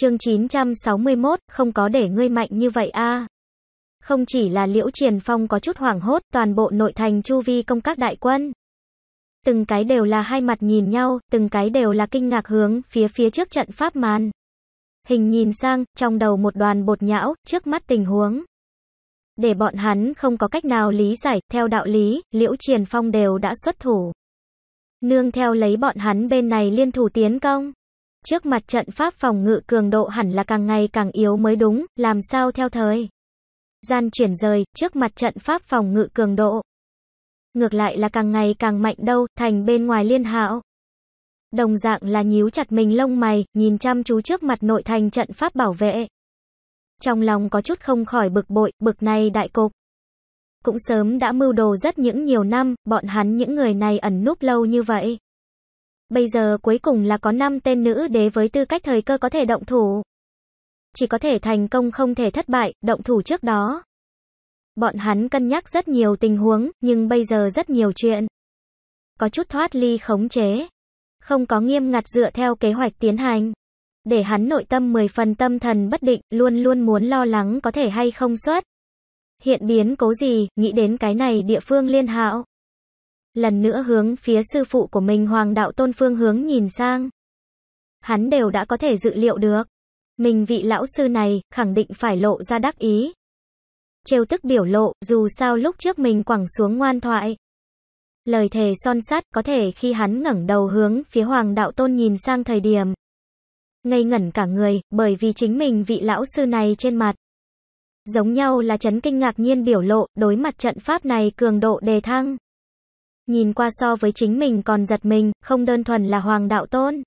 Chương 961, không có để ngươi mạnh như vậy a. Không chỉ là Liễu Triền Phong có chút hoảng hốt, toàn bộ nội thành chu vi công các đại quân. Từng cái đều là hai mặt nhìn nhau, từng cái đều là kinh ngạc hướng phía phía trước trận pháp màn. Hình nhìn sang, trong đầu một đoàn bột nhão, trước mắt tình huống. Để bọn hắn không có cách nào lý giải, theo đạo lý, Liễu Triền Phong đều đã xuất thủ. Nương theo lấy bọn hắn bên này liên thủ tiến công. Trước mặt trận pháp phòng ngự cường độ hẳn là càng ngày càng yếu mới đúng, làm sao theo thời. Gian chuyển rời, trước mặt trận pháp phòng ngự cường độ. Ngược lại là càng ngày càng mạnh đâu, thành bên ngoài liên hạo. Đồng dạng là nhíu chặt mình lông mày, nhìn chăm chú trước mặt nội thành trận pháp bảo vệ. Trong lòng có chút không khỏi bực bội, bực này đại cục. Cũng sớm đã mưu đồ rất những nhiều năm, bọn hắn những người này ẩn núp lâu như vậy. Bây giờ cuối cùng là có 5 tên nữ đế với tư cách thời cơ có thể động thủ. Chỉ có thể thành công không thể thất bại, động thủ trước đó. Bọn hắn cân nhắc rất nhiều tình huống, nhưng bây giờ rất nhiều chuyện. Có chút thoát ly khống chế. Không có nghiêm ngặt dựa theo kế hoạch tiến hành. Để hắn nội tâm 10 phần tâm thần bất định, luôn luôn muốn lo lắng có thể hay không xuất. Hiện biến cố gì, nghĩ đến cái này địa phương liên hạo. Lần nữa hướng phía sư phụ của mình Hoàng Đạo Tôn phương hướng nhìn sang. Hắn đều đã có thể dự liệu được. Mình vị lão sư này, khẳng định phải lộ ra đắc ý. Trêu tức biểu lộ, dù sao lúc trước mình quẳng xuống ngoan thoại. Lời thề son sắt có thể khi hắn ngẩng đầu hướng phía Hoàng Đạo Tôn nhìn sang thời điểm. Ngây ngẩn cả người, bởi vì chính mình vị lão sư này trên mặt. Giống nhau là chấn kinh ngạc nhiên biểu lộ, đối mặt trận pháp này cường độ đề thăng nhìn qua so với chính mình còn giật mình, không đơn thuần là Hoàng Đạo Tôn.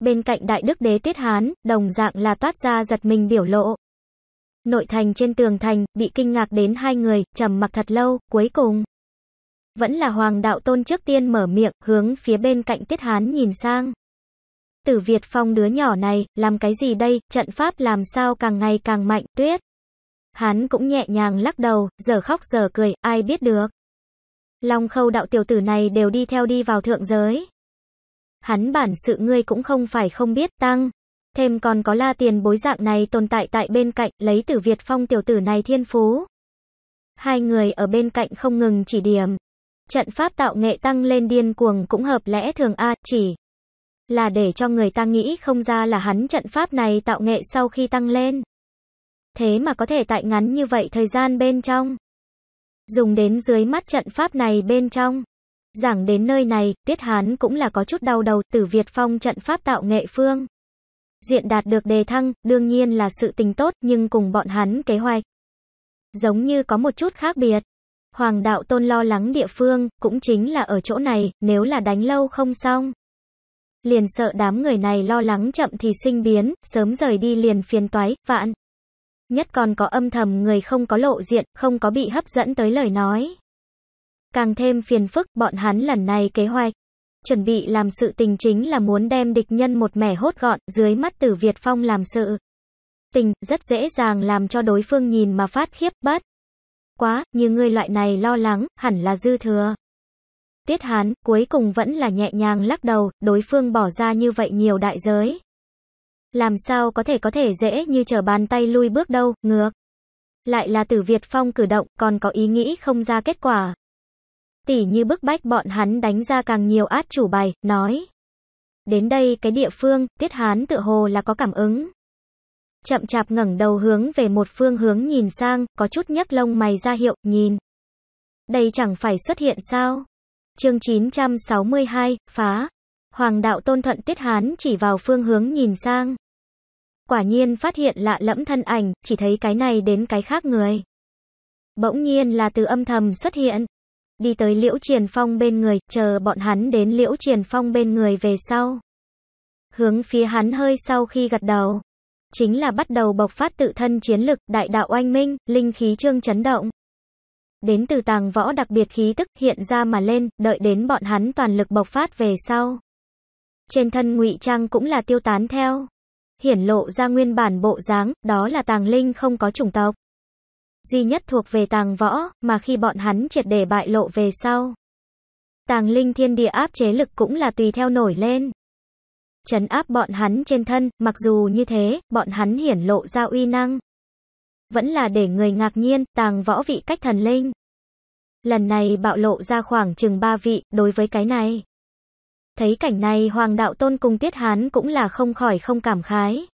Bên cạnh Đại Đức Đế Tiết Hán, đồng dạng là toát ra giật mình biểu lộ. Nội thành trên tường thành, bị kinh ngạc đến hai người, trầm mặc thật lâu, cuối cùng. Vẫn là Hoàng Đạo Tôn trước tiên mở miệng, hướng phía bên cạnh Tiết Hán nhìn sang. Tử Việt Phong đứa nhỏ này, làm cái gì đây, trận pháp làm sao càng ngày càng mạnh, tuyết. Hán cũng nhẹ nhàng lắc đầu, giờ khóc giờ cười, ai biết được. Long khâu đạo tiểu tử này đều đi theo đi vào thượng giới. Hắn bản sự ngươi cũng không phải không biết tăng. Thêm còn có la tiền bối dạng này tồn tại tại bên cạnh lấy tử Việt phong tiểu tử này thiên phú. Hai người ở bên cạnh không ngừng chỉ điểm. Trận pháp tạo nghệ tăng lên điên cuồng cũng hợp lẽ thường A chỉ. Là để cho người ta nghĩ không ra là hắn trận pháp này tạo nghệ sau khi tăng lên. Thế mà có thể tại ngắn như vậy thời gian bên trong. Dùng đến dưới mắt trận pháp này bên trong. Giảng đến nơi này, Tiết Hán cũng là có chút đau đầu từ Việt Phong trận pháp tạo nghệ phương. Diện đạt được đề thăng, đương nhiên là sự tình tốt nhưng cùng bọn hắn kế hoạch. Giống như có một chút khác biệt. Hoàng đạo tôn lo lắng địa phương, cũng chính là ở chỗ này, nếu là đánh lâu không xong. Liền sợ đám người này lo lắng chậm thì sinh biến, sớm rời đi liền phiền toái, vạn nhất còn có âm thầm người không có lộ diện, không có bị hấp dẫn tới lời nói. Càng thêm phiền phức, bọn hắn lần này kế hoạch. Chuẩn bị làm sự tình chính là muốn đem địch nhân một mẻ hốt gọn, dưới mắt tử Việt Phong làm sự. Tình, rất dễ dàng làm cho đối phương nhìn mà phát khiếp bất. Quá, như người loại này lo lắng, hẳn là dư thừa. Tiết Hán, cuối cùng vẫn là nhẹ nhàng lắc đầu, đối phương bỏ ra như vậy nhiều đại giới. Làm sao có thể có thể dễ như trở bàn tay lui bước đâu, ngược. Lại là tử Việt Phong cử động, còn có ý nghĩ không ra kết quả. Tỉ như bức bách bọn hắn đánh ra càng nhiều át chủ bài, nói. Đến đây cái địa phương, tiết hán tự hồ là có cảm ứng. Chậm chạp ngẩng đầu hướng về một phương hướng nhìn sang, có chút nhấc lông mày ra hiệu, nhìn. Đây chẳng phải xuất hiện sao? Chương 962, phá. Hoàng đạo tôn thuận tiết hán chỉ vào phương hướng nhìn sang. Quả nhiên phát hiện lạ lẫm thân ảnh, chỉ thấy cái này đến cái khác người. Bỗng nhiên là từ âm thầm xuất hiện. Đi tới Liễu Triền Phong bên người, chờ bọn hắn đến Liễu Triền Phong bên người về sau. Hướng phía hắn hơi sau khi gật đầu. Chính là bắt đầu bộc phát tự thân chiến lực, đại đạo oanh minh, linh khí trương chấn động. Đến từ tàng võ đặc biệt khí tức hiện ra mà lên, đợi đến bọn hắn toàn lực bộc phát về sau. Trên thân ngụy trang cũng là tiêu tán theo hiển lộ ra nguyên bản bộ dáng, đó là tàng linh không có chủng tộc. Duy nhất thuộc về tàng võ, mà khi bọn hắn triệt để bại lộ về sau. Tàng linh thiên địa áp chế lực cũng là tùy theo nổi lên. Chấn áp bọn hắn trên thân, mặc dù như thế, bọn hắn hiển lộ ra uy năng. Vẫn là để người ngạc nhiên, tàng võ vị cách thần linh. Lần này bạo lộ ra khoảng chừng ba vị, đối với cái này. Thấy cảnh này Hoàng Đạo Tôn cùng Tiết Hán cũng là không khỏi không cảm khái.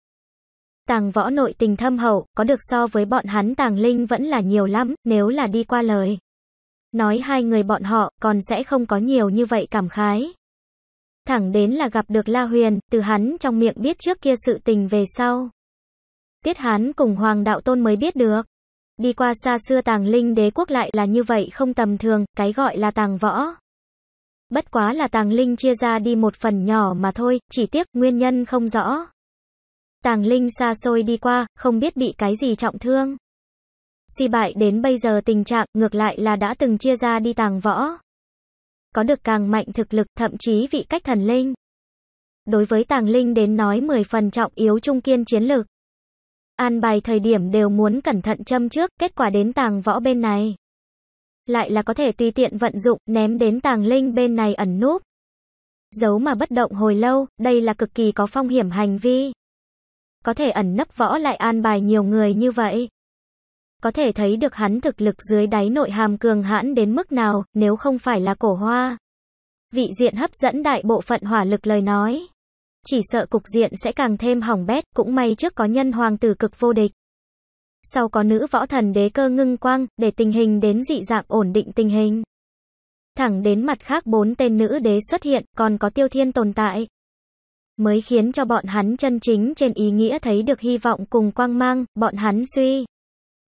Tàng võ nội tình thâm hậu, có được so với bọn hắn tàng linh vẫn là nhiều lắm, nếu là đi qua lời. Nói hai người bọn họ còn sẽ không có nhiều như vậy cảm khái. Thẳng đến là gặp được La Huyền, từ hắn trong miệng biết trước kia sự tình về sau. Tiết Hán cùng Hoàng Đạo Tôn mới biết được. Đi qua xa xưa tàng linh đế quốc lại là như vậy không tầm thường, cái gọi là tàng võ. Bất quá là tàng linh chia ra đi một phần nhỏ mà thôi, chỉ tiếc nguyên nhân không rõ. Tàng linh xa xôi đi qua, không biết bị cái gì trọng thương. Si bại đến bây giờ tình trạng ngược lại là đã từng chia ra đi tàng võ. Có được càng mạnh thực lực thậm chí vị cách thần linh. Đối với tàng linh đến nói 10 phần trọng yếu trung kiên chiến lược. An bài thời điểm đều muốn cẩn thận châm trước, kết quả đến tàng võ bên này lại là có thể tùy tiện vận dụng, ném đến tàng linh bên này ẩn núp. Giấu mà bất động hồi lâu, đây là cực kỳ có phong hiểm hành vi. Có thể ẩn nấp võ lại an bài nhiều người như vậy. Có thể thấy được hắn thực lực dưới đáy nội hàm cường hãn đến mức nào, nếu không phải là cổ hoa. Vị diện hấp dẫn đại bộ phận hỏa lực lời nói. Chỉ sợ cục diện sẽ càng thêm hỏng bét, cũng may trước có nhân hoàng tử cực vô địch sau có nữ võ thần đế cơ ngưng quang, để tình hình đến dị dạng ổn định tình hình. Thẳng đến mặt khác bốn tên nữ đế xuất hiện, còn có tiêu thiên tồn tại. Mới khiến cho bọn hắn chân chính trên ý nghĩa thấy được hy vọng cùng quang mang, bọn hắn suy.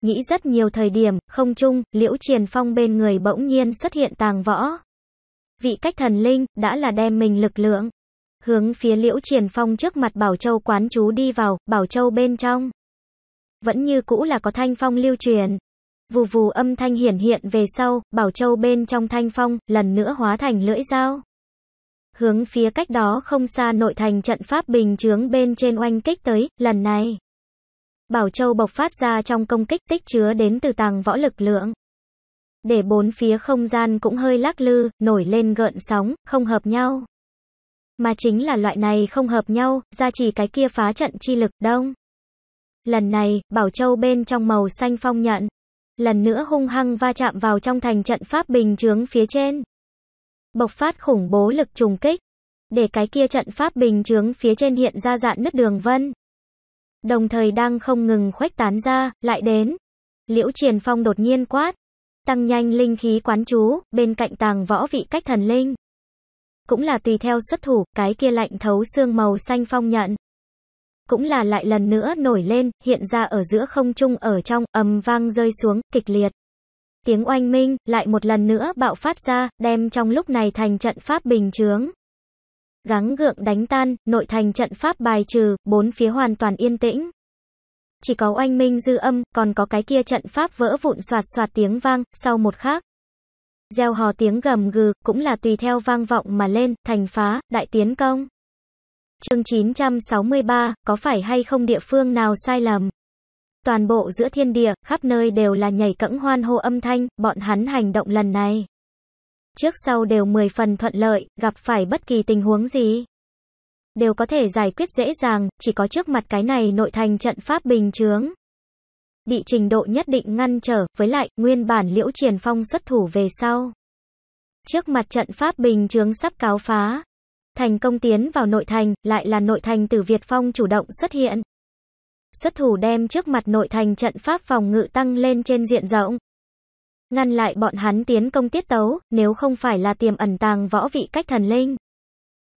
Nghĩ rất nhiều thời điểm, không chung, liễu triền phong bên người bỗng nhiên xuất hiện tàng võ. Vị cách thần linh, đã là đem mình lực lượng. Hướng phía liễu triền phong trước mặt Bảo Châu quán chú đi vào, Bảo Châu bên trong vẫn như cũ là có thanh phong lưu truyền. Vù vù âm thanh hiển hiện về sau, bảo châu bên trong thanh phong, lần nữa hóa thành lưỡi dao. Hướng phía cách đó không xa nội thành trận pháp bình chướng bên trên oanh kích tới, lần này. Bảo châu bộc phát ra trong công kích tích chứa đến từ tàng võ lực lượng. Để bốn phía không gian cũng hơi lắc lư, nổi lên gợn sóng, không hợp nhau. Mà chính là loại này không hợp nhau, ra chỉ cái kia phá trận chi lực đông. Lần này, Bảo Châu bên trong màu xanh phong nhận. Lần nữa hung hăng va chạm vào trong thành trận pháp bình chướng phía trên. Bộc phát khủng bố lực trùng kích. Để cái kia trận pháp bình chướng phía trên hiện ra dạn nứt đường vân. Đồng thời đang không ngừng khuếch tán ra, lại đến. Liễu Triền Phong đột nhiên quát. Tăng nhanh linh khí quán chú, bên cạnh tàng võ vị cách thần linh cũng là tùy theo xuất thủ, cái kia lạnh thấu xương màu xanh phong nhận cũng là lại lần nữa nổi lên, hiện ra ở giữa không trung ở trong, ầm vang rơi xuống, kịch liệt. Tiếng oanh minh, lại một lần nữa bạo phát ra, đem trong lúc này thành trận pháp bình chướng. Gắng gượng đánh tan, nội thành trận pháp bài trừ, bốn phía hoàn toàn yên tĩnh. Chỉ có oanh minh dư âm, còn có cái kia trận pháp vỡ vụn soạt soạt tiếng vang, sau một khác. Gieo hò tiếng gầm gừ, cũng là tùy theo vang vọng mà lên, thành phá, đại tiến công. Chương 963, có phải hay không địa phương nào sai lầm? Toàn bộ giữa thiên địa, khắp nơi đều là nhảy cẫng hoan hô âm thanh, bọn hắn hành động lần này. Trước sau đều 10 phần thuận lợi, gặp phải bất kỳ tình huống gì. Đều có thể giải quyết dễ dàng, chỉ có trước mặt cái này nội thành trận pháp bình chướng. Bị trình độ nhất định ngăn trở, với lại, nguyên bản liễu triển phong xuất thủ về sau. Trước mặt trận pháp bình chướng sắp cáo phá, Thành công tiến vào nội thành, lại là nội thành tử Việt Phong chủ động xuất hiện. Xuất thủ đem trước mặt nội thành trận pháp phòng ngự tăng lên trên diện rộng. Ngăn lại bọn hắn tiến công tiết tấu, nếu không phải là tiềm ẩn tàng võ vị cách thần linh.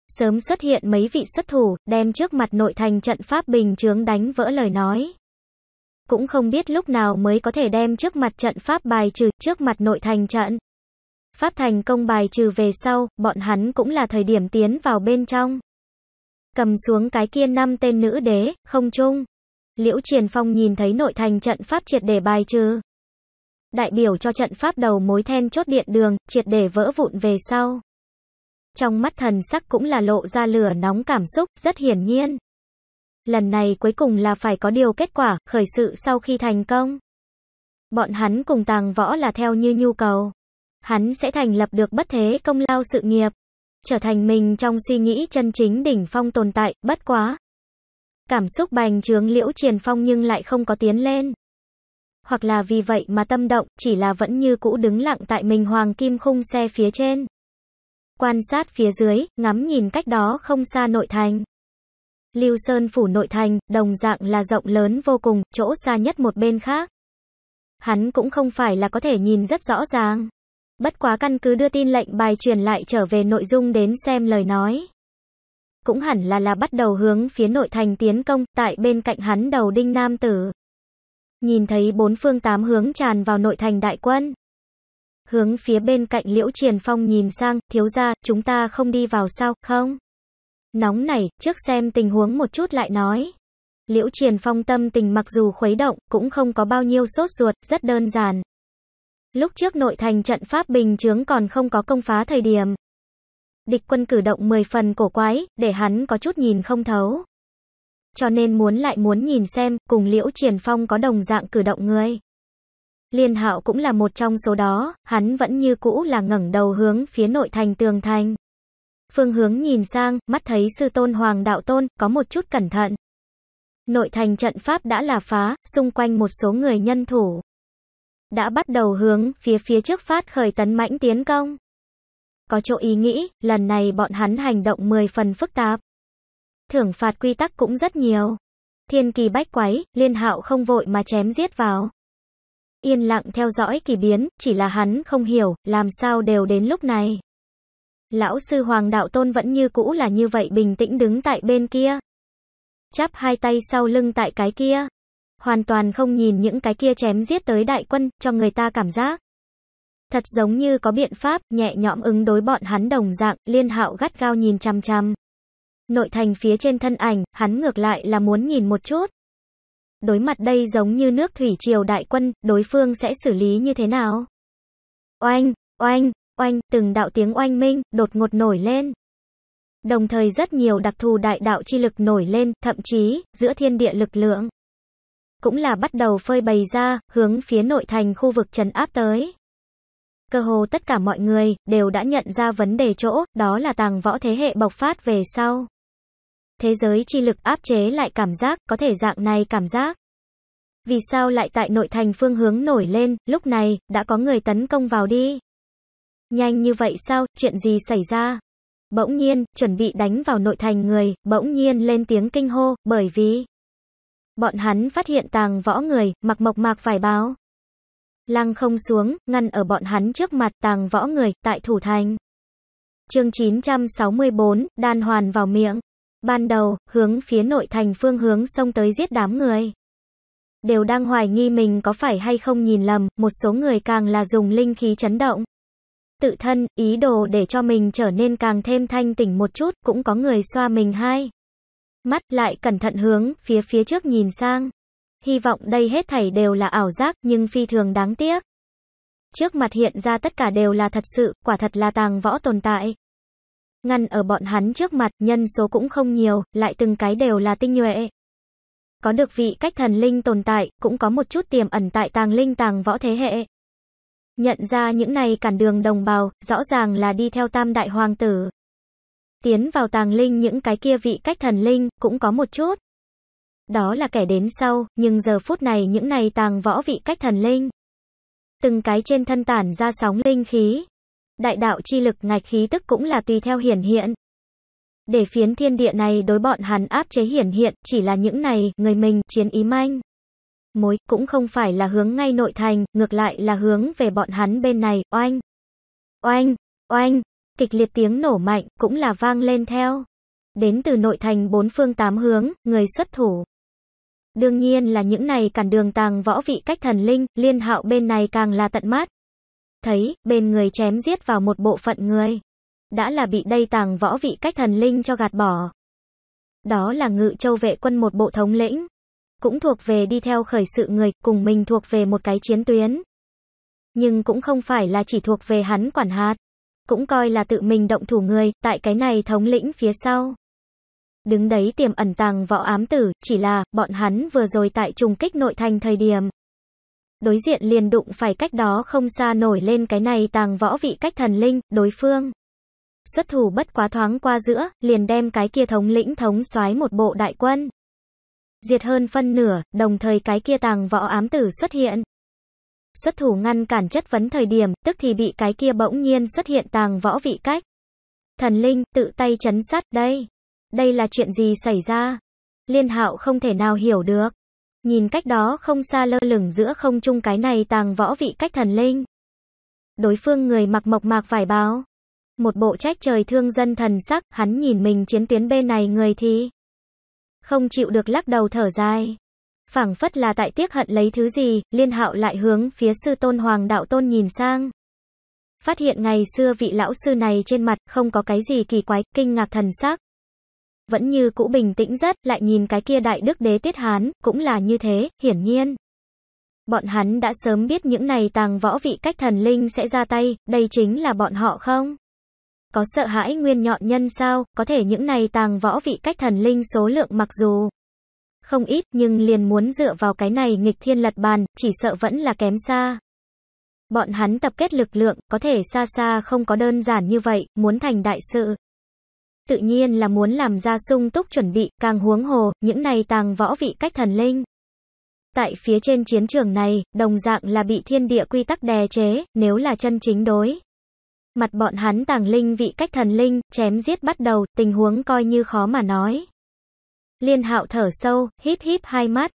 Sớm xuất hiện mấy vị xuất thủ, đem trước mặt nội thành trận pháp bình chướng đánh vỡ lời nói. Cũng không biết lúc nào mới có thể đem trước mặt trận pháp bài trừ trước mặt nội thành trận. Pháp thành công bài trừ về sau, bọn hắn cũng là thời điểm tiến vào bên trong. Cầm xuống cái kia năm tên nữ đế, không chung. Liễu Triển Phong nhìn thấy nội thành trận pháp triệt để bài trừ. Đại biểu cho trận pháp đầu mối then chốt điện đường, triệt để vỡ vụn về sau. Trong mắt thần sắc cũng là lộ ra lửa nóng cảm xúc, rất hiển nhiên. Lần này cuối cùng là phải có điều kết quả, khởi sự sau khi thành công. Bọn hắn cùng tàng võ là theo như nhu cầu hắn sẽ thành lập được bất thế công lao sự nghiệp, trở thành mình trong suy nghĩ chân chính đỉnh phong tồn tại, bất quá. Cảm xúc bành trướng liễu triền phong nhưng lại không có tiến lên. Hoặc là vì vậy mà tâm động, chỉ là vẫn như cũ đứng lặng tại mình hoàng kim khung xe phía trên. Quan sát phía dưới, ngắm nhìn cách đó không xa nội thành. Lưu Sơn phủ nội thành, đồng dạng là rộng lớn vô cùng, chỗ xa nhất một bên khác. Hắn cũng không phải là có thể nhìn rất rõ ràng. Bất quá căn cứ đưa tin lệnh bài truyền lại trở về nội dung đến xem lời nói. Cũng hẳn là là bắt đầu hướng phía nội thành tiến công, tại bên cạnh hắn đầu đinh nam tử. Nhìn thấy bốn phương tám hướng tràn vào nội thành đại quân. Hướng phía bên cạnh liễu triền phong nhìn sang, thiếu ra, chúng ta không đi vào sao, không? Nóng này, trước xem tình huống một chút lại nói. Liễu Triền Phong tâm tình mặc dù khuấy động, cũng không có bao nhiêu sốt ruột, rất đơn giản. Lúc trước nội thành trận pháp bình chướng còn không có công phá thời điểm. Địch quân cử động 10 phần cổ quái, để hắn có chút nhìn không thấu. Cho nên muốn lại muốn nhìn xem, cùng liễu triển phong có đồng dạng cử động người. Liên hạo cũng là một trong số đó, hắn vẫn như cũ là ngẩng đầu hướng phía nội thành tường thành. Phương hướng nhìn sang, mắt thấy sư tôn hoàng đạo tôn, có một chút cẩn thận. Nội thành trận pháp đã là phá, xung quanh một số người nhân thủ đã bắt đầu hướng phía phía trước phát khởi tấn mãnh tiến công. Có chỗ ý nghĩ, lần này bọn hắn hành động 10 phần phức tạp. Thưởng phạt quy tắc cũng rất nhiều. Thiên kỳ bách quái, liên hạo không vội mà chém giết vào. Yên lặng theo dõi kỳ biến, chỉ là hắn không hiểu, làm sao đều đến lúc này. Lão sư Hoàng Đạo Tôn vẫn như cũ là như vậy bình tĩnh đứng tại bên kia. Chắp hai tay sau lưng tại cái kia hoàn toàn không nhìn những cái kia chém giết tới đại quân, cho người ta cảm giác. Thật giống như có biện pháp, nhẹ nhõm ứng đối bọn hắn đồng dạng, liên hạo gắt gao nhìn chăm chăm. Nội thành phía trên thân ảnh, hắn ngược lại là muốn nhìn một chút. Đối mặt đây giống như nước thủy triều đại quân, đối phương sẽ xử lý như thế nào? Oanh, oanh, oanh, từng đạo tiếng oanh minh, đột ngột nổi lên. Đồng thời rất nhiều đặc thù đại đạo chi lực nổi lên, thậm chí, giữa thiên địa lực lượng cũng là bắt đầu phơi bày ra, hướng phía nội thành khu vực trấn áp tới. Cơ hồ tất cả mọi người đều đã nhận ra vấn đề chỗ, đó là tàng võ thế hệ bộc phát về sau. Thế giới chi lực áp chế lại cảm giác, có thể dạng này cảm giác. Vì sao lại tại nội thành phương hướng nổi lên, lúc này, đã có người tấn công vào đi. Nhanh như vậy sao, chuyện gì xảy ra? Bỗng nhiên, chuẩn bị đánh vào nội thành người, bỗng nhiên lên tiếng kinh hô, bởi vì bọn hắn phát hiện tàng võ người, mặc mộc mạc phải báo. Lăng không xuống, ngăn ở bọn hắn trước mặt tàng võ người, tại thủ thành. chương 964, đan hoàn vào miệng. Ban đầu, hướng phía nội thành phương hướng xông tới giết đám người. Đều đang hoài nghi mình có phải hay không nhìn lầm, một số người càng là dùng linh khí chấn động. Tự thân, ý đồ để cho mình trở nên càng thêm thanh tỉnh một chút, cũng có người xoa mình hai mắt lại cẩn thận hướng phía phía trước nhìn sang. Hy vọng đây hết thảy đều là ảo giác nhưng phi thường đáng tiếc. Trước mặt hiện ra tất cả đều là thật sự, quả thật là tàng võ tồn tại. Ngăn ở bọn hắn trước mặt, nhân số cũng không nhiều, lại từng cái đều là tinh nhuệ. Có được vị cách thần linh tồn tại, cũng có một chút tiềm ẩn tại tàng linh tàng võ thế hệ. Nhận ra những này cản đường đồng bào, rõ ràng là đi theo tam đại hoàng tử. Tiến vào tàng linh những cái kia vị cách thần linh, cũng có một chút. Đó là kẻ đến sau, nhưng giờ phút này những này tàng võ vị cách thần linh. Từng cái trên thân tản ra sóng linh khí. Đại đạo chi lực ngạch khí tức cũng là tùy theo hiển hiện. Để phiến thiên địa này đối bọn hắn áp chế hiển hiện, chỉ là những này, người mình, chiến ý manh. Mối, cũng không phải là hướng ngay nội thành, ngược lại là hướng về bọn hắn bên này, oanh. Oanh, oanh, kịch liệt tiếng nổ mạnh cũng là vang lên theo. Đến từ nội thành bốn phương tám hướng, người xuất thủ. Đương nhiên là những này cản đường tàng võ vị cách thần linh, liên hạo bên này càng là tận mắt Thấy, bên người chém giết vào một bộ phận người. Đã là bị đây tàng võ vị cách thần linh cho gạt bỏ. Đó là ngự châu vệ quân một bộ thống lĩnh. Cũng thuộc về đi theo khởi sự người, cùng mình thuộc về một cái chiến tuyến. Nhưng cũng không phải là chỉ thuộc về hắn quản hạt cũng coi là tự mình động thủ người, tại cái này thống lĩnh phía sau. Đứng đấy tiềm ẩn tàng võ ám tử, chỉ là, bọn hắn vừa rồi tại trùng kích nội thành thời điểm. Đối diện liền đụng phải cách đó không xa nổi lên cái này tàng võ vị cách thần linh, đối phương. Xuất thủ bất quá thoáng qua giữa, liền đem cái kia thống lĩnh thống soái một bộ đại quân. Diệt hơn phân nửa, đồng thời cái kia tàng võ ám tử xuất hiện xuất thủ ngăn cản chất vấn thời điểm, tức thì bị cái kia bỗng nhiên xuất hiện tàng võ vị cách. Thần linh, tự tay chấn sát, đây. Đây là chuyện gì xảy ra? Liên hạo không thể nào hiểu được. Nhìn cách đó không xa lơ lửng giữa không trung cái này tàng võ vị cách thần linh. Đối phương người mặc mộc mạc vải báo. Một bộ trách trời thương dân thần sắc, hắn nhìn mình chiến tuyến bên này người thì không chịu được lắc đầu thở dài phảng phất là tại tiếc hận lấy thứ gì, liên hạo lại hướng phía sư tôn hoàng đạo tôn nhìn sang. Phát hiện ngày xưa vị lão sư này trên mặt không có cái gì kỳ quái, kinh ngạc thần sắc. Vẫn như cũ bình tĩnh rất, lại nhìn cái kia đại đức đế tiết hán, cũng là như thế, hiển nhiên. Bọn hắn đã sớm biết những này tàng võ vị cách thần linh sẽ ra tay, đây chính là bọn họ không? Có sợ hãi nguyên nhọn nhân sao, có thể những này tàng võ vị cách thần linh số lượng mặc dù không ít nhưng liền muốn dựa vào cái này nghịch thiên lật bàn, chỉ sợ vẫn là kém xa. Bọn hắn tập kết lực lượng, có thể xa xa không có đơn giản như vậy, muốn thành đại sự. Tự nhiên là muốn làm ra sung túc chuẩn bị, càng huống hồ, những này tàng võ vị cách thần linh. Tại phía trên chiến trường này, đồng dạng là bị thiên địa quy tắc đè chế, nếu là chân chính đối. Mặt bọn hắn tàng linh vị cách thần linh, chém giết bắt đầu, tình huống coi như khó mà nói. Liên hạo thở sâu, híp híp hai mắt.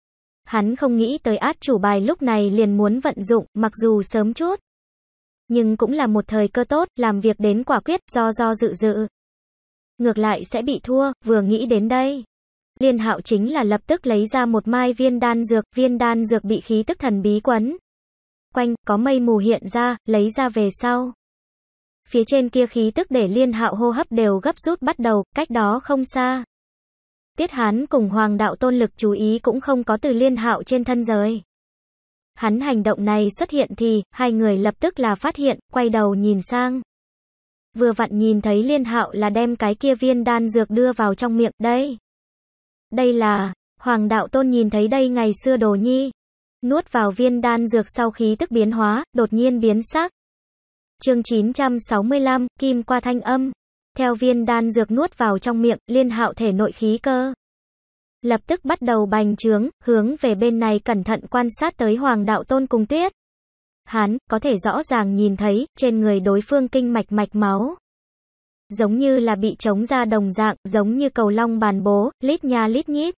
Hắn không nghĩ tới át chủ bài lúc này liền muốn vận dụng, mặc dù sớm chút. Nhưng cũng là một thời cơ tốt, làm việc đến quả quyết, do do dự dự. Ngược lại sẽ bị thua, vừa nghĩ đến đây. Liên hạo chính là lập tức lấy ra một mai viên đan dược, viên đan dược bị khí tức thần bí quấn. Quanh, có mây mù hiện ra, lấy ra về sau. Phía trên kia khí tức để liên hạo hô hấp đều gấp rút bắt đầu, cách đó không xa. Tiết Hán cùng Hoàng đạo tôn lực chú ý cũng không có từ liên hạo trên thân giới. Hắn hành động này xuất hiện thì, hai người lập tức là phát hiện, quay đầu nhìn sang. Vừa vặn nhìn thấy liên hạo là đem cái kia viên đan dược đưa vào trong miệng, đây. Đây là, Hoàng đạo tôn nhìn thấy đây ngày xưa đồ nhi. Nuốt vào viên đan dược sau khí tức biến hóa, đột nhiên biến sắc. Chương 965, Kim qua thanh âm. Theo viên đan dược nuốt vào trong miệng, liên hạo thể nội khí cơ. Lập tức bắt đầu bành trướng, hướng về bên này cẩn thận quan sát tới hoàng đạo tôn cùng tuyết. Hán, có thể rõ ràng nhìn thấy, trên người đối phương kinh mạch mạch máu. Giống như là bị trống ra đồng dạng, giống như cầu long bàn bố, lít nha lít nhít.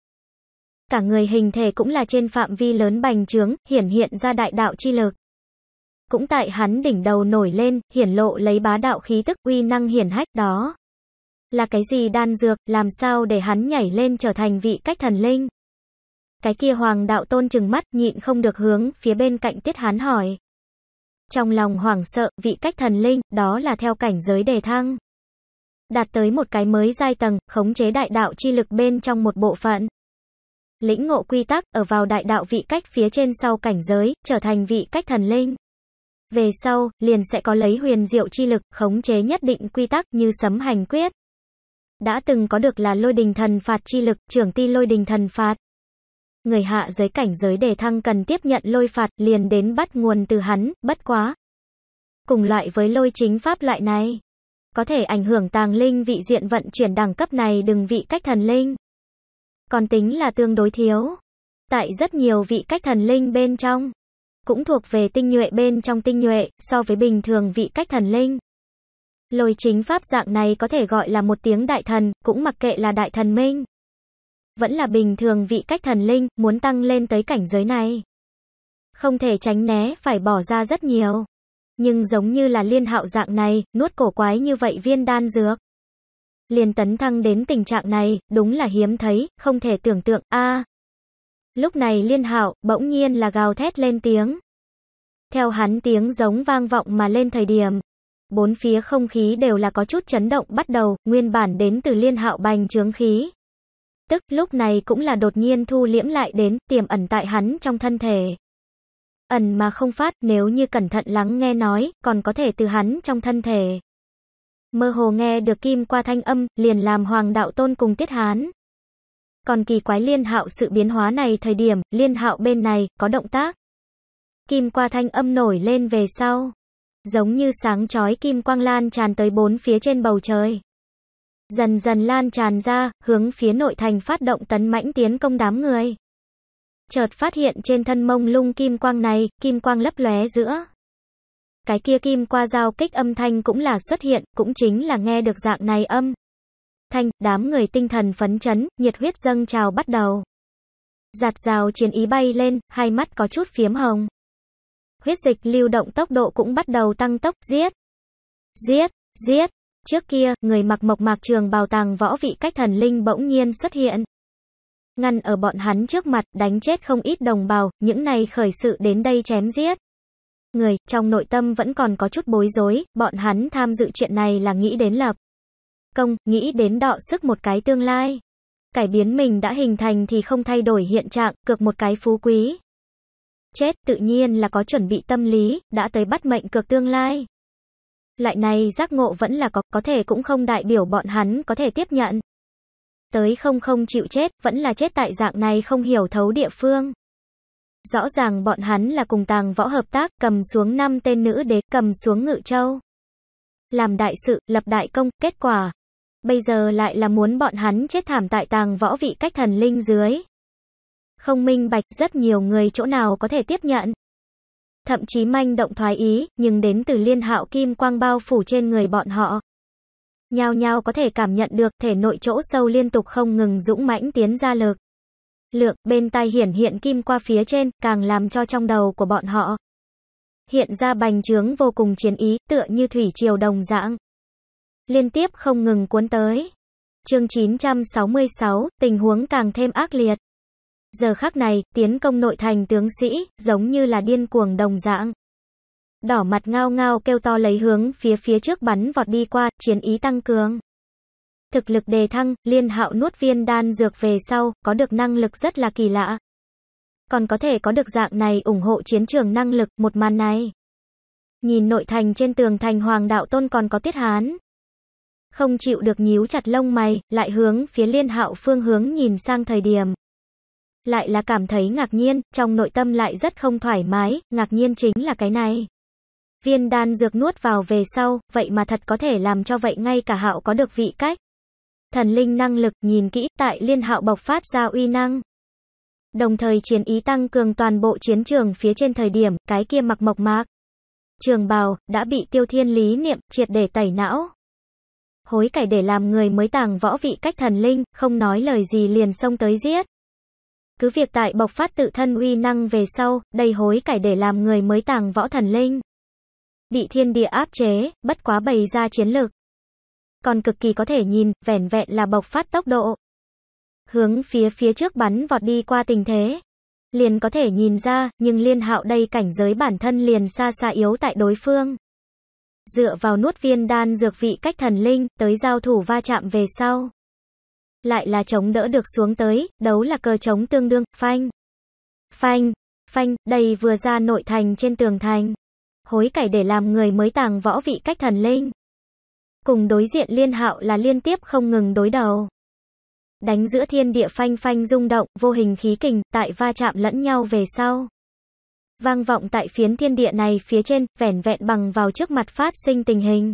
Cả người hình thể cũng là trên phạm vi lớn bành trướng, hiển hiện ra đại đạo chi lực cũng tại hắn đỉnh đầu nổi lên, hiển lộ lấy bá đạo khí tức uy năng hiển hách đó. Là cái gì đan dược, làm sao để hắn nhảy lên trở thành vị cách thần linh? Cái kia hoàng đạo tôn trừng mắt, nhịn không được hướng, phía bên cạnh tiết hắn hỏi. Trong lòng hoảng sợ, vị cách thần linh, đó là theo cảnh giới đề thăng. Đạt tới một cái mới giai tầng, khống chế đại đạo chi lực bên trong một bộ phận. Lĩnh ngộ quy tắc, ở vào đại đạo vị cách phía trên sau cảnh giới, trở thành vị cách thần linh. Về sau, liền sẽ có lấy huyền diệu chi lực, khống chế nhất định quy tắc như sấm hành quyết. Đã từng có được là lôi đình thần phạt chi lực, trưởng ti lôi đình thần phạt. Người hạ giới cảnh giới đề thăng cần tiếp nhận lôi phạt, liền đến bắt nguồn từ hắn, bất quá. Cùng loại với lôi chính pháp loại này. Có thể ảnh hưởng tàng linh vị diện vận chuyển đẳng cấp này đừng vị cách thần linh. Còn tính là tương đối thiếu. Tại rất nhiều vị cách thần linh bên trong cũng thuộc về tinh nhuệ bên trong tinh nhuệ, so với bình thường vị cách thần linh. Lôi chính pháp dạng này có thể gọi là một tiếng đại thần, cũng mặc kệ là đại thần minh. Vẫn là bình thường vị cách thần linh, muốn tăng lên tới cảnh giới này. Không thể tránh né, phải bỏ ra rất nhiều. Nhưng giống như là liên hạo dạng này, nuốt cổ quái như vậy viên đan dược. liên tấn thăng đến tình trạng này, đúng là hiếm thấy, không thể tưởng tượng, a Lúc này Liên Hạo bỗng nhiên là gào thét lên tiếng. Theo hắn tiếng giống vang vọng mà lên thời điểm, bốn phía không khí đều là có chút chấn động bắt đầu, nguyên bản đến từ Liên Hạo bành trướng khí. Tức lúc này cũng là đột nhiên thu liễm lại đến, tiềm ẩn tại hắn trong thân thể. Ẩn mà không phát, nếu như cẩn thận lắng nghe nói, còn có thể từ hắn trong thân thể. Mơ hồ nghe được kim qua thanh âm, liền làm hoàng đạo tôn cùng tiết hán. Còn kỳ quái liên hạo sự biến hóa này thời điểm, liên hạo bên này, có động tác. Kim qua thanh âm nổi lên về sau. Giống như sáng chói kim quang lan tràn tới bốn phía trên bầu trời. Dần dần lan tràn ra, hướng phía nội thành phát động tấn mãnh tiến công đám người. Chợt phát hiện trên thân mông lung kim quang này, kim quang lấp lóe giữa. Cái kia kim qua giao kích âm thanh cũng là xuất hiện, cũng chính là nghe được dạng này âm thanh, đám người tinh thần phấn chấn, nhiệt huyết dâng trào bắt đầu. Giạt rào chiến ý bay lên, hai mắt có chút phiếm hồng. Huyết dịch lưu động tốc độ cũng bắt đầu tăng tốc, giết. Giết, giết. Trước kia, người mặc mộc mạc trường bào tàng võ vị cách thần linh bỗng nhiên xuất hiện. Ngăn ở bọn hắn trước mặt, đánh chết không ít đồng bào, những này khởi sự đến đây chém giết. Người, trong nội tâm vẫn còn có chút bối rối, bọn hắn tham dự chuyện này là nghĩ đến lập công, nghĩ đến đọ sức một cái tương lai. Cải biến mình đã hình thành thì không thay đổi hiện trạng, cược một cái phú quý. Chết tự nhiên là có chuẩn bị tâm lý, đã tới bắt mệnh cược tương lai. Loại này giác ngộ vẫn là có, có thể cũng không đại biểu bọn hắn có thể tiếp nhận. Tới không không chịu chết, vẫn là chết tại dạng này không hiểu thấu địa phương. Rõ ràng bọn hắn là cùng tàng võ hợp tác cầm xuống năm tên nữ đế cầm xuống ngự châu. Làm đại sự, lập đại công, kết quả, Bây giờ lại là muốn bọn hắn chết thảm tại tàng võ vị cách thần linh dưới. Không minh bạch, rất nhiều người chỗ nào có thể tiếp nhận. Thậm chí manh động thoái ý, nhưng đến từ liên hạo kim quang bao phủ trên người bọn họ. Nhao nhao có thể cảm nhận được thể nội chỗ sâu liên tục không ngừng dũng mãnh tiến ra lực. Lượng bên tai hiển hiện kim qua phía trên, càng làm cho trong đầu của bọn họ hiện ra bành trướng vô cùng chiến ý, tựa như thủy triều đồng dạng liên tiếp không ngừng cuốn tới. Chương 966, tình huống càng thêm ác liệt. Giờ khắc này, tiến công nội thành tướng sĩ, giống như là điên cuồng đồng dạng. Đỏ mặt ngao ngao kêu to lấy hướng phía phía trước bắn vọt đi qua, chiến ý tăng cường. Thực lực đề thăng, liên hạo nuốt viên đan dược về sau, có được năng lực rất là kỳ lạ. Còn có thể có được dạng này ủng hộ chiến trường năng lực, một màn này. Nhìn nội thành trên tường thành hoàng đạo tôn còn có tiết hán, không chịu được nhíu chặt lông mày, lại hướng phía liên hạo phương hướng nhìn sang thời điểm. Lại là cảm thấy ngạc nhiên, trong nội tâm lại rất không thoải mái, ngạc nhiên chính là cái này. Viên đan dược nuốt vào về sau, vậy mà thật có thể làm cho vậy ngay cả hạo có được vị cách. Thần linh năng lực nhìn kỹ tại liên hạo bộc phát ra uy năng. Đồng thời chiến ý tăng cường toàn bộ chiến trường phía trên thời điểm, cái kia mặc mộc mạc. Trường bào, đã bị tiêu thiên lý niệm, triệt để tẩy não hối cải để làm người mới tàng võ vị cách thần linh, không nói lời gì liền xông tới giết. Cứ việc tại bộc phát tự thân uy năng về sau, đầy hối cải để làm người mới tàng võ thần linh. Bị thiên địa áp chế, bất quá bày ra chiến lược. Còn cực kỳ có thể nhìn, vẻn vẹn là bộc phát tốc độ. Hướng phía phía trước bắn vọt đi qua tình thế. Liền có thể nhìn ra, nhưng liên hạo đây cảnh giới bản thân liền xa xa yếu tại đối phương dựa vào nuốt viên đan dược vị cách thần linh, tới giao thủ va chạm về sau. Lại là chống đỡ được xuống tới, đấu là cờ chống tương đương, phanh. Phanh, phanh, đầy vừa ra nội thành trên tường thành. Hối cải để làm người mới tàng võ vị cách thần linh. Cùng đối diện liên hạo là liên tiếp không ngừng đối đầu. Đánh giữa thiên địa phanh phanh rung động, vô hình khí kình, tại va chạm lẫn nhau về sau vang vọng tại phiến thiên địa này phía trên, vẻn vẹn bằng vào trước mặt phát sinh tình hình.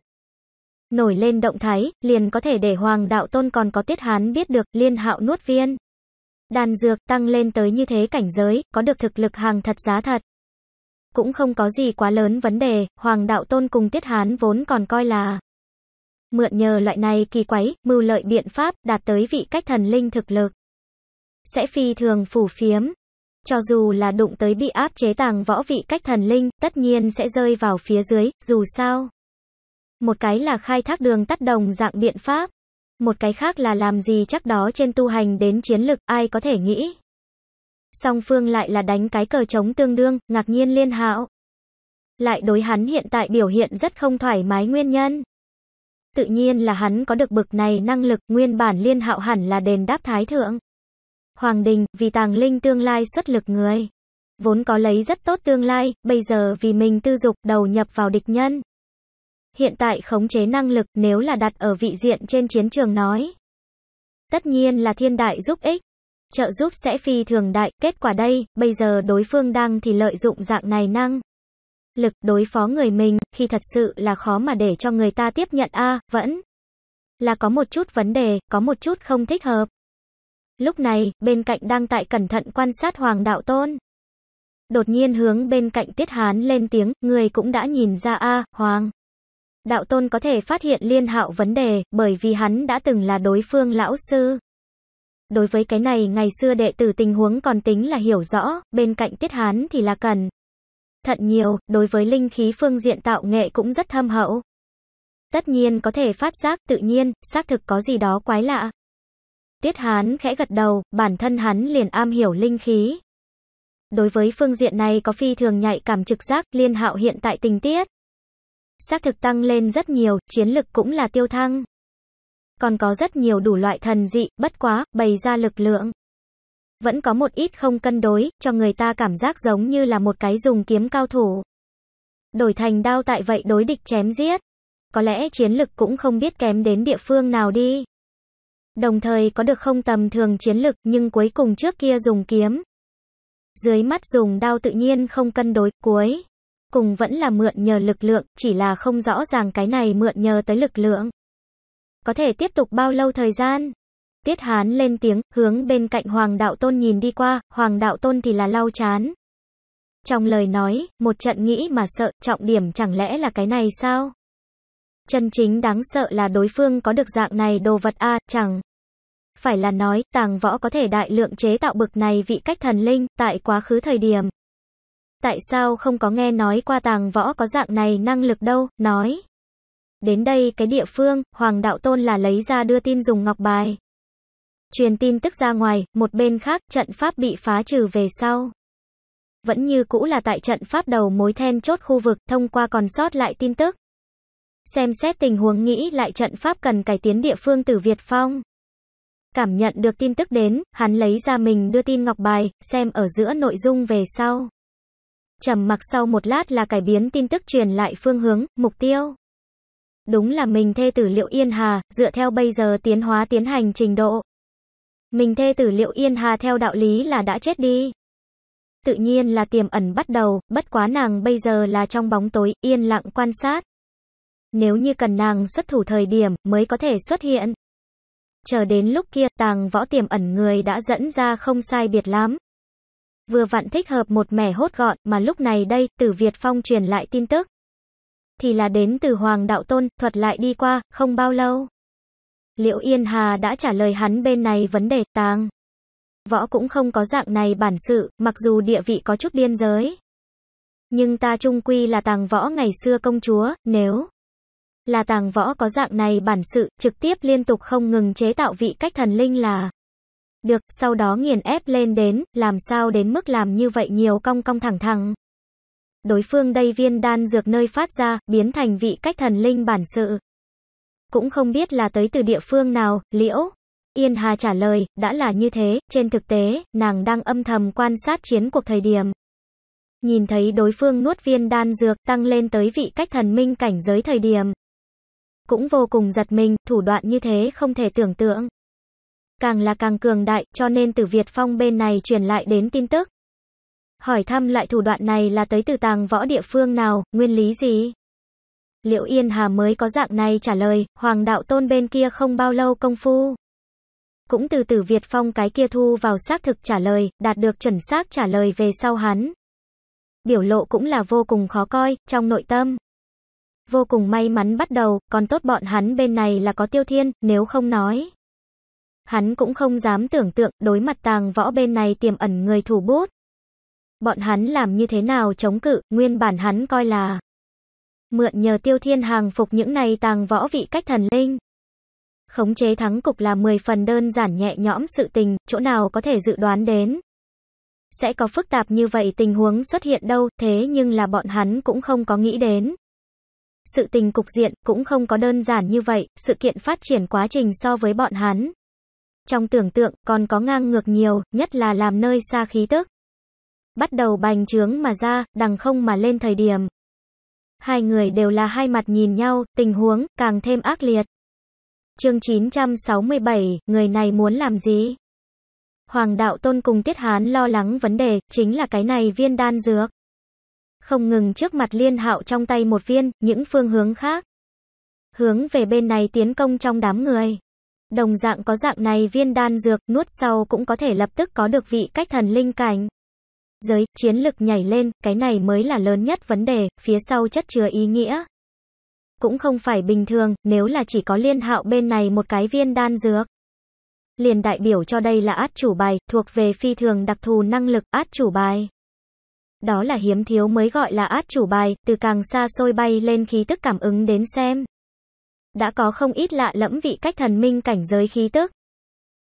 Nổi lên động thái, liền có thể để Hoàng Đạo Tôn còn có Tiết Hán biết được, liên hạo nuốt viên. Đan dược tăng lên tới như thế cảnh giới, có được thực lực hàng thật giá thật. Cũng không có gì quá lớn vấn đề, Hoàng Đạo Tôn cùng Tiết Hán vốn còn coi là Mượn nhờ loại này kỳ quái, mưu lợi biện pháp, đạt tới vị cách thần linh thực lực. Sẽ phi thường phủ phiếm, cho dù là đụng tới bị áp chế tàng võ vị cách thần linh, tất nhiên sẽ rơi vào phía dưới, dù sao. Một cái là khai thác đường tắt đồng dạng biện pháp. Một cái khác là làm gì chắc đó trên tu hành đến chiến lực, ai có thể nghĩ. Song phương lại là đánh cái cờ trống tương đương, ngạc nhiên liên hạo. Lại đối hắn hiện tại biểu hiện rất không thoải mái nguyên nhân. Tự nhiên là hắn có được bực này năng lực, nguyên bản liên hạo hẳn là đền đáp thái thượng. Hoàng Đình, vì tàng linh tương lai xuất lực người. Vốn có lấy rất tốt tương lai, bây giờ vì mình tư dục đầu nhập vào địch nhân. Hiện tại khống chế năng lực nếu là đặt ở vị diện trên chiến trường nói. Tất nhiên là thiên đại giúp ích. Trợ giúp sẽ phi thường đại, kết quả đây, bây giờ đối phương đang thì lợi dụng dạng này năng lực đối phó người mình, khi thật sự là khó mà để cho người ta tiếp nhận a vẫn là có một chút vấn đề, có một chút không thích hợp. Lúc này, bên cạnh đang tại cẩn thận quan sát Hoàng Đạo Tôn. Đột nhiên hướng bên cạnh Tiết Hán lên tiếng, người cũng đã nhìn ra a Hoàng. Đạo Tôn có thể phát hiện liên hạo vấn đề, bởi vì hắn đã từng là đối phương lão sư. Đối với cái này ngày xưa đệ tử tình huống còn tính là hiểu rõ, bên cạnh Tiết Hán thì là cần. Thận nhiều, đối với linh khí phương diện tạo nghệ cũng rất thâm hậu. Tất nhiên có thể phát giác tự nhiên, xác thực có gì đó quái lạ. Tiết Hán khẽ gật đầu, bản thân hắn liền am hiểu linh khí. Đối với phương diện này có phi thường nhạy cảm trực giác, liên hạo hiện tại tình tiết. Xác thực tăng lên rất nhiều, chiến lực cũng là tiêu thăng. Còn có rất nhiều đủ loại thần dị, bất quá, bày ra lực lượng. Vẫn có một ít không cân đối, cho người ta cảm giác giống như là một cái dùng kiếm cao thủ. Đổi thành đao tại vậy đối địch chém giết. Có lẽ chiến lực cũng không biết kém đến địa phương nào đi đồng thời có được không tầm thường chiến lực nhưng cuối cùng trước kia dùng kiếm. Dưới mắt dùng đao tự nhiên không cân đối, cuối. Cùng vẫn là mượn nhờ lực lượng, chỉ là không rõ ràng cái này mượn nhờ tới lực lượng. Có thể tiếp tục bao lâu thời gian? Tiết Hán lên tiếng, hướng bên cạnh Hoàng Đạo Tôn nhìn đi qua, Hoàng Đạo Tôn thì là lau chán. Trong lời nói, một trận nghĩ mà sợ, trọng điểm chẳng lẽ là cái này sao? Chân chính đáng sợ là đối phương có được dạng này đồ vật a chẳng. Phải là nói, tàng võ có thể đại lượng chế tạo bực này vị cách thần linh, tại quá khứ thời điểm. Tại sao không có nghe nói qua tàng võ có dạng này năng lực đâu, nói. Đến đây cái địa phương, Hoàng Đạo Tôn là lấy ra đưa tin dùng ngọc bài. Truyền tin tức ra ngoài, một bên khác, trận pháp bị phá trừ về sau. Vẫn như cũ là tại trận pháp đầu mối then chốt khu vực, thông qua còn sót lại tin tức. Xem xét tình huống nghĩ lại trận pháp cần cải tiến địa phương từ Việt Phong. Cảm nhận được tin tức đến, hắn lấy ra mình đưa tin ngọc bài, xem ở giữa nội dung về sau. Trầm mặc sau một lát là cải biến tin tức truyền lại phương hướng, mục tiêu. Đúng là mình thê tử Liệu Yên Hà, dựa theo bây giờ tiến hóa tiến hành trình độ. Mình thê tử Liệu Yên Hà theo đạo lý là đã chết đi. Tự nhiên là tiềm ẩn bắt đầu, bất quá nàng bây giờ là trong bóng tối, yên lặng quan sát. Nếu như cần nàng xuất thủ thời điểm mới có thể xuất hiện chờ đến lúc kia tàng võ tiềm ẩn người đã dẫn ra không sai biệt lắm. Vừa vặn thích hợp một mẻ hốt gọn mà lúc này đây tử Việt Phong truyền lại tin tức. Thì là đến từ Hoàng Đạo Tôn, thuật lại đi qua, không bao lâu. Liệu Yên Hà đã trả lời hắn bên này vấn đề tàng? Võ cũng không có dạng này bản sự, mặc dù địa vị có chút biên giới. Nhưng ta trung quy là tàng võ ngày xưa công chúa, nếu là tàng võ có dạng này bản sự, trực tiếp liên tục không ngừng chế tạo vị cách thần linh là được, sau đó nghiền ép lên đến, làm sao đến mức làm như vậy nhiều cong cong thẳng thẳng. Đối phương đây viên đan dược nơi phát ra, biến thành vị cách thần linh bản sự. Cũng không biết là tới từ địa phương nào, liễu. Yên Hà trả lời, đã là như thế, trên thực tế, nàng đang âm thầm quan sát chiến cuộc thời điểm. Nhìn thấy đối phương nuốt viên đan dược tăng lên tới vị cách thần minh cảnh giới thời điểm cũng vô cùng giật mình, thủ đoạn như thế không thể tưởng tượng. Càng là càng cường đại, cho nên từ Việt Phong bên này truyền lại đến tin tức. Hỏi thăm loại thủ đoạn này là tới từ tàng võ địa phương nào, nguyên lý gì? Liệu Yên Hà mới có dạng này trả lời, Hoàng đạo tôn bên kia không bao lâu công phu. Cũng từ từ Việt Phong cái kia thu vào xác thực trả lời, đạt được chuẩn xác trả lời về sau hắn. Biểu lộ cũng là vô cùng khó coi, trong nội tâm vô cùng may mắn bắt đầu, còn tốt bọn hắn bên này là có tiêu thiên, nếu không nói. Hắn cũng không dám tưởng tượng đối mặt tàng võ bên này tiềm ẩn người thủ bút. Bọn hắn làm như thế nào chống cự, nguyên bản hắn coi là mượn nhờ tiêu thiên hàng phục những này tàng võ vị cách thần linh. Khống chế thắng cục là 10 phần đơn giản nhẹ nhõm sự tình, chỗ nào có thể dự đoán đến. Sẽ có phức tạp như vậy tình huống xuất hiện đâu, thế nhưng là bọn hắn cũng không có nghĩ đến sự tình cục diện cũng không có đơn giản như vậy, sự kiện phát triển quá trình so với bọn hắn. Trong tưởng tượng còn có ngang ngược nhiều, nhất là làm nơi xa khí tức. Bắt đầu bành trướng mà ra, đằng không mà lên thời điểm. Hai người đều là hai mặt nhìn nhau, tình huống càng thêm ác liệt. Chương 967, người này muốn làm gì? Hoàng đạo tôn cùng Tiết Hán lo lắng vấn đề, chính là cái này viên đan dược không ngừng trước mặt liên hạo trong tay một viên, những phương hướng khác. Hướng về bên này tiến công trong đám người. Đồng dạng có dạng này viên đan dược, nuốt sau cũng có thể lập tức có được vị cách thần linh cảnh. Giới, chiến lực nhảy lên, cái này mới là lớn nhất vấn đề, phía sau chất chứa ý nghĩa. Cũng không phải bình thường, nếu là chỉ có liên hạo bên này một cái viên đan dược. Liền đại biểu cho đây là át chủ bài, thuộc về phi thường đặc thù năng lực át chủ bài. Đó là hiếm thiếu mới gọi là át chủ bài, từ càng xa xôi bay lên khí tức cảm ứng đến xem. Đã có không ít lạ lẫm vị cách thần minh cảnh giới khí tức.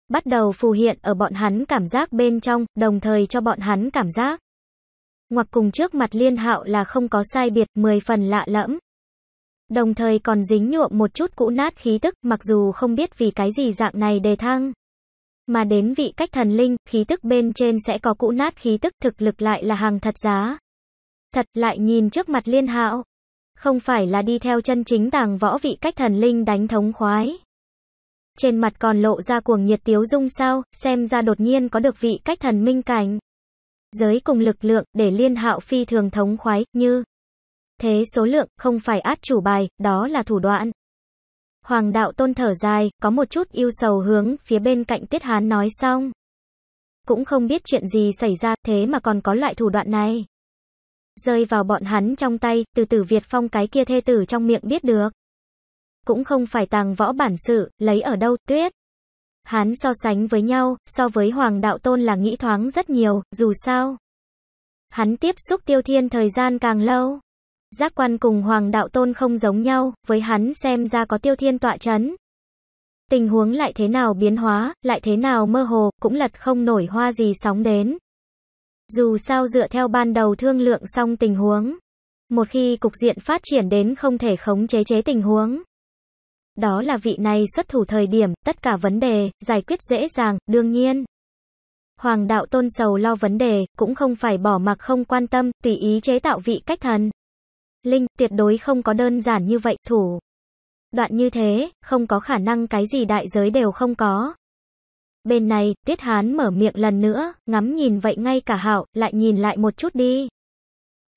Bắt đầu phù hiện ở bọn hắn cảm giác bên trong, đồng thời cho bọn hắn cảm giác. Ngoặc cùng trước mặt liên hạo là không có sai biệt, 10 phần lạ lẫm. Đồng thời còn dính nhuộm một chút cũ nát khí tức, mặc dù không biết vì cái gì dạng này đề thăng. Mà đến vị cách thần linh, khí tức bên trên sẽ có cũ nát khí tức thực lực lại là hàng thật giá. Thật lại nhìn trước mặt liên hạo. Không phải là đi theo chân chính tàng võ vị cách thần linh đánh thống khoái. Trên mặt còn lộ ra cuồng nhiệt tiếu dung sao, xem ra đột nhiên có được vị cách thần minh cảnh. Giới cùng lực lượng, để liên hạo phi thường thống khoái, như. Thế số lượng, không phải át chủ bài, đó là thủ đoạn. Hoàng đạo tôn thở dài, có một chút yêu sầu hướng phía bên cạnh Tiết Hán nói xong. Cũng không biết chuyện gì xảy ra, thế mà còn có loại thủ đoạn này. Rơi vào bọn hắn trong tay, từ từ Việt Phong cái kia thê tử trong miệng biết được. Cũng không phải tàng võ bản sự, lấy ở đâu, tuyết. Hắn so sánh với nhau, so với Hoàng Đạo Tôn là nghĩ thoáng rất nhiều, dù sao. Hắn tiếp xúc tiêu thiên thời gian càng lâu giác quan cùng Hoàng Đạo Tôn không giống nhau, với hắn xem ra có tiêu thiên tọa chấn. Tình huống lại thế nào biến hóa, lại thế nào mơ hồ, cũng lật không nổi hoa gì sóng đến. Dù sao dựa theo ban đầu thương lượng xong tình huống, một khi cục diện phát triển đến không thể khống chế chế tình huống. Đó là vị này xuất thủ thời điểm, tất cả vấn đề, giải quyết dễ dàng, đương nhiên. Hoàng đạo tôn sầu lo vấn đề, cũng không phải bỏ mặc không quan tâm, tùy ý chế tạo vị cách thần. Linh, tuyệt đối không có đơn giản như vậy, thủ. Đoạn như thế, không có khả năng cái gì đại giới đều không có. Bên này, Tiết Hán mở miệng lần nữa, ngắm nhìn vậy ngay cả hạo, lại nhìn lại một chút đi.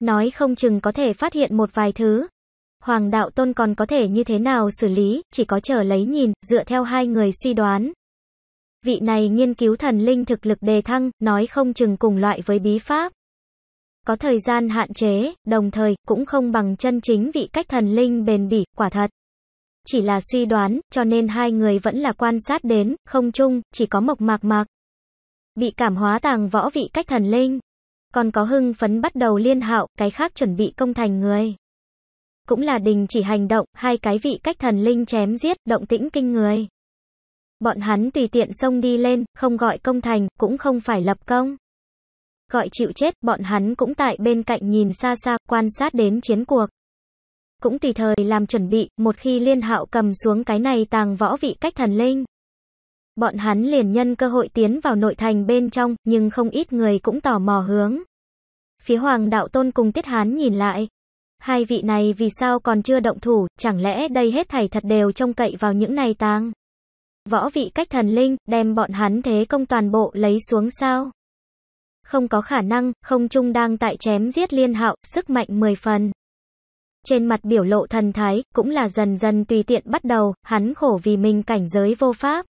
Nói không chừng có thể phát hiện một vài thứ. Hoàng đạo tôn còn có thể như thế nào xử lý, chỉ có chờ lấy nhìn, dựa theo hai người suy đoán. Vị này nghiên cứu thần linh thực lực đề thăng, nói không chừng cùng loại với bí pháp có thời gian hạn chế, đồng thời, cũng không bằng chân chính vị cách thần linh bền bỉ, quả thật. Chỉ là suy đoán, cho nên hai người vẫn là quan sát đến, không chung, chỉ có mộc mạc mạc. Bị cảm hóa tàng võ vị cách thần linh. Còn có hưng phấn bắt đầu liên hạo, cái khác chuẩn bị công thành người. Cũng là đình chỉ hành động, hai cái vị cách thần linh chém giết, động tĩnh kinh người. Bọn hắn tùy tiện xông đi lên, không gọi công thành, cũng không phải lập công gọi chịu chết, bọn hắn cũng tại bên cạnh nhìn xa xa, quan sát đến chiến cuộc. Cũng tùy thời làm chuẩn bị, một khi liên hạo cầm xuống cái này tàng võ vị cách thần linh. Bọn hắn liền nhân cơ hội tiến vào nội thành bên trong, nhưng không ít người cũng tò mò hướng. Phía hoàng đạo tôn cùng tiết hán nhìn lại. Hai vị này vì sao còn chưa động thủ, chẳng lẽ đây hết thảy thật đều trông cậy vào những này tàng. Võ vị cách thần linh, đem bọn hắn thế công toàn bộ lấy xuống sao? không có khả năng, không trung đang tại chém giết liên hạo, sức mạnh 10 phần. Trên mặt biểu lộ thần thái, cũng là dần dần tùy tiện bắt đầu, hắn khổ vì mình cảnh giới vô pháp.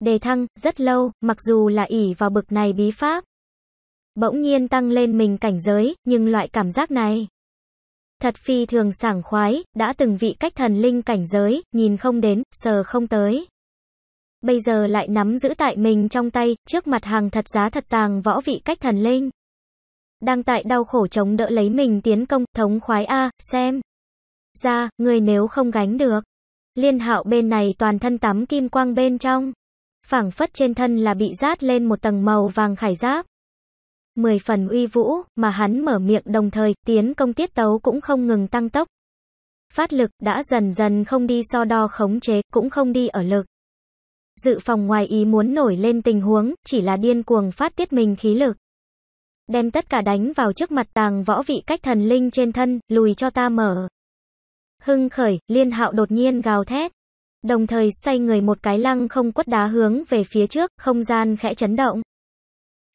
Đề thăng, rất lâu, mặc dù là ỉ vào bực này bí pháp. Bỗng nhiên tăng lên mình cảnh giới, nhưng loại cảm giác này. Thật phi thường sảng khoái, đã từng vị cách thần linh cảnh giới, nhìn không đến, sờ không tới bây giờ lại nắm giữ tại mình trong tay, trước mặt hàng thật giá thật tàng võ vị cách thần linh. Đang tại đau khổ chống đỡ lấy mình tiến công, thống khoái A, xem. Ra, người nếu không gánh được. Liên hạo bên này toàn thân tắm kim quang bên trong. phảng phất trên thân là bị rát lên một tầng màu vàng khải giáp. Mười phần uy vũ, mà hắn mở miệng đồng thời, tiến công tiết tấu cũng không ngừng tăng tốc. Phát lực đã dần dần không đi so đo khống chế, cũng không đi ở lực dự phòng ngoài ý muốn nổi lên tình huống, chỉ là điên cuồng phát tiết mình khí lực. Đem tất cả đánh vào trước mặt tàng võ vị cách thần linh trên thân, lùi cho ta mở. Hưng khởi, liên hạo đột nhiên gào thét. Đồng thời xoay người một cái lăng không quất đá hướng về phía trước, không gian khẽ chấn động.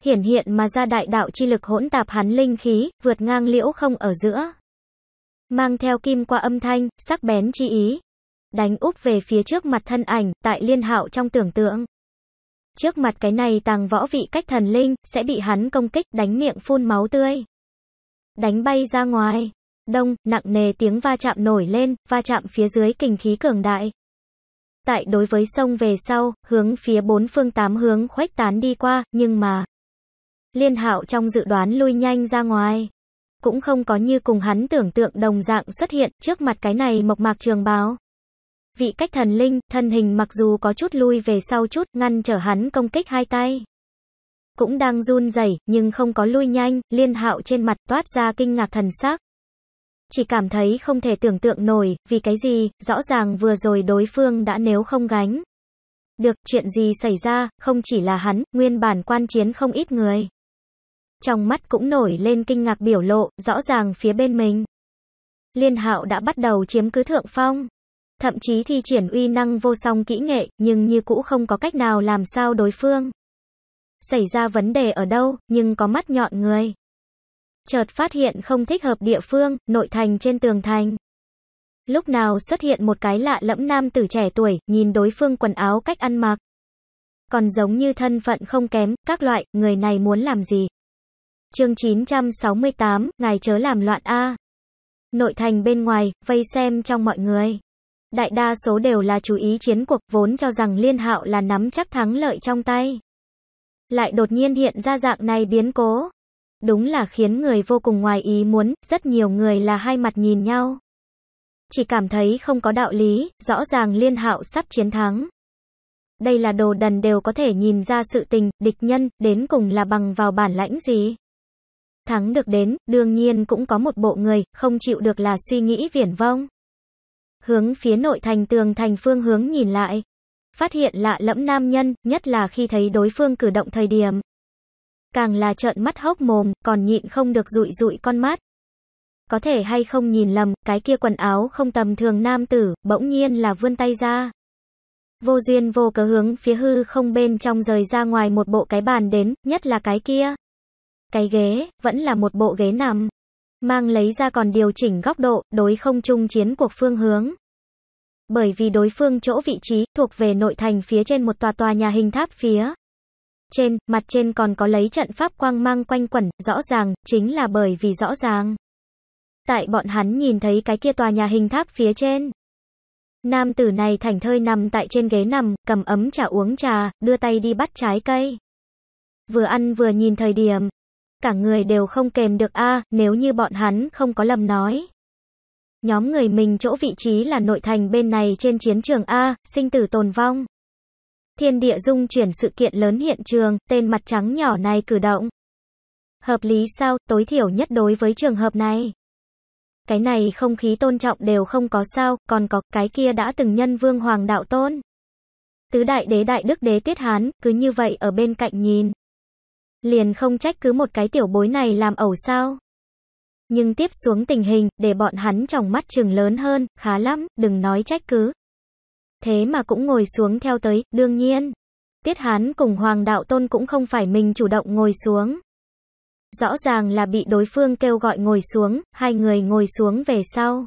Hiển hiện mà ra đại đạo chi lực hỗn tạp hắn linh khí, vượt ngang liễu không ở giữa. Mang theo kim qua âm thanh, sắc bén chi ý, đánh úp về phía trước mặt thân ảnh, tại liên hạo trong tưởng tượng. Trước mặt cái này tàng võ vị cách thần linh, sẽ bị hắn công kích, đánh miệng phun máu tươi. Đánh bay ra ngoài, đông, nặng nề tiếng va chạm nổi lên, va chạm phía dưới kinh khí cường đại. Tại đối với sông về sau, hướng phía bốn phương tám hướng khuếch tán đi qua, nhưng mà... Liên hạo trong dự đoán lui nhanh ra ngoài. Cũng không có như cùng hắn tưởng tượng đồng dạng xuất hiện trước mặt cái này mộc mạc trường báo. Vị cách thần linh, thân hình mặc dù có chút lui về sau chút, ngăn trở hắn công kích hai tay. Cũng đang run rẩy nhưng không có lui nhanh, liên hạo trên mặt toát ra kinh ngạc thần sắc. Chỉ cảm thấy không thể tưởng tượng nổi, vì cái gì, rõ ràng vừa rồi đối phương đã nếu không gánh. Được, chuyện gì xảy ra, không chỉ là hắn, nguyên bản quan chiến không ít người. Trong mắt cũng nổi lên kinh ngạc biểu lộ, rõ ràng phía bên mình. Liên hạo đã bắt đầu chiếm cứ thượng phong thậm chí thi triển uy năng vô song kỹ nghệ, nhưng như cũ không có cách nào làm sao đối phương. Xảy ra vấn đề ở đâu, nhưng có mắt nhọn người. Chợt phát hiện không thích hợp địa phương, nội thành trên tường thành. Lúc nào xuất hiện một cái lạ lẫm nam tử trẻ tuổi, nhìn đối phương quần áo cách ăn mặc. Còn giống như thân phận không kém, các loại, người này muốn làm gì? Chương 968, ngài chớ làm loạn A. Nội thành bên ngoài, vây xem trong mọi người. Đại đa số đều là chú ý chiến cuộc, vốn cho rằng Liên Hạo là nắm chắc thắng lợi trong tay. Lại đột nhiên hiện ra dạng này biến cố. Đúng là khiến người vô cùng ngoài ý muốn, rất nhiều người là hai mặt nhìn nhau. Chỉ cảm thấy không có đạo lý, rõ ràng Liên Hạo sắp chiến thắng. Đây là đồ đần đều có thể nhìn ra sự tình, địch nhân, đến cùng là bằng vào bản lãnh gì. Thắng được đến, đương nhiên cũng có một bộ người, không chịu được là suy nghĩ viển vông hướng phía nội thành tường thành phương hướng nhìn lại. Phát hiện lạ lẫm nam nhân, nhất là khi thấy đối phương cử động thời điểm. Càng là trợn mắt hốc mồm, còn nhịn không được rụi rụi con mắt. Có thể hay không nhìn lầm, cái kia quần áo không tầm thường nam tử, bỗng nhiên là vươn tay ra. Vô duyên vô cớ hướng phía hư không bên trong rời ra ngoài một bộ cái bàn đến, nhất là cái kia. Cái ghế, vẫn là một bộ ghế nằm mang lấy ra còn điều chỉnh góc độ, đối không trung chiến cuộc phương hướng. Bởi vì đối phương chỗ vị trí thuộc về nội thành phía trên một tòa tòa nhà hình tháp phía trên, mặt trên còn có lấy trận pháp quang mang quanh quẩn, rõ ràng, chính là bởi vì rõ ràng. Tại bọn hắn nhìn thấy cái kia tòa nhà hình tháp phía trên. Nam tử này thảnh thơi nằm tại trên ghế nằm, cầm ấm trà uống trà, đưa tay đi bắt trái cây. Vừa ăn vừa nhìn thời điểm, cả người đều không kèm được a, nếu như bọn hắn không có lầm nói. Nhóm người mình chỗ vị trí là nội thành bên này trên chiến trường A, sinh tử tồn vong. Thiên địa dung chuyển sự kiện lớn hiện trường, tên mặt trắng nhỏ này cử động. Hợp lý sao, tối thiểu nhất đối với trường hợp này. Cái này không khí tôn trọng đều không có sao, còn có cái kia đã từng nhân vương hoàng đạo tôn. Tứ đại đế đại đức đế tuyết hán, cứ như vậy ở bên cạnh nhìn liền không trách cứ một cái tiểu bối này làm ẩu sao. Nhưng tiếp xuống tình hình, để bọn hắn trong mắt trường lớn hơn, khá lắm, đừng nói trách cứ. Thế mà cũng ngồi xuống theo tới, đương nhiên. Tiết Hán cùng Hoàng Đạo Tôn cũng không phải mình chủ động ngồi xuống. Rõ ràng là bị đối phương kêu gọi ngồi xuống, hai người ngồi xuống về sau.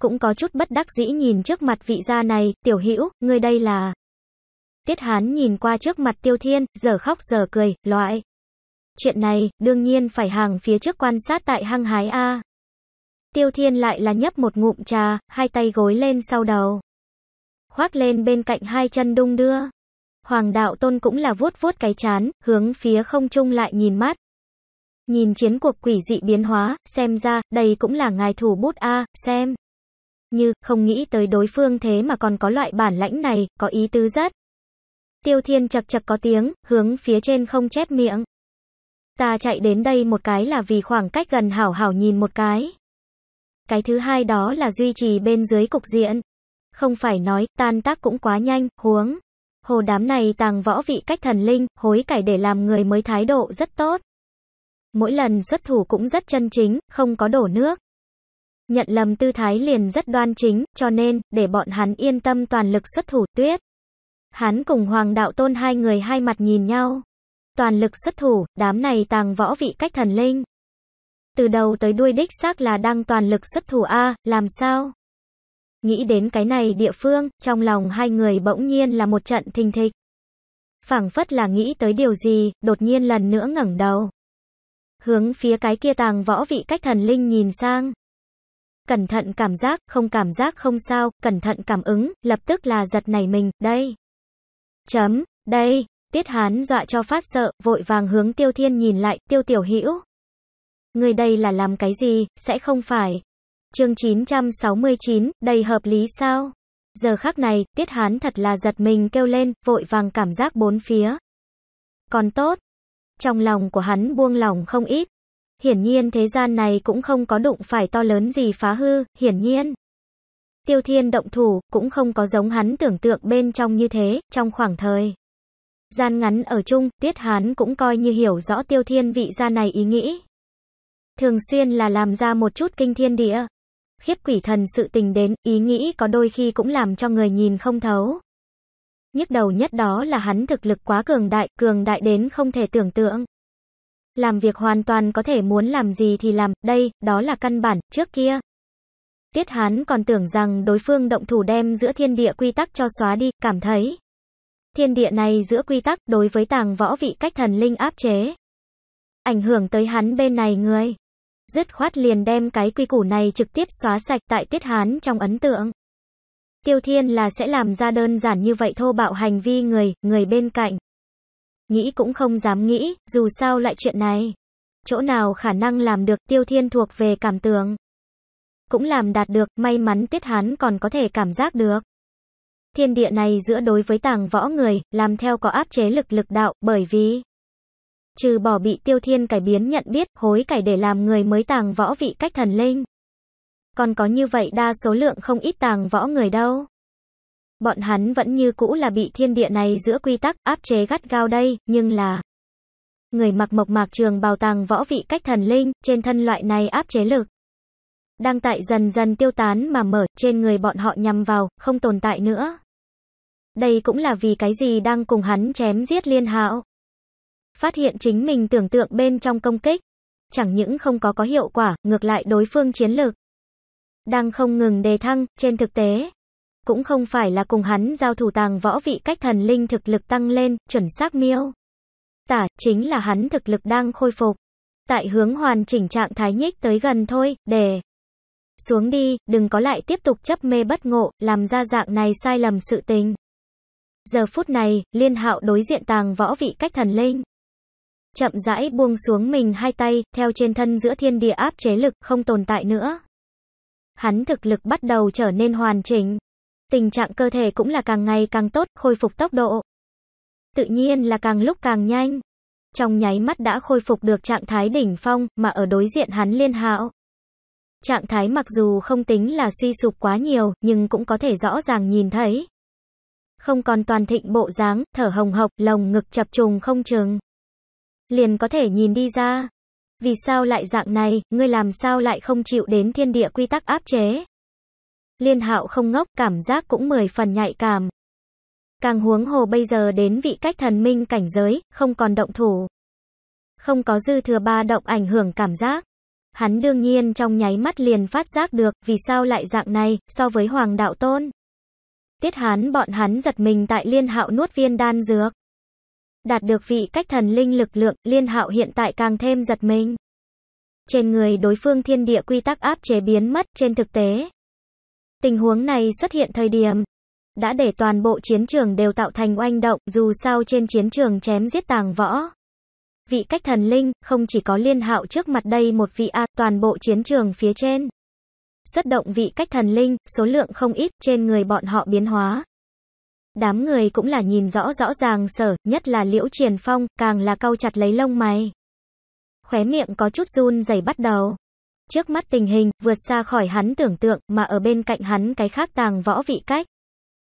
Cũng có chút bất đắc dĩ nhìn trước mặt vị gia này, tiểu hữu ngươi đây là... Tiết Hán nhìn qua trước mặt Tiêu Thiên, giờ khóc giờ cười, loại. Chuyện này, đương nhiên phải hàng phía trước quan sát tại hăng hái A. Tiêu Thiên lại là nhấp một ngụm trà, hai tay gối lên sau đầu. Khoác lên bên cạnh hai chân đung đưa. Hoàng đạo tôn cũng là vuốt vuốt cái chán, hướng phía không trung lại nhìn mắt. Nhìn chiến cuộc quỷ dị biến hóa, xem ra, đây cũng là ngài thủ bút A, xem. Như, không nghĩ tới đối phương thế mà còn có loại bản lãnh này, có ý tứ rất. Tiêu thiên chật chật có tiếng, hướng phía trên không chép miệng. Ta chạy đến đây một cái là vì khoảng cách gần hảo hảo nhìn một cái. Cái thứ hai đó là duy trì bên dưới cục diện. Không phải nói, tan tác cũng quá nhanh, huống. Hồ đám này tàng võ vị cách thần linh, hối cải để làm người mới thái độ rất tốt. Mỗi lần xuất thủ cũng rất chân chính, không có đổ nước. Nhận lầm tư thái liền rất đoan chính, cho nên, để bọn hắn yên tâm toàn lực xuất thủ tuyết. Hắn cùng Hoàng Đạo Tôn hai người hai mặt nhìn nhau. Toàn lực xuất thủ, đám này tàng võ vị cách thần linh. Từ đầu tới đuôi đích xác là đang toàn lực xuất thủ A, làm sao? Nghĩ đến cái này địa phương, trong lòng hai người bỗng nhiên là một trận thình thịch. phảng phất là nghĩ tới điều gì, đột nhiên lần nữa ngẩng đầu. Hướng phía cái kia tàng võ vị cách thần linh nhìn sang. Cẩn thận cảm giác, không cảm giác không sao, cẩn thận cảm ứng, lập tức là giật nảy mình, đây. Chấm, đây, Tiết Hán dọa cho phát sợ, vội vàng hướng Tiêu Thiên nhìn lại, Tiêu Tiểu Hữu Người đây là làm cái gì, sẽ không phải. chương 969, đây hợp lý sao? Giờ khắc này, Tiết Hán thật là giật mình kêu lên, vội vàng cảm giác bốn phía. Còn tốt. Trong lòng của hắn buông lòng không ít. Hiển nhiên thế gian này cũng không có đụng phải to lớn gì phá hư, hiển nhiên. Tiêu Thiên động thủ, cũng không có giống hắn tưởng tượng bên trong như thế, trong khoảng thời. Gian ngắn ở chung, Tiết Hán cũng coi như hiểu rõ Tiêu Thiên vị gia này ý nghĩ. Thường xuyên là làm ra một chút kinh thiên địa. Khiếp quỷ thần sự tình đến, ý nghĩ có đôi khi cũng làm cho người nhìn không thấu. Nhức đầu nhất đó là hắn thực lực quá cường đại, cường đại đến không thể tưởng tượng. Làm việc hoàn toàn có thể muốn làm gì thì làm, đây, đó là căn bản, trước kia, Tiết Hán còn tưởng rằng đối phương động thủ đem giữa thiên địa quy tắc cho xóa đi, cảm thấy thiên địa này giữa quy tắc đối với tàng võ vị cách thần linh áp chế. Ảnh hưởng tới hắn bên này người. Dứt khoát liền đem cái quy củ này trực tiếp xóa sạch tại Tiết Hán trong ấn tượng. Tiêu Thiên là sẽ làm ra đơn giản như vậy thô bạo hành vi người, người bên cạnh. Nghĩ cũng không dám nghĩ, dù sao lại chuyện này. Chỗ nào khả năng làm được Tiêu Thiên thuộc về cảm tưởng cũng làm đạt được, may mắn tiết hán còn có thể cảm giác được. Thiên địa này giữa đối với tàng võ người, làm theo có áp chế lực lực đạo, bởi vì trừ bỏ bị tiêu thiên cải biến nhận biết, hối cải để làm người mới tàng võ vị cách thần linh. Còn có như vậy đa số lượng không ít tàng võ người đâu. Bọn hắn vẫn như cũ là bị thiên địa này giữa quy tắc áp chế gắt gao đây, nhưng là người mặc mộc mạc trường bào tàng võ vị cách thần linh, trên thân loại này áp chế lực đang tại dần dần tiêu tán mà mở trên người bọn họ nhằm vào, không tồn tại nữa. Đây cũng là vì cái gì đang cùng hắn chém giết liên hạo. Phát hiện chính mình tưởng tượng bên trong công kích, chẳng những không có có hiệu quả, ngược lại đối phương chiến lược. Đang không ngừng đề thăng, trên thực tế, cũng không phải là cùng hắn giao thủ tàng võ vị cách thần linh thực lực tăng lên, chuẩn xác miêu. Tả, chính là hắn thực lực đang khôi phục. Tại hướng hoàn chỉnh trạng thái nhích tới gần thôi, để xuống đi, đừng có lại tiếp tục chấp mê bất ngộ, làm ra dạng này sai lầm sự tình. Giờ phút này, liên hạo đối diện tàng võ vị cách thần linh. Chậm rãi buông xuống mình hai tay, theo trên thân giữa thiên địa áp chế lực, không tồn tại nữa. Hắn thực lực bắt đầu trở nên hoàn chỉnh. Tình trạng cơ thể cũng là càng ngày càng tốt, khôi phục tốc độ. Tự nhiên là càng lúc càng nhanh. Trong nháy mắt đã khôi phục được trạng thái đỉnh phong, mà ở đối diện hắn liên hạo, Trạng thái mặc dù không tính là suy sụp quá nhiều, nhưng cũng có thể rõ ràng nhìn thấy. Không còn toàn thịnh bộ dáng, thở hồng hộc, lồng ngực chập trùng không chừng. Liền có thể nhìn đi ra. Vì sao lại dạng này, ngươi làm sao lại không chịu đến thiên địa quy tắc áp chế? Liên hạo không ngốc, cảm giác cũng mười phần nhạy cảm. Càng huống hồ bây giờ đến vị cách thần minh cảnh giới, không còn động thủ. Không có dư thừa ba động ảnh hưởng cảm giác. Hắn đương nhiên trong nháy mắt liền phát giác được, vì sao lại dạng này, so với Hoàng Đạo Tôn. Tiết hán bọn hắn giật mình tại liên hạo nuốt viên đan dược. Đạt được vị cách thần linh lực lượng, liên hạo hiện tại càng thêm giật mình. Trên người đối phương thiên địa quy tắc áp chế biến mất trên thực tế. Tình huống này xuất hiện thời điểm, đã để toàn bộ chiến trường đều tạo thành oanh động, dù sao trên chiến trường chém giết tàng võ vị cách thần linh, không chỉ có liên hạo trước mặt đây một vị A, toàn bộ chiến trường phía trên. Xuất động vị cách thần linh, số lượng không ít, trên người bọn họ biến hóa. Đám người cũng là nhìn rõ rõ ràng sở, nhất là liễu triền phong, càng là cau chặt lấy lông mày. Khóe miệng có chút run dày bắt đầu. Trước mắt tình hình, vượt xa khỏi hắn tưởng tượng, mà ở bên cạnh hắn cái khác tàng võ vị cách.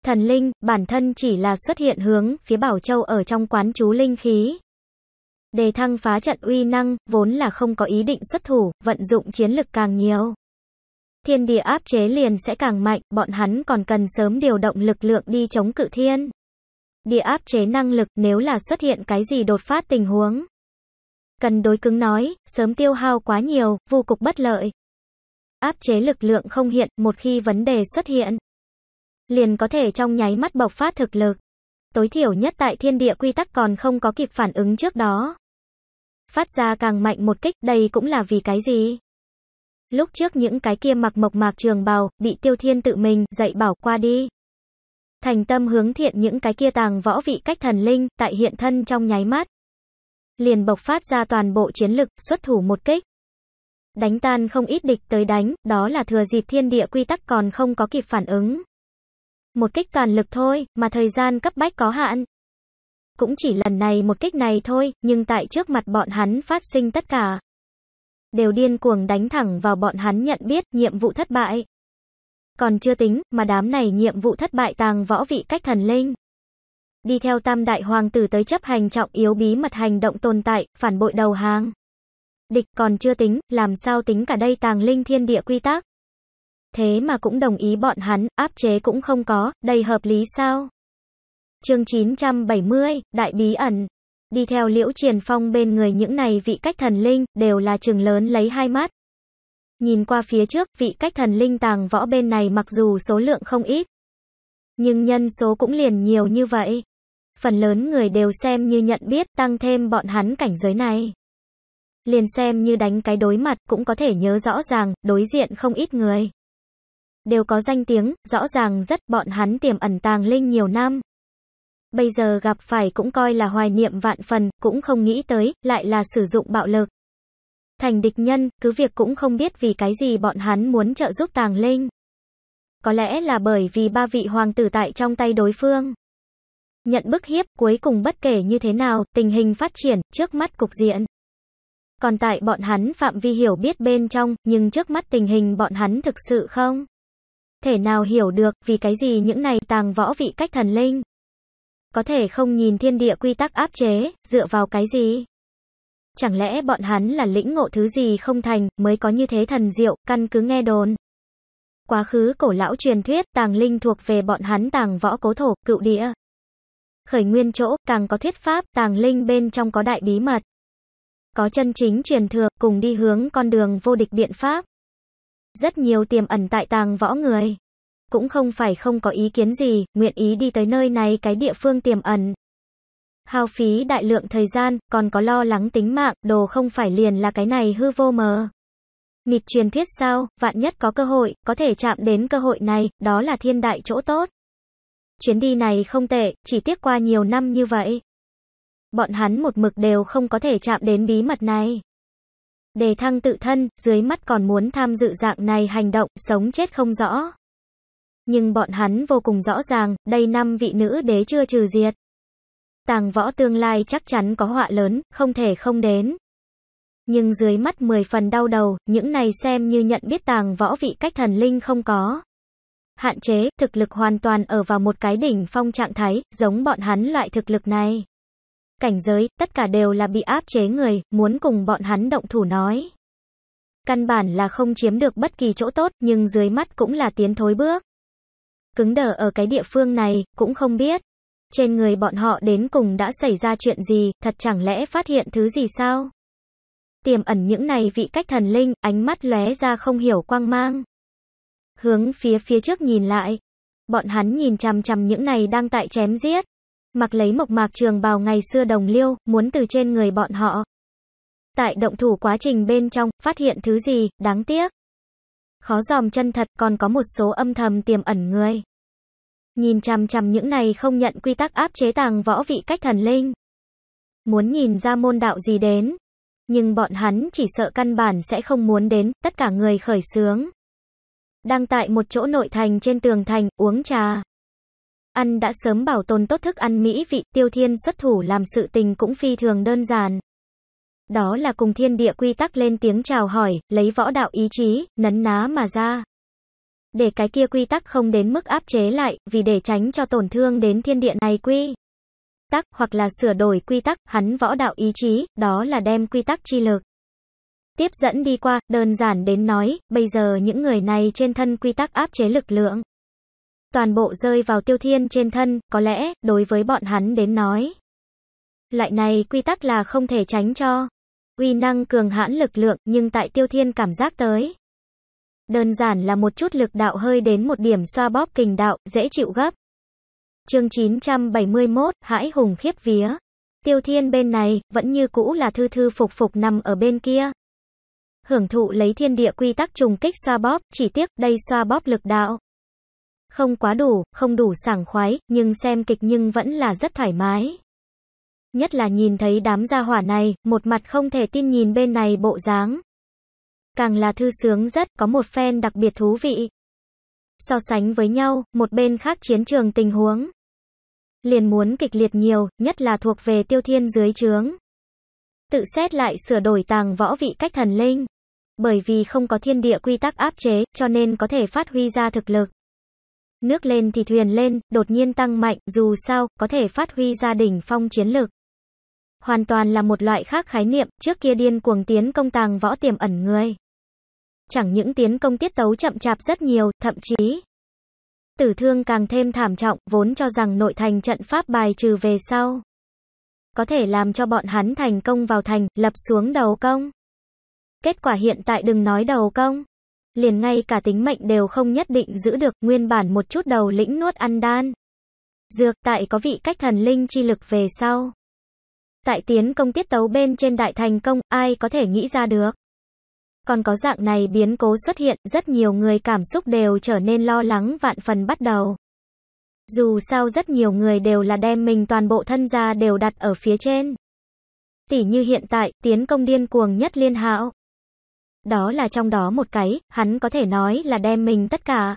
Thần linh, bản thân chỉ là xuất hiện hướng, phía Bảo Châu ở trong quán chú linh khí, Đề thăng phá trận uy năng, vốn là không có ý định xuất thủ, vận dụng chiến lực càng nhiều. Thiên địa áp chế liền sẽ càng mạnh, bọn hắn còn cần sớm điều động lực lượng đi chống cự thiên. Địa áp chế năng lực nếu là xuất hiện cái gì đột phát tình huống. Cần đối cứng nói, sớm tiêu hao quá nhiều, vô cục bất lợi. Áp chế lực lượng không hiện, một khi vấn đề xuất hiện, liền có thể trong nháy mắt bộc phát thực lực tối thiểu nhất tại thiên địa quy tắc còn không có kịp phản ứng trước đó. Phát ra càng mạnh một kích, đây cũng là vì cái gì? Lúc trước những cái kia mặc mộc mạc trường bào, bị tiêu thiên tự mình, dạy bảo qua đi. Thành tâm hướng thiện những cái kia tàng võ vị cách thần linh, tại hiện thân trong nháy mắt. Liền bộc phát ra toàn bộ chiến lực, xuất thủ một kích. Đánh tan không ít địch tới đánh, đó là thừa dịp thiên địa quy tắc còn không có kịp phản ứng một kích toàn lực thôi, mà thời gian cấp bách có hạn. Cũng chỉ lần này một kích này thôi, nhưng tại trước mặt bọn hắn phát sinh tất cả. Đều điên cuồng đánh thẳng vào bọn hắn nhận biết nhiệm vụ thất bại. Còn chưa tính, mà đám này nhiệm vụ thất bại tàng võ vị cách thần linh. Đi theo tam đại hoàng tử tới chấp hành trọng yếu bí mật hành động tồn tại, phản bội đầu hàng. Địch còn chưa tính, làm sao tính cả đây tàng linh thiên địa quy tắc thế mà cũng đồng ý bọn hắn, áp chế cũng không có, đây hợp lý sao? Chương 970, Đại Bí Ẩn Đi theo Liễu Triền Phong bên người những này vị cách thần linh, đều là trừng lớn lấy hai mắt. Nhìn qua phía trước, vị cách thần linh tàng võ bên này mặc dù số lượng không ít, nhưng nhân số cũng liền nhiều như vậy. Phần lớn người đều xem như nhận biết tăng thêm bọn hắn cảnh giới này. Liền xem như đánh cái đối mặt cũng có thể nhớ rõ ràng, đối diện không ít người đều có danh tiếng, rõ ràng rất bọn hắn tiềm ẩn tàng linh nhiều năm. Bây giờ gặp phải cũng coi là hoài niệm vạn phần, cũng không nghĩ tới, lại là sử dụng bạo lực. Thành địch nhân, cứ việc cũng không biết vì cái gì bọn hắn muốn trợ giúp tàng linh. Có lẽ là bởi vì ba vị hoàng tử tại trong tay đối phương. Nhận bức hiếp, cuối cùng bất kể như thế nào, tình hình phát triển, trước mắt cục diện. Còn tại bọn hắn phạm vi hiểu biết bên trong, nhưng trước mắt tình hình bọn hắn thực sự không? thể nào hiểu được vì cái gì những này tàng võ vị cách thần linh có thể không nhìn thiên địa quy tắc áp chế, dựa vào cái gì? Chẳng lẽ bọn hắn là lĩnh ngộ thứ gì không thành, mới có như thế thần diệu, căn cứ nghe đồn. Quá khứ cổ lão truyền thuyết tàng linh thuộc về bọn hắn tàng võ cố thổ, cựu địa. Khởi nguyên chỗ, càng có thuyết pháp, tàng linh bên trong có đại bí mật. Có chân chính truyền thừa, cùng đi hướng con đường vô địch biện pháp rất nhiều tiềm ẩn tại tàng võ người. Cũng không phải không có ý kiến gì, nguyện ý đi tới nơi này cái địa phương tiềm ẩn. Hao phí đại lượng thời gian, còn có lo lắng tính mạng, đồ không phải liền là cái này hư vô mờ. Mịt truyền thuyết sao, vạn nhất có cơ hội, có thể chạm đến cơ hội này, đó là thiên đại chỗ tốt. Chuyến đi này không tệ, chỉ tiếc qua nhiều năm như vậy. Bọn hắn một mực đều không có thể chạm đến bí mật này đề thăng tự thân, dưới mắt còn muốn tham dự dạng này hành động, sống chết không rõ. Nhưng bọn hắn vô cùng rõ ràng, đây năm vị nữ đế chưa trừ diệt. Tàng võ tương lai chắc chắn có họa lớn, không thể không đến. Nhưng dưới mắt mười phần đau đầu, những này xem như nhận biết tàng võ vị cách thần linh không có. Hạn chế, thực lực hoàn toàn ở vào một cái đỉnh phong trạng thái, giống bọn hắn loại thực lực này cảnh giới, tất cả đều là bị áp chế người, muốn cùng bọn hắn động thủ nói. Căn bản là không chiếm được bất kỳ chỗ tốt, nhưng dưới mắt cũng là tiến thối bước. Cứng đờ ở cái địa phương này, cũng không biết. Trên người bọn họ đến cùng đã xảy ra chuyện gì, thật chẳng lẽ phát hiện thứ gì sao? Tiềm ẩn những này vị cách thần linh, ánh mắt lóe ra không hiểu quang mang. Hướng phía phía trước nhìn lại. Bọn hắn nhìn chằm chằm những này đang tại chém giết mặc lấy mộc mạc trường bào ngày xưa đồng liêu, muốn từ trên người bọn họ. Tại động thủ quá trình bên trong, phát hiện thứ gì, đáng tiếc. Khó dòm chân thật, còn có một số âm thầm tiềm ẩn người. Nhìn chằm chằm những này không nhận quy tắc áp chế tàng võ vị cách thần linh. Muốn nhìn ra môn đạo gì đến. Nhưng bọn hắn chỉ sợ căn bản sẽ không muốn đến, tất cả người khởi sướng. Đang tại một chỗ nội thành trên tường thành, uống trà ăn đã sớm bảo tồn tốt thức ăn mỹ vị, Tiêu Thiên xuất thủ làm sự tình cũng phi thường đơn giản. Đó là cùng thiên địa quy tắc lên tiếng chào hỏi, lấy võ đạo ý chí, nấn ná mà ra. Để cái kia quy tắc không đến mức áp chế lại, vì để tránh cho tổn thương đến thiên địa này quy tắc, hoặc là sửa đổi quy tắc, hắn võ đạo ý chí, đó là đem quy tắc chi lực. Tiếp dẫn đi qua, đơn giản đến nói, bây giờ những người này trên thân quy tắc áp chế lực lượng toàn bộ rơi vào tiêu thiên trên thân, có lẽ, đối với bọn hắn đến nói. Loại này quy tắc là không thể tránh cho. Uy năng cường hãn lực lượng, nhưng tại tiêu thiên cảm giác tới. Đơn giản là một chút lực đạo hơi đến một điểm xoa bóp kình đạo, dễ chịu gấp. chương 971, hãi hùng khiếp vía. Tiêu thiên bên này, vẫn như cũ là thư thư phục phục nằm ở bên kia. Hưởng thụ lấy thiên địa quy tắc trùng kích xoa bóp, chỉ tiếc đây xoa bóp lực đạo. Không quá đủ, không đủ sảng khoái, nhưng xem kịch nhưng vẫn là rất thoải mái. Nhất là nhìn thấy đám gia hỏa này, một mặt không thể tin nhìn bên này bộ dáng. Càng là thư sướng rất, có một phen đặc biệt thú vị. So sánh với nhau, một bên khác chiến trường tình huống. Liền muốn kịch liệt nhiều, nhất là thuộc về tiêu thiên dưới trướng. Tự xét lại sửa đổi tàng võ vị cách thần linh. Bởi vì không có thiên địa quy tắc áp chế, cho nên có thể phát huy ra thực lực nước lên thì thuyền lên, đột nhiên tăng mạnh, dù sao, có thể phát huy ra đỉnh phong chiến lược. Hoàn toàn là một loại khác khái niệm, trước kia điên cuồng tiến công tàng võ tiềm ẩn người. Chẳng những tiến công tiết tấu chậm chạp rất nhiều, thậm chí tử thương càng thêm thảm trọng, vốn cho rằng nội thành trận pháp bài trừ về sau. Có thể làm cho bọn hắn thành công vào thành, lập xuống đầu công. Kết quả hiện tại đừng nói đầu công, liền ngay cả tính mệnh đều không nhất định giữ được, nguyên bản một chút đầu lĩnh nuốt ăn đan. Dược tại có vị cách thần linh chi lực về sau. Tại tiến công tiết tấu bên trên đại thành công, ai có thể nghĩ ra được. Còn có dạng này biến cố xuất hiện, rất nhiều người cảm xúc đều trở nên lo lắng vạn phần bắt đầu. Dù sao rất nhiều người đều là đem mình toàn bộ thân gia đều đặt ở phía trên. Tỷ như hiện tại, tiến công điên cuồng nhất liên hạo đó là trong đó một cái, hắn có thể nói là đem mình tất cả.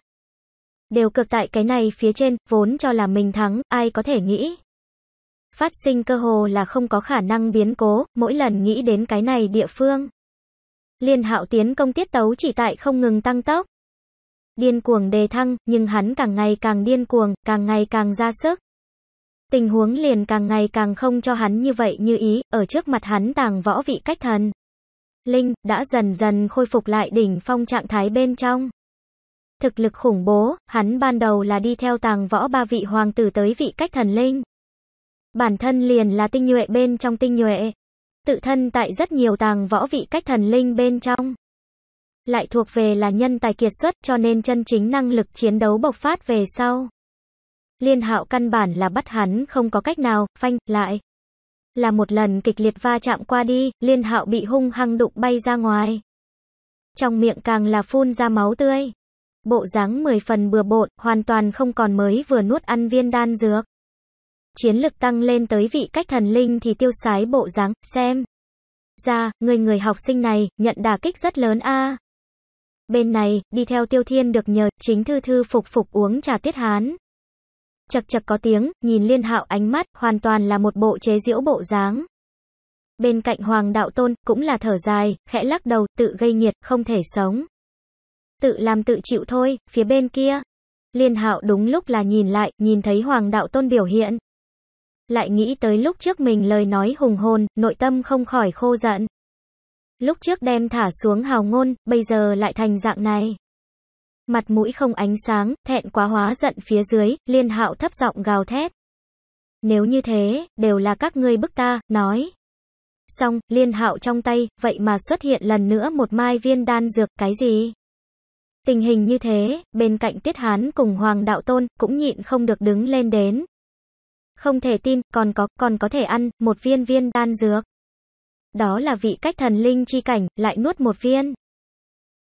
Đều cực tại cái này phía trên, vốn cho là mình thắng, ai có thể nghĩ. Phát sinh cơ hồ là không có khả năng biến cố, mỗi lần nghĩ đến cái này địa phương. Liên hạo tiến công tiết tấu chỉ tại không ngừng tăng tốc. Điên cuồng đề thăng, nhưng hắn càng ngày càng điên cuồng, càng ngày càng ra sức. Tình huống liền càng ngày càng không cho hắn như vậy như ý, ở trước mặt hắn tàng võ vị cách thần. Linh, đã dần dần khôi phục lại đỉnh phong trạng thái bên trong. Thực lực khủng bố, hắn ban đầu là đi theo tàng võ ba vị hoàng tử tới vị cách thần linh. Bản thân liền là tinh nhuệ bên trong tinh nhuệ. Tự thân tại rất nhiều tàng võ vị cách thần linh bên trong. Lại thuộc về là nhân tài kiệt xuất cho nên chân chính năng lực chiến đấu bộc phát về sau. Liên hạo căn bản là bắt hắn không có cách nào, phanh, lại là một lần kịch liệt va chạm qua đi, Liên Hạo bị hung hăng đụng bay ra ngoài. Trong miệng càng là phun ra máu tươi. Bộ dáng mười phần bừa bộn, hoàn toàn không còn mới vừa nuốt ăn viên đan dược. Chiến lực tăng lên tới vị cách thần linh thì tiêu sái bộ dáng, xem. Ra, người người học sinh này, nhận đả kích rất lớn a. Bên này, đi theo Tiêu Thiên được nhờ, chính thư thư phục phục uống trà tiết hán chật chật có tiếng, nhìn liên hạo ánh mắt, hoàn toàn là một bộ chế diễu bộ dáng. Bên cạnh hoàng đạo tôn, cũng là thở dài, khẽ lắc đầu, tự gây nghiệt, không thể sống. Tự làm tự chịu thôi, phía bên kia. Liên hạo đúng lúc là nhìn lại, nhìn thấy hoàng đạo tôn biểu hiện. Lại nghĩ tới lúc trước mình lời nói hùng hồn, nội tâm không khỏi khô giận. Lúc trước đem thả xuống hào ngôn, bây giờ lại thành dạng này mặt mũi không ánh sáng, thẹn quá hóa giận phía dưới, liên hạo thấp giọng gào thét. Nếu như thế, đều là các ngươi bức ta, nói. Xong, liên hạo trong tay, vậy mà xuất hiện lần nữa một mai viên đan dược, cái gì? Tình hình như thế, bên cạnh tiết hán cùng hoàng đạo tôn, cũng nhịn không được đứng lên đến. Không thể tin, còn có, còn có thể ăn, một viên viên đan dược. Đó là vị cách thần linh chi cảnh, lại nuốt một viên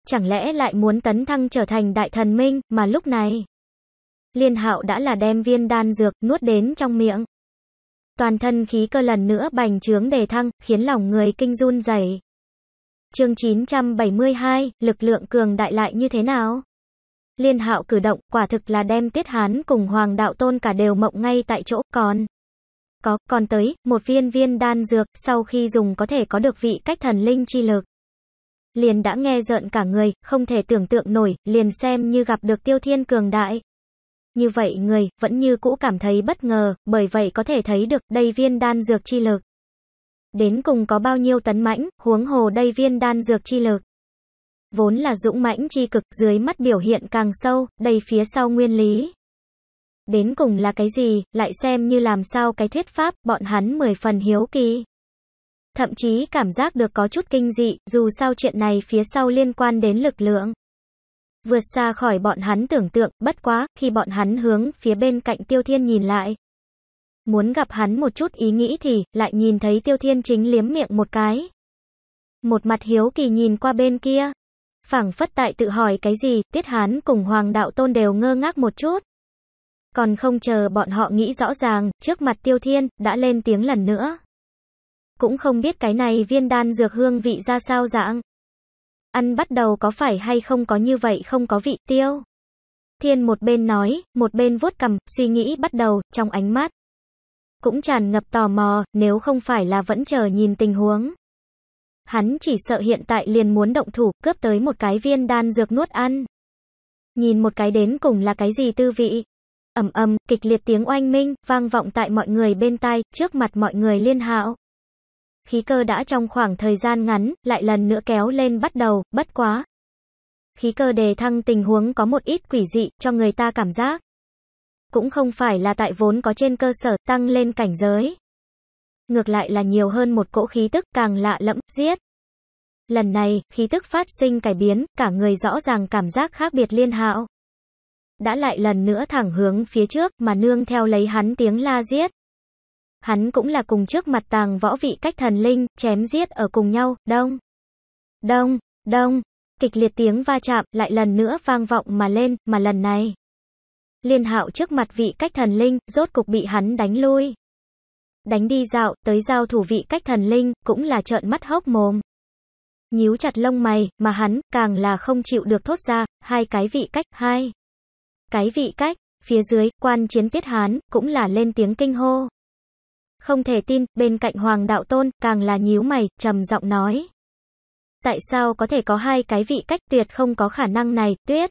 chẳng lẽ lại muốn tấn thăng trở thành đại thần minh, mà lúc này, Liên Hạo đã là đem viên đan dược nuốt đến trong miệng. Toàn thân khí cơ lần nữa bành trướng đề thăng, khiến lòng người kinh run rẩy. Chương 972, lực lượng cường đại lại như thế nào? Liên Hạo cử động, quả thực là đem Tiết Hán cùng Hoàng Đạo Tôn cả đều mộng ngay tại chỗ, còn có, còn tới, một viên viên đan dược, sau khi dùng có thể có được vị cách thần linh chi lực liền đã nghe rợn cả người, không thể tưởng tượng nổi, liền xem như gặp được tiêu thiên cường đại. Như vậy người, vẫn như cũ cảm thấy bất ngờ, bởi vậy có thể thấy được đây viên đan dược chi lực. Đến cùng có bao nhiêu tấn mãnh, huống hồ đây viên đan dược chi lực. Vốn là dũng mãnh chi cực, dưới mắt biểu hiện càng sâu, đây phía sau nguyên lý. Đến cùng là cái gì, lại xem như làm sao cái thuyết pháp, bọn hắn mười phần hiếu kỳ thậm chí cảm giác được có chút kinh dị, dù sao chuyện này phía sau liên quan đến lực lượng. Vượt xa khỏi bọn hắn tưởng tượng, bất quá, khi bọn hắn hướng phía bên cạnh Tiêu Thiên nhìn lại. Muốn gặp hắn một chút ý nghĩ thì, lại nhìn thấy Tiêu Thiên chính liếm miệng một cái. Một mặt hiếu kỳ nhìn qua bên kia. phảng phất tại tự hỏi cái gì, tiết hán cùng Hoàng Đạo Tôn đều ngơ ngác một chút. Còn không chờ bọn họ nghĩ rõ ràng, trước mặt Tiêu Thiên, đã lên tiếng lần nữa cũng không biết cái này viên đan dược hương vị ra sao dạng. Ăn bắt đầu có phải hay không có như vậy không có vị tiêu. Thiên một bên nói, một bên vuốt cầm, suy nghĩ bắt đầu, trong ánh mắt. Cũng tràn ngập tò mò, nếu không phải là vẫn chờ nhìn tình huống. Hắn chỉ sợ hiện tại liền muốn động thủ, cướp tới một cái viên đan dược nuốt ăn. Nhìn một cái đến cùng là cái gì tư vị. ầm ầm kịch liệt tiếng oanh minh, vang vọng tại mọi người bên tai, trước mặt mọi người liên hạo khí cơ đã trong khoảng thời gian ngắn, lại lần nữa kéo lên bắt đầu, bất quá. Khí cơ đề thăng tình huống có một ít quỷ dị, cho người ta cảm giác. Cũng không phải là tại vốn có trên cơ sở tăng lên cảnh giới. Ngược lại là nhiều hơn một cỗ khí tức càng lạ lẫm, giết. Lần này, khí tức phát sinh cải biến, cả người rõ ràng cảm giác khác biệt liên hạo. Đã lại lần nữa thẳng hướng phía trước mà nương theo lấy hắn tiếng la giết hắn cũng là cùng trước mặt tàng võ vị cách thần linh, chém giết ở cùng nhau, đông, đông, đông, kịch liệt tiếng va chạm lại lần nữa vang vọng mà lên, mà lần này. Liên hạo trước mặt vị cách thần linh, rốt cục bị hắn đánh lui. Đánh đi dạo, tới giao thủ vị cách thần linh, cũng là trợn mắt hốc mồm. Nhíu chặt lông mày, mà hắn, càng là không chịu được thốt ra, hai cái vị cách, hai. Cái vị cách, phía dưới, quan chiến tiết hán, cũng là lên tiếng kinh hô. Không thể tin, bên cạnh Hoàng Đạo Tôn, càng là nhíu mày, trầm giọng nói. Tại sao có thể có hai cái vị cách tuyệt không có khả năng này, tuyết?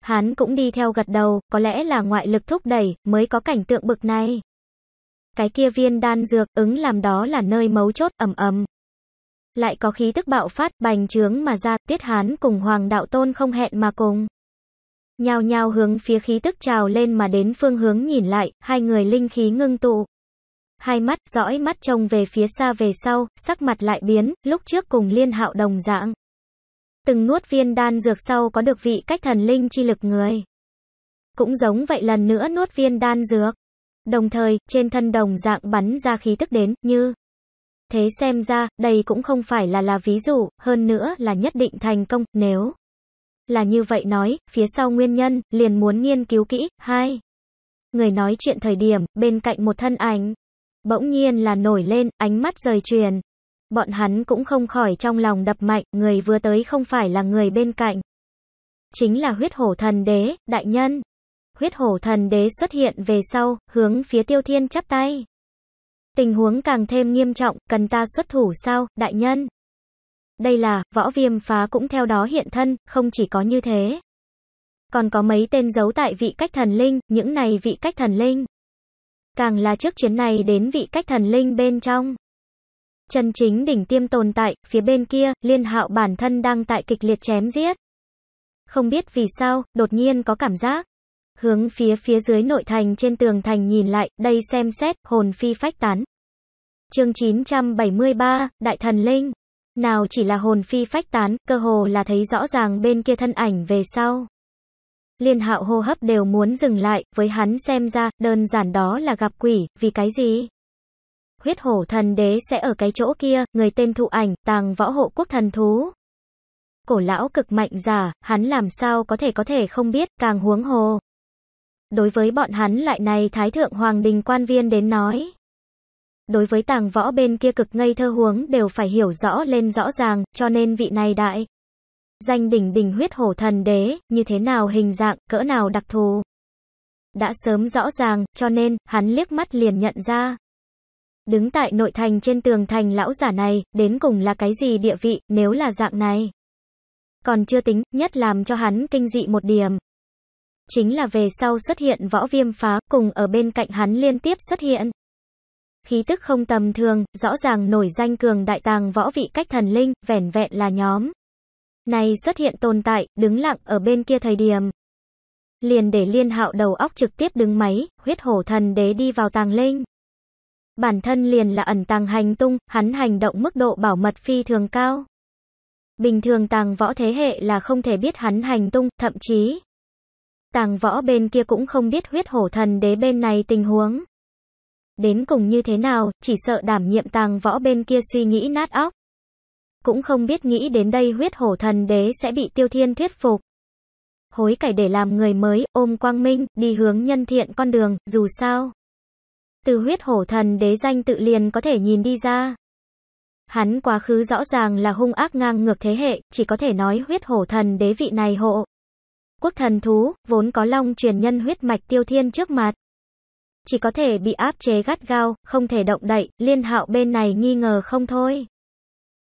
Hắn cũng đi theo gật đầu, có lẽ là ngoại lực thúc đẩy, mới có cảnh tượng bực này. Cái kia viên đan dược, ứng làm đó là nơi mấu chốt, ẩm ẩm Lại có khí tức bạo phát, bành trướng mà ra, tuyết hán cùng Hoàng Đạo Tôn không hẹn mà cùng. Nhao nhao hướng phía khí tức trào lên mà đến phương hướng nhìn lại, hai người linh khí ngưng tụ. Hai mắt, dõi mắt trông về phía xa về sau, sắc mặt lại biến, lúc trước cùng liên hạo đồng dạng. Từng nuốt viên đan dược sau có được vị cách thần linh chi lực người. Cũng giống vậy lần nữa nuốt viên đan dược. Đồng thời, trên thân đồng dạng bắn ra khí tức đến, như... Thế xem ra, đây cũng không phải là là ví dụ, hơn nữa là nhất định thành công, nếu... Là như vậy nói, phía sau nguyên nhân, liền muốn nghiên cứu kỹ. hai Người nói chuyện thời điểm, bên cạnh một thân ảnh, bỗng nhiên là nổi lên, ánh mắt rời truyền. Bọn hắn cũng không khỏi trong lòng đập mạnh, người vừa tới không phải là người bên cạnh. Chính là huyết hổ thần đế, đại nhân. Huyết hổ thần đế xuất hiện về sau, hướng phía tiêu thiên chắp tay. Tình huống càng thêm nghiêm trọng, cần ta xuất thủ sao, đại nhân. Đây là, võ viêm phá cũng theo đó hiện thân, không chỉ có như thế. Còn có mấy tên giấu tại vị cách thần linh, những này vị cách thần linh càng là trước chuyến này đến vị cách thần linh bên trong. Chân chính đỉnh tiêm tồn tại, phía bên kia, liên hạo bản thân đang tại kịch liệt chém giết. Không biết vì sao, đột nhiên có cảm giác. Hướng phía phía dưới nội thành trên tường thành nhìn lại, đây xem xét, hồn phi phách tán. chương 973, Đại Thần Linh. Nào chỉ là hồn phi phách tán, cơ hồ là thấy rõ ràng bên kia thân ảnh về sau. Liên hạo hô hấp đều muốn dừng lại, với hắn xem ra, đơn giản đó là gặp quỷ, vì cái gì? Huyết hổ thần đế sẽ ở cái chỗ kia, người tên thụ ảnh, tàng võ hộ quốc thần thú. Cổ lão cực mạnh giả, hắn làm sao có thể có thể không biết, càng huống hồ. Đối với bọn hắn lại này thái thượng hoàng đình quan viên đến nói. Đối với tàng võ bên kia cực ngây thơ huống đều phải hiểu rõ lên rõ ràng, cho nên vị này đại danh đỉnh đỉnh huyết hổ thần đế, như thế nào hình dạng, cỡ nào đặc thù. Đã sớm rõ ràng, cho nên, hắn liếc mắt liền nhận ra. Đứng tại nội thành trên tường thành lão giả này, đến cùng là cái gì địa vị, nếu là dạng này. Còn chưa tính, nhất làm cho hắn kinh dị một điểm. Chính là về sau xuất hiện võ viêm phá, cùng ở bên cạnh hắn liên tiếp xuất hiện. Khí tức không tầm thường, rõ ràng nổi danh cường đại tàng võ vị cách thần linh, vẻn vẹn là nhóm. Này xuất hiện tồn tại, đứng lặng ở bên kia thời điểm. Liền để liên hạo đầu óc trực tiếp đứng máy, huyết hổ thần đế đi vào tàng linh. Bản thân liền là ẩn tàng hành tung, hắn hành động mức độ bảo mật phi thường cao. Bình thường tàng võ thế hệ là không thể biết hắn hành tung, thậm chí. Tàng võ bên kia cũng không biết huyết hổ thần đế bên này tình huống. Đến cùng như thế nào, chỉ sợ đảm nhiệm tàng võ bên kia suy nghĩ nát óc cũng không biết nghĩ đến đây huyết hổ thần đế sẽ bị tiêu thiên thuyết phục. Hối cải để làm người mới, ôm quang minh, đi hướng nhân thiện con đường, dù sao. Từ huyết hổ thần đế danh tự liền có thể nhìn đi ra. Hắn quá khứ rõ ràng là hung ác ngang ngược thế hệ, chỉ có thể nói huyết hổ thần đế vị này hộ. Quốc thần thú, vốn có long truyền nhân huyết mạch tiêu thiên trước mặt. Chỉ có thể bị áp chế gắt gao, không thể động đậy, liên hạo bên này nghi ngờ không thôi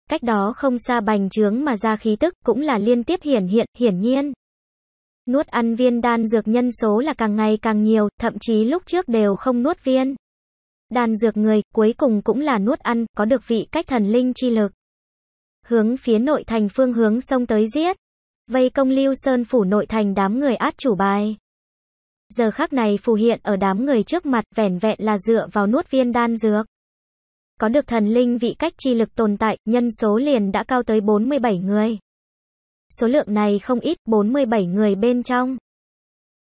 cách đó không xa bành trướng mà ra khí tức cũng là liên tiếp hiển hiện, hiển nhiên. Nuốt ăn viên đan dược nhân số là càng ngày càng nhiều, thậm chí lúc trước đều không nuốt viên. Đan dược người, cuối cùng cũng là nuốt ăn, có được vị cách thần linh chi lực. Hướng phía nội thành phương hướng sông tới giết. Vây công lưu sơn phủ nội thành đám người át chủ bài. Giờ khắc này phù hiện ở đám người trước mặt vẻn vẹn là dựa vào nuốt viên đan dược. Có được thần linh vị cách chi lực tồn tại, nhân số liền đã cao tới 47 người. Số lượng này không ít, 47 người bên trong.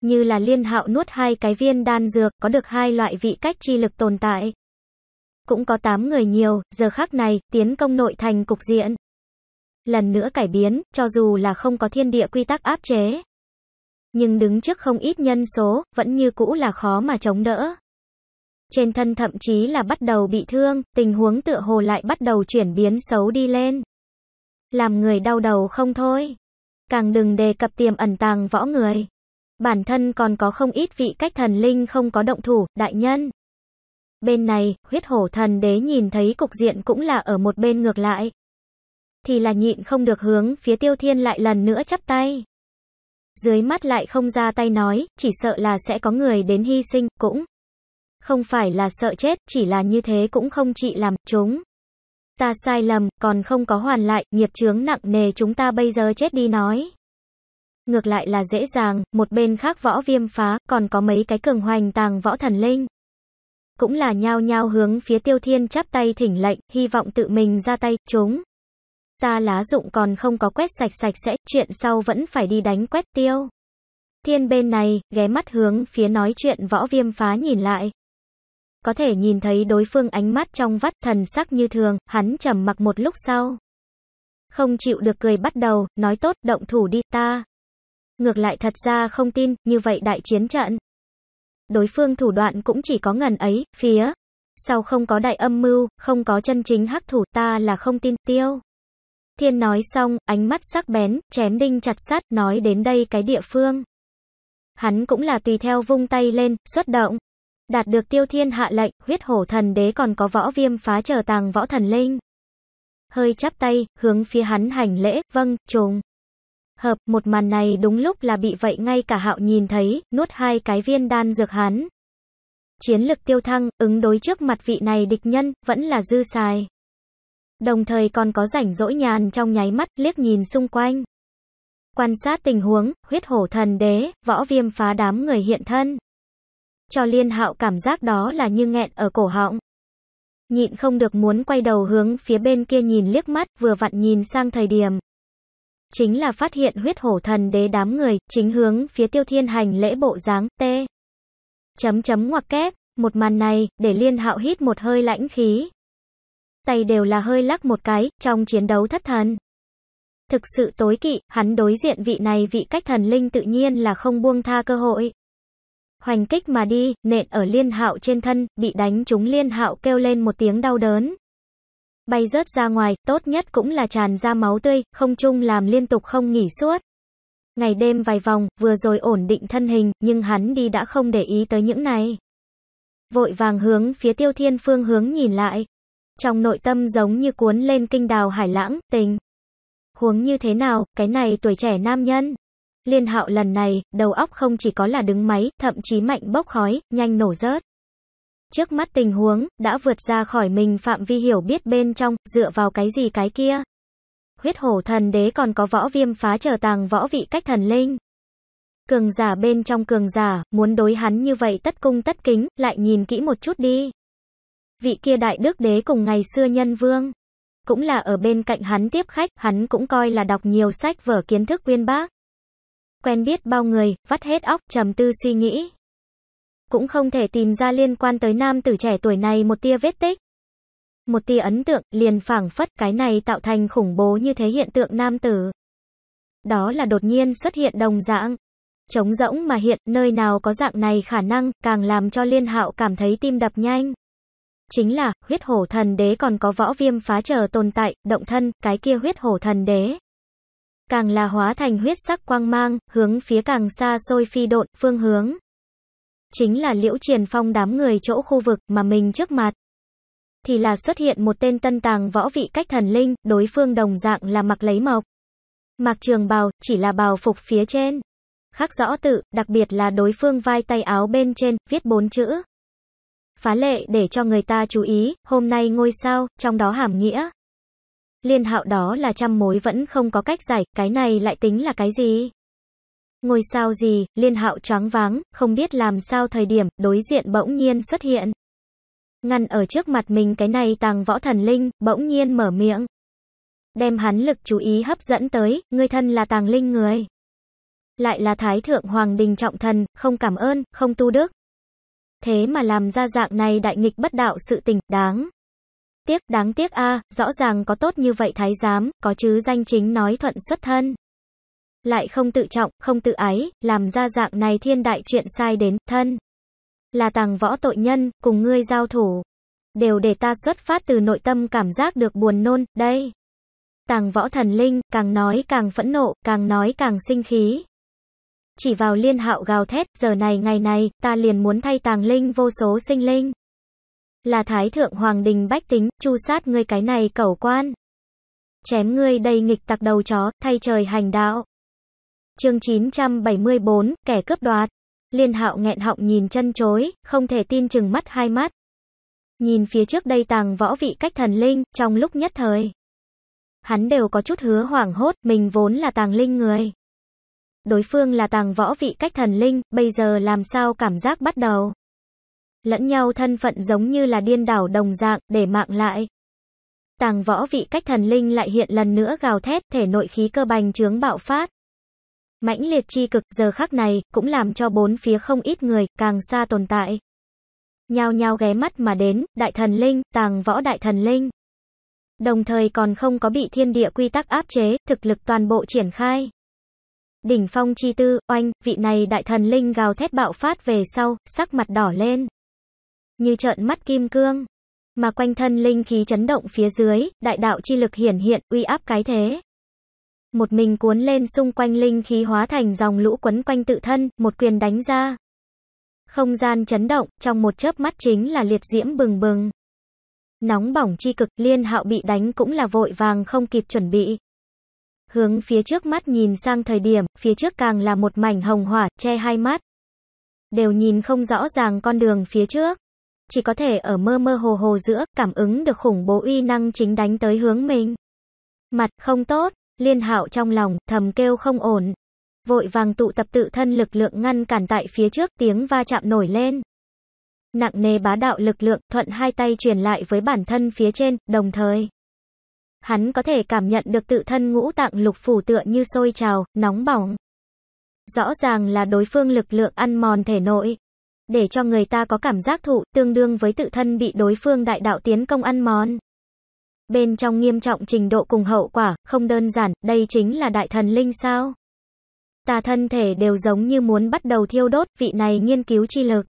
Như là liên hạo nuốt hai cái viên đan dược, có được hai loại vị cách chi lực tồn tại. Cũng có 8 người nhiều, giờ khác này, tiến công nội thành cục diện. Lần nữa cải biến, cho dù là không có thiên địa quy tắc áp chế. Nhưng đứng trước không ít nhân số, vẫn như cũ là khó mà chống đỡ trên thân thậm chí là bắt đầu bị thương, tình huống tựa hồ lại bắt đầu chuyển biến xấu đi lên. Làm người đau đầu không thôi. Càng đừng đề cập tiềm ẩn tàng võ người. Bản thân còn có không ít vị cách thần linh không có động thủ, đại nhân. Bên này, huyết hổ thần đế nhìn thấy cục diện cũng là ở một bên ngược lại. Thì là nhịn không được hướng, phía tiêu thiên lại lần nữa chắp tay. Dưới mắt lại không ra tay nói, chỉ sợ là sẽ có người đến hy sinh, cũng. Không phải là sợ chết, chỉ là như thế cũng không chị làm, chúng. Ta sai lầm, còn không có hoàn lại, nghiệp chướng nặng nề chúng ta bây giờ chết đi nói. Ngược lại là dễ dàng, một bên khác võ viêm phá, còn có mấy cái cường hoành tàng võ thần linh. Cũng là nhao nhao hướng phía tiêu thiên chắp tay thỉnh lệnh, hy vọng tự mình ra tay, chúng. Ta lá dụng còn không có quét sạch sạch sẽ, chuyện sau vẫn phải đi đánh quét tiêu. Thiên bên này, ghé mắt hướng phía nói chuyện võ viêm phá nhìn lại. Có thể nhìn thấy đối phương ánh mắt trong vắt thần sắc như thường, hắn trầm mặc một lúc sau. Không chịu được cười bắt đầu, nói tốt, động thủ đi ta. Ngược lại thật ra không tin, như vậy đại chiến trận. Đối phương thủ đoạn cũng chỉ có ngần ấy, phía. Sau không có đại âm mưu, không có chân chính hắc thủ ta là không tin tiêu. Thiên nói xong, ánh mắt sắc bén, chém đinh chặt sắt, nói đến đây cái địa phương. Hắn cũng là tùy theo vung tay lên, xuất động. Đạt được tiêu thiên hạ lệnh, huyết hổ thần đế còn có võ viêm phá trở tàng võ thần linh. Hơi chắp tay, hướng phía hắn hành lễ, vâng, trùng. Hợp, một màn này đúng lúc là bị vậy ngay cả hạo nhìn thấy, nuốt hai cái viên đan dược hắn. Chiến lực tiêu thăng, ứng đối trước mặt vị này địch nhân, vẫn là dư xài. Đồng thời còn có rảnh rỗi nhàn trong nháy mắt, liếc nhìn xung quanh. Quan sát tình huống, huyết hổ thần đế, võ viêm phá đám người hiện thân cho Liên Hạo cảm giác đó là như nghẹn ở cổ họng. Nhịn không được muốn quay đầu hướng phía bên kia nhìn liếc mắt, vừa vặn nhìn sang thời điểm. Chính là phát hiện huyết hổ thần đế đám người, chính hướng phía tiêu thiên hành lễ bộ dáng, tê. Chấm chấm ngoặc kép, một màn này, để Liên Hạo hít một hơi lãnh khí. Tay đều là hơi lắc một cái, trong chiến đấu thất thần. Thực sự tối kỵ, hắn đối diện vị này vị cách thần linh tự nhiên là không buông tha cơ hội hoành kích mà đi, nện ở liên hạo trên thân, bị đánh trúng liên hạo kêu lên một tiếng đau đớn. Bay rớt ra ngoài, tốt nhất cũng là tràn ra máu tươi, không chung làm liên tục không nghỉ suốt. Ngày đêm vài vòng, vừa rồi ổn định thân hình, nhưng hắn đi đã không để ý tới những này. Vội vàng hướng phía tiêu thiên phương hướng nhìn lại. Trong nội tâm giống như cuốn lên kinh đào hải lãng, tình. Huống như thế nào, cái này tuổi trẻ nam nhân, Liên hạo lần này, đầu óc không chỉ có là đứng máy, thậm chí mạnh bốc khói, nhanh nổ rớt. Trước mắt tình huống, đã vượt ra khỏi mình phạm vi hiểu biết bên trong, dựa vào cái gì cái kia. Huyết hổ thần đế còn có võ viêm phá trở tàng võ vị cách thần linh. Cường giả bên trong cường giả, muốn đối hắn như vậy tất cung tất kính, lại nhìn kỹ một chút đi. Vị kia đại đức đế cùng ngày xưa nhân vương. Cũng là ở bên cạnh hắn tiếp khách, hắn cũng coi là đọc nhiều sách vở kiến thức quyên bác quen biết bao người, vắt hết óc, trầm tư suy nghĩ. Cũng không thể tìm ra liên quan tới nam tử trẻ tuổi này một tia vết tích. Một tia ấn tượng, liền phảng phất cái này tạo thành khủng bố như thế hiện tượng nam tử. Đó là đột nhiên xuất hiện đồng dạng. Trống rỗng mà hiện, nơi nào có dạng này khả năng, càng làm cho liên hạo cảm thấy tim đập nhanh chính là huyết hổ thần đế còn có võ viêm phá chờ tồn tại, động thân, cái kia huyết hổ thần đế càng là hóa thành huyết sắc quang mang, hướng phía càng xa xôi phi độn, phương hướng. Chính là liễu triển phong đám người chỗ khu vực mà mình trước mặt. Thì là xuất hiện một tên tân tàng võ vị cách thần linh, đối phương đồng dạng là mặc lấy mộc. Mặc trường bào, chỉ là bào phục phía trên. Khắc rõ tự, đặc biệt là đối phương vai tay áo bên trên, viết bốn chữ. Phá lệ để cho người ta chú ý, hôm nay ngôi sao, trong đó hàm nghĩa. Liên hạo đó là trăm mối vẫn không có cách giải, cái này lại tính là cái gì? Ngôi sao gì, liên hạo choáng váng, không biết làm sao thời điểm, đối diện bỗng nhiên xuất hiện. Ngăn ở trước mặt mình cái này tàng võ thần linh, bỗng nhiên mở miệng. Đem hắn lực chú ý hấp dẫn tới, người thân là tàng linh người. Lại là thái thượng hoàng đình trọng thần, không cảm ơn, không tu đức. Thế mà làm ra dạng này đại nghịch bất đạo sự tình, đáng. Tiếc, đáng tiếc a, rõ ràng có tốt như vậy thái giám, có chứ danh chính nói thuận xuất thân. Lại không tự trọng, không tự ái, làm ra dạng này thiên đại chuyện sai đến, thân. Là tàng võ tội nhân, cùng ngươi giao thủ. Đều để ta xuất phát từ nội tâm cảm giác được buồn nôn, đây. Tàng võ thần linh, càng nói càng phẫn nộ, càng nói càng sinh khí. Chỉ vào liên hạo gào thét, giờ này ngày này, ta liền muốn thay tàng linh vô số sinh linh. Là thái thượng hoàng đình bách tính, chu sát ngươi cái này cẩu quan. Chém ngươi đầy nghịch tặc đầu chó, thay trời hành đạo. Chương 974, kẻ cướp đoạt. Liên hạo nghẹn họng nhìn chân chối, không thể tin chừng mắt hai mắt. Nhìn phía trước đây tàng võ vị cách thần linh, trong lúc nhất thời. Hắn đều có chút hứa hoảng hốt, mình vốn là tàng linh người. Đối phương là tàng võ vị cách thần linh, bây giờ làm sao cảm giác bắt đầu lẫn nhau thân phận giống như là điên đảo đồng dạng, để mạng lại. Tàng võ vị cách thần linh lại hiện lần nữa gào thét, thể nội khí cơ bành trướng bạo phát. Mãnh liệt chi cực giờ khắc này, cũng làm cho bốn phía không ít người, càng xa tồn tại. Nhao nhao ghé mắt mà đến, đại thần linh, tàng võ đại thần linh. Đồng thời còn không có bị thiên địa quy tắc áp chế, thực lực toàn bộ triển khai. Đỉnh phong chi tư, oanh, vị này đại thần linh gào thét bạo phát về sau, sắc mặt đỏ lên như trợn mắt kim cương. Mà quanh thân linh khí chấn động phía dưới, đại đạo chi lực hiển hiện, uy áp cái thế. Một mình cuốn lên xung quanh linh khí hóa thành dòng lũ quấn quanh tự thân, một quyền đánh ra. Không gian chấn động, trong một chớp mắt chính là liệt diễm bừng bừng. Nóng bỏng chi cực, liên hạo bị đánh cũng là vội vàng không kịp chuẩn bị. Hướng phía trước mắt nhìn sang thời điểm, phía trước càng là một mảnh hồng hỏa, che hai mắt. Đều nhìn không rõ ràng con đường phía trước chỉ có thể ở mơ mơ hồ hồ giữa, cảm ứng được khủng bố uy năng chính đánh tới hướng mình. Mặt không tốt, liên hạo trong lòng, thầm kêu không ổn. Vội vàng tụ tập tự thân lực lượng ngăn cản tại phía trước tiếng va chạm nổi lên. Nặng nề bá đạo lực lượng, thuận hai tay truyền lại với bản thân phía trên, đồng thời. Hắn có thể cảm nhận được tự thân ngũ tạng lục phủ tựa như sôi trào, nóng bỏng. Rõ ràng là đối phương lực lượng ăn mòn thể nội, để cho người ta có cảm giác thụ, tương đương với tự thân bị đối phương đại đạo tiến công ăn món Bên trong nghiêm trọng trình độ cùng hậu quả, không đơn giản, đây chính là đại thần linh sao? Ta thân thể đều giống như muốn bắt đầu thiêu đốt, vị này nghiên cứu chi lực.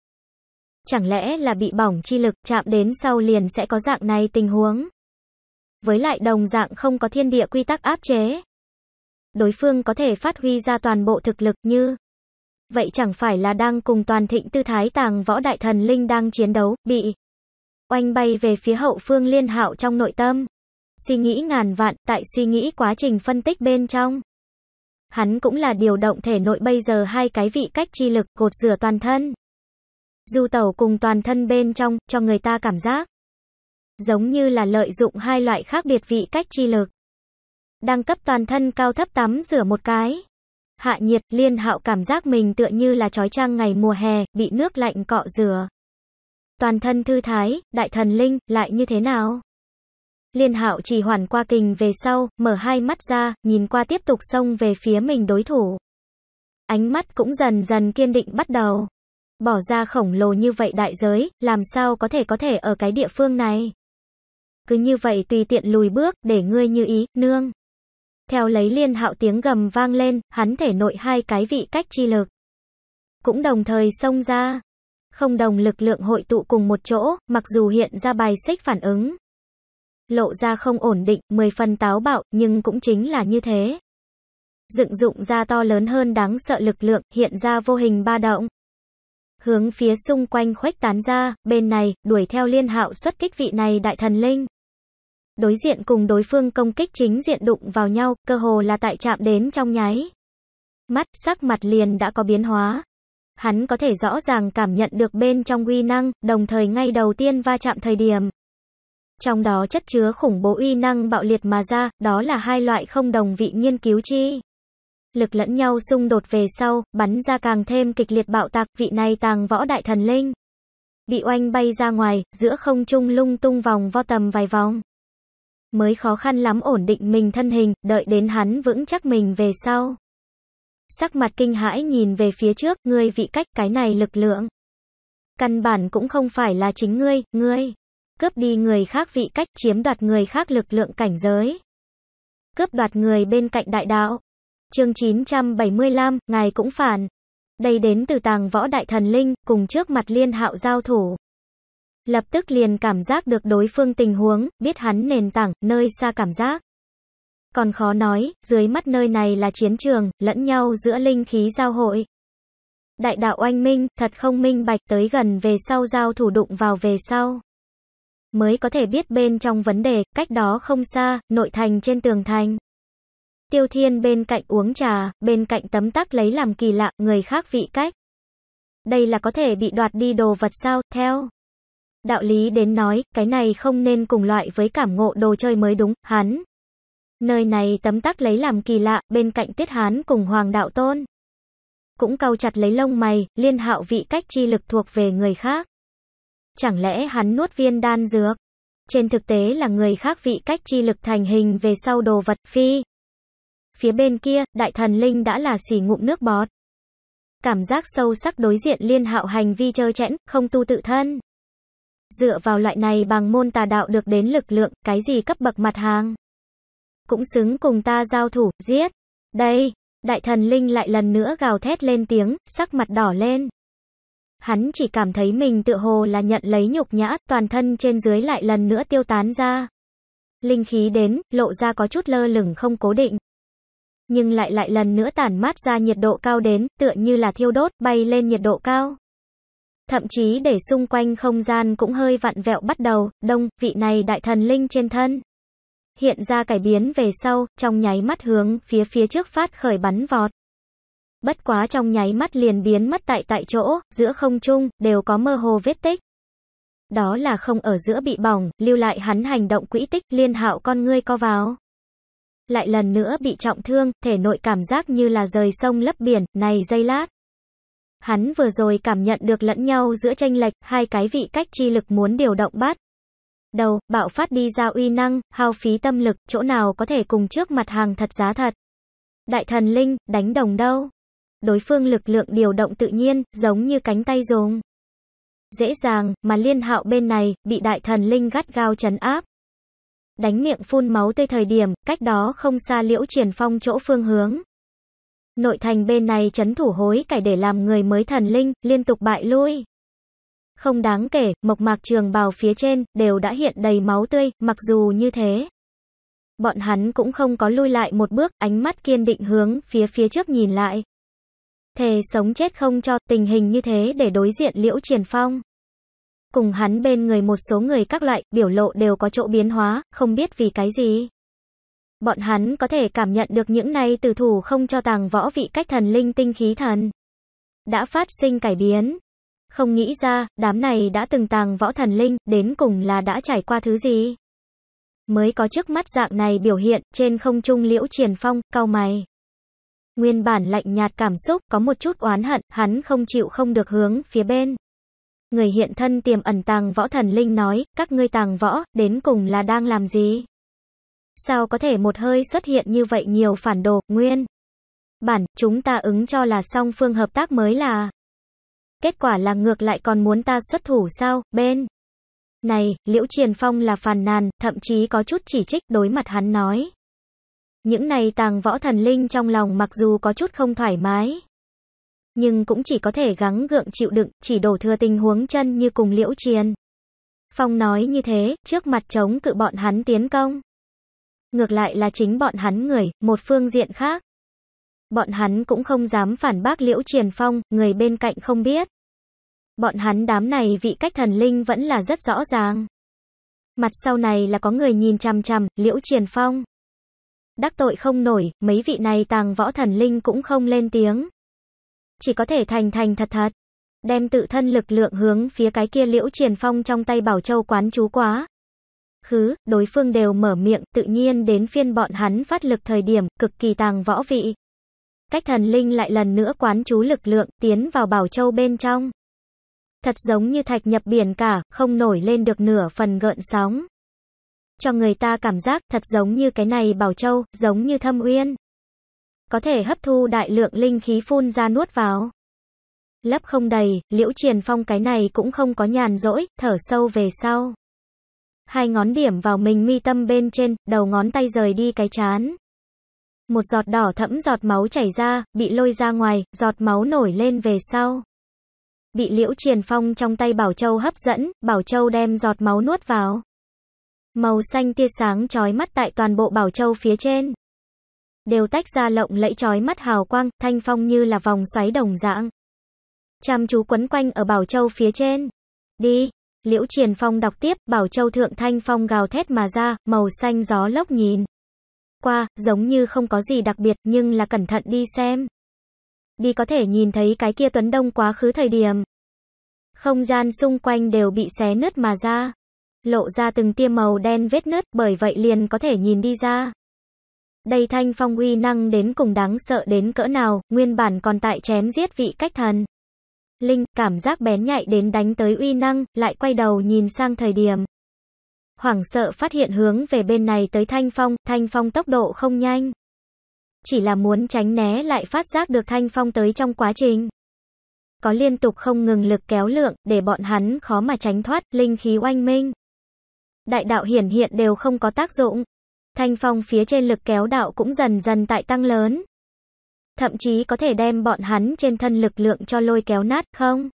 Chẳng lẽ là bị bỏng chi lực chạm đến sau liền sẽ có dạng này tình huống? Với lại đồng dạng không có thiên địa quy tắc áp chế. Đối phương có thể phát huy ra toàn bộ thực lực như vậy chẳng phải là đang cùng toàn thịnh tư thái tàng võ đại thần linh đang chiến đấu, bị oanh bay về phía hậu phương liên hạo trong nội tâm. Suy nghĩ ngàn vạn, tại suy nghĩ quá trình phân tích bên trong. Hắn cũng là điều động thể nội bây giờ hai cái vị cách chi lực cột rửa toàn thân. Du tẩu cùng toàn thân bên trong, cho người ta cảm giác. Giống như là lợi dụng hai loại khác biệt vị cách chi lực. Đang cấp toàn thân cao thấp tắm rửa một cái. Hạ nhiệt, liên hạo cảm giác mình tựa như là trói trang ngày mùa hè, bị nước lạnh cọ rửa. Toàn thân thư thái, đại thần linh, lại như thế nào? Liên hạo chỉ hoàn qua kình về sau, mở hai mắt ra, nhìn qua tiếp tục xông về phía mình đối thủ. Ánh mắt cũng dần dần kiên định bắt đầu. Bỏ ra khổng lồ như vậy đại giới, làm sao có thể có thể ở cái địa phương này? Cứ như vậy tùy tiện lùi bước, để ngươi như ý, nương. Theo lấy liên hạo tiếng gầm vang lên, hắn thể nội hai cái vị cách chi lực. Cũng đồng thời xông ra. Không đồng lực lượng hội tụ cùng một chỗ, mặc dù hiện ra bài xích phản ứng. Lộ ra không ổn định, mười phần táo bạo, nhưng cũng chính là như thế. Dựng dụng ra to lớn hơn đáng sợ lực lượng, hiện ra vô hình ba động. Hướng phía xung quanh khuếch tán ra, bên này, đuổi theo liên hạo xuất kích vị này đại thần linh đối diện cùng đối phương công kích chính diện đụng vào nhau, cơ hồ là tại chạm đến trong nháy. Mắt, sắc mặt liền đã có biến hóa. Hắn có thể rõ ràng cảm nhận được bên trong uy năng, đồng thời ngay đầu tiên va chạm thời điểm. Trong đó chất chứa khủng bố uy năng bạo liệt mà ra, đó là hai loại không đồng vị nghiên cứu chi. Lực lẫn nhau xung đột về sau, bắn ra càng thêm kịch liệt bạo tạc, vị này tàng võ đại thần linh. Bị oanh bay ra ngoài, giữa không trung lung tung vòng vo tầm vài vòng mới khó khăn lắm ổn định mình thân hình, đợi đến hắn vững chắc mình về sau. Sắc mặt kinh hãi nhìn về phía trước, ngươi vị cách cái này lực lượng. Căn bản cũng không phải là chính ngươi, ngươi. Cướp đi người khác vị cách chiếm đoạt người khác lực lượng cảnh giới. Cướp đoạt người bên cạnh đại đạo. chương 975, ngài cũng phản. Đây đến từ tàng võ đại thần linh, cùng trước mặt liên hạo giao thủ. Lập tức liền cảm giác được đối phương tình huống, biết hắn nền tảng, nơi xa cảm giác. Còn khó nói, dưới mắt nơi này là chiến trường, lẫn nhau giữa linh khí giao hội. Đại đạo oanh minh, thật không minh bạch tới gần về sau giao thủ đụng vào về sau. Mới có thể biết bên trong vấn đề, cách đó không xa, nội thành trên tường thành. Tiêu thiên bên cạnh uống trà, bên cạnh tấm tắc lấy làm kỳ lạ, người khác vị cách. Đây là có thể bị đoạt đi đồ vật sao, theo. Đạo lý đến nói, cái này không nên cùng loại với cảm ngộ đồ chơi mới đúng, hắn. Nơi này tấm tắc lấy làm kỳ lạ, bên cạnh tiết hán cùng hoàng đạo tôn. Cũng cau chặt lấy lông mày, liên hạo vị cách chi lực thuộc về người khác. Chẳng lẽ hắn nuốt viên đan dược? Trên thực tế là người khác vị cách chi lực thành hình về sau đồ vật phi. Phía bên kia, đại thần linh đã là xỉ ngụm nước bọt. Cảm giác sâu sắc đối diện liên hạo hành vi chơi chẽn, không tu tự thân. Dựa vào loại này bằng môn tà đạo được đến lực lượng, cái gì cấp bậc mặt hàng. Cũng xứng cùng ta giao thủ, giết. Đây, đại thần linh lại lần nữa gào thét lên tiếng, sắc mặt đỏ lên. Hắn chỉ cảm thấy mình tự hồ là nhận lấy nhục nhã, toàn thân trên dưới lại lần nữa tiêu tán ra. Linh khí đến, lộ ra có chút lơ lửng không cố định. Nhưng lại lại lần nữa tản mát ra nhiệt độ cao đến, tựa như là thiêu đốt, bay lên nhiệt độ cao. Thậm chí để xung quanh không gian cũng hơi vặn vẹo bắt đầu, đông, vị này đại thần linh trên thân. Hiện ra cải biến về sau, trong nháy mắt hướng, phía phía trước phát khởi bắn vọt. Bất quá trong nháy mắt liền biến mất tại tại chỗ, giữa không trung đều có mơ hồ vết tích. Đó là không ở giữa bị bỏng, lưu lại hắn hành động quỹ tích, liên hạo con ngươi co vào. Lại lần nữa bị trọng thương, thể nội cảm giác như là rời sông lấp biển, này dây lát. Hắn vừa rồi cảm nhận được lẫn nhau giữa tranh lệch, hai cái vị cách chi lực muốn điều động bát. Đầu, bạo phát đi ra uy năng, hao phí tâm lực, chỗ nào có thể cùng trước mặt hàng thật giá thật. Đại thần linh, đánh đồng đâu. Đối phương lực lượng điều động tự nhiên, giống như cánh tay rồng. Dễ dàng, mà liên hạo bên này, bị đại thần linh gắt gao chấn áp. Đánh miệng phun máu tê thời điểm, cách đó không xa liễu triển phong chỗ phương hướng. Nội thành bên này chấn thủ hối cải để làm người mới thần linh, liên tục bại lui. Không đáng kể, mộc mạc trường bào phía trên, đều đã hiện đầy máu tươi, mặc dù như thế. Bọn hắn cũng không có lui lại một bước, ánh mắt kiên định hướng, phía phía trước nhìn lại. Thề sống chết không cho, tình hình như thế để đối diện liễu triển phong. Cùng hắn bên người một số người các loại, biểu lộ đều có chỗ biến hóa, không biết vì cái gì. Bọn hắn có thể cảm nhận được những này từ thủ không cho tàng võ vị cách thần linh tinh khí thần. Đã phát sinh cải biến. Không nghĩ ra, đám này đã từng tàng võ thần linh, đến cùng là đã trải qua thứ gì? Mới có trước mắt dạng này biểu hiện, trên không trung liễu triển phong, cau mày. Nguyên bản lạnh nhạt cảm xúc, có một chút oán hận, hắn không chịu không được hướng, phía bên. Người hiện thân tiềm ẩn tàng võ thần linh nói, các ngươi tàng võ, đến cùng là đang làm gì? Sao có thể một hơi xuất hiện như vậy nhiều phản đồ, nguyên? Bản, chúng ta ứng cho là song phương hợp tác mới là. Kết quả là ngược lại còn muốn ta xuất thủ sao, bên. Này, Liễu Triền Phong là phàn nàn, thậm chí có chút chỉ trích đối mặt hắn nói. Những này tàng võ thần linh trong lòng mặc dù có chút không thoải mái. Nhưng cũng chỉ có thể gắng gượng chịu đựng, chỉ đổ thừa tình huống chân như cùng Liễu Triền. Phong nói như thế, trước mặt chống cự bọn hắn tiến công. Ngược lại là chính bọn hắn người, một phương diện khác. Bọn hắn cũng không dám phản bác Liễu Triền Phong, người bên cạnh không biết. Bọn hắn đám này vị cách thần linh vẫn là rất rõ ràng. Mặt sau này là có người nhìn chằm chằm, Liễu Triền Phong. Đắc tội không nổi, mấy vị này tàng võ thần linh cũng không lên tiếng. Chỉ có thể thành thành thật thật. Đem tự thân lực lượng hướng phía cái kia Liễu Triền Phong trong tay Bảo Châu quán chú quá khứ, đối phương đều mở miệng, tự nhiên đến phiên bọn hắn phát lực thời điểm, cực kỳ tàng võ vị. Cách thần linh lại lần nữa quán chú lực lượng, tiến vào bảo châu bên trong. Thật giống như thạch nhập biển cả, không nổi lên được nửa phần gợn sóng. Cho người ta cảm giác thật giống như cái này bảo châu, giống như thâm uyên. Có thể hấp thu đại lượng linh khí phun ra nuốt vào. Lấp không đầy, liễu triền phong cái này cũng không có nhàn rỗi, thở sâu về sau. Hai ngón điểm vào mình mi tâm bên trên, đầu ngón tay rời đi cái chán. Một giọt đỏ thẫm giọt máu chảy ra, bị lôi ra ngoài, giọt máu nổi lên về sau. Bị liễu triền phong trong tay Bảo Châu hấp dẫn, Bảo Châu đem giọt máu nuốt vào. Màu xanh tia sáng trói mắt tại toàn bộ Bảo Châu phía trên. Đều tách ra lộng lẫy trói mắt hào quang, thanh phong như là vòng xoáy đồng dạng. Chăm chú quấn quanh ở Bảo Châu phía trên. Đi! Liễu Triền Phong đọc tiếp, Bảo Châu Thượng Thanh Phong gào thét mà ra, màu xanh gió lốc nhìn. Qua, giống như không có gì đặc biệt, nhưng là cẩn thận đi xem. Đi có thể nhìn thấy cái kia Tuấn Đông quá khứ thời điểm. Không gian xung quanh đều bị xé nứt mà ra. Lộ ra từng tia màu đen vết nứt, bởi vậy liền có thể nhìn đi ra. Đây thanh phong uy năng đến cùng đáng sợ đến cỡ nào, nguyên bản còn tại chém giết vị cách thần. Linh, cảm giác bén nhạy đến đánh tới uy năng, lại quay đầu nhìn sang thời điểm. Hoảng sợ phát hiện hướng về bên này tới Thanh Phong, Thanh Phong tốc độ không nhanh. Chỉ là muốn tránh né lại phát giác được Thanh Phong tới trong quá trình. Có liên tục không ngừng lực kéo lượng, để bọn hắn khó mà tránh thoát, linh khí oanh minh. Đại đạo hiển hiện đều không có tác dụng. Thanh Phong phía trên lực kéo đạo cũng dần dần tại tăng lớn, thậm chí có thể đem bọn hắn trên thân lực lượng cho lôi kéo nát không?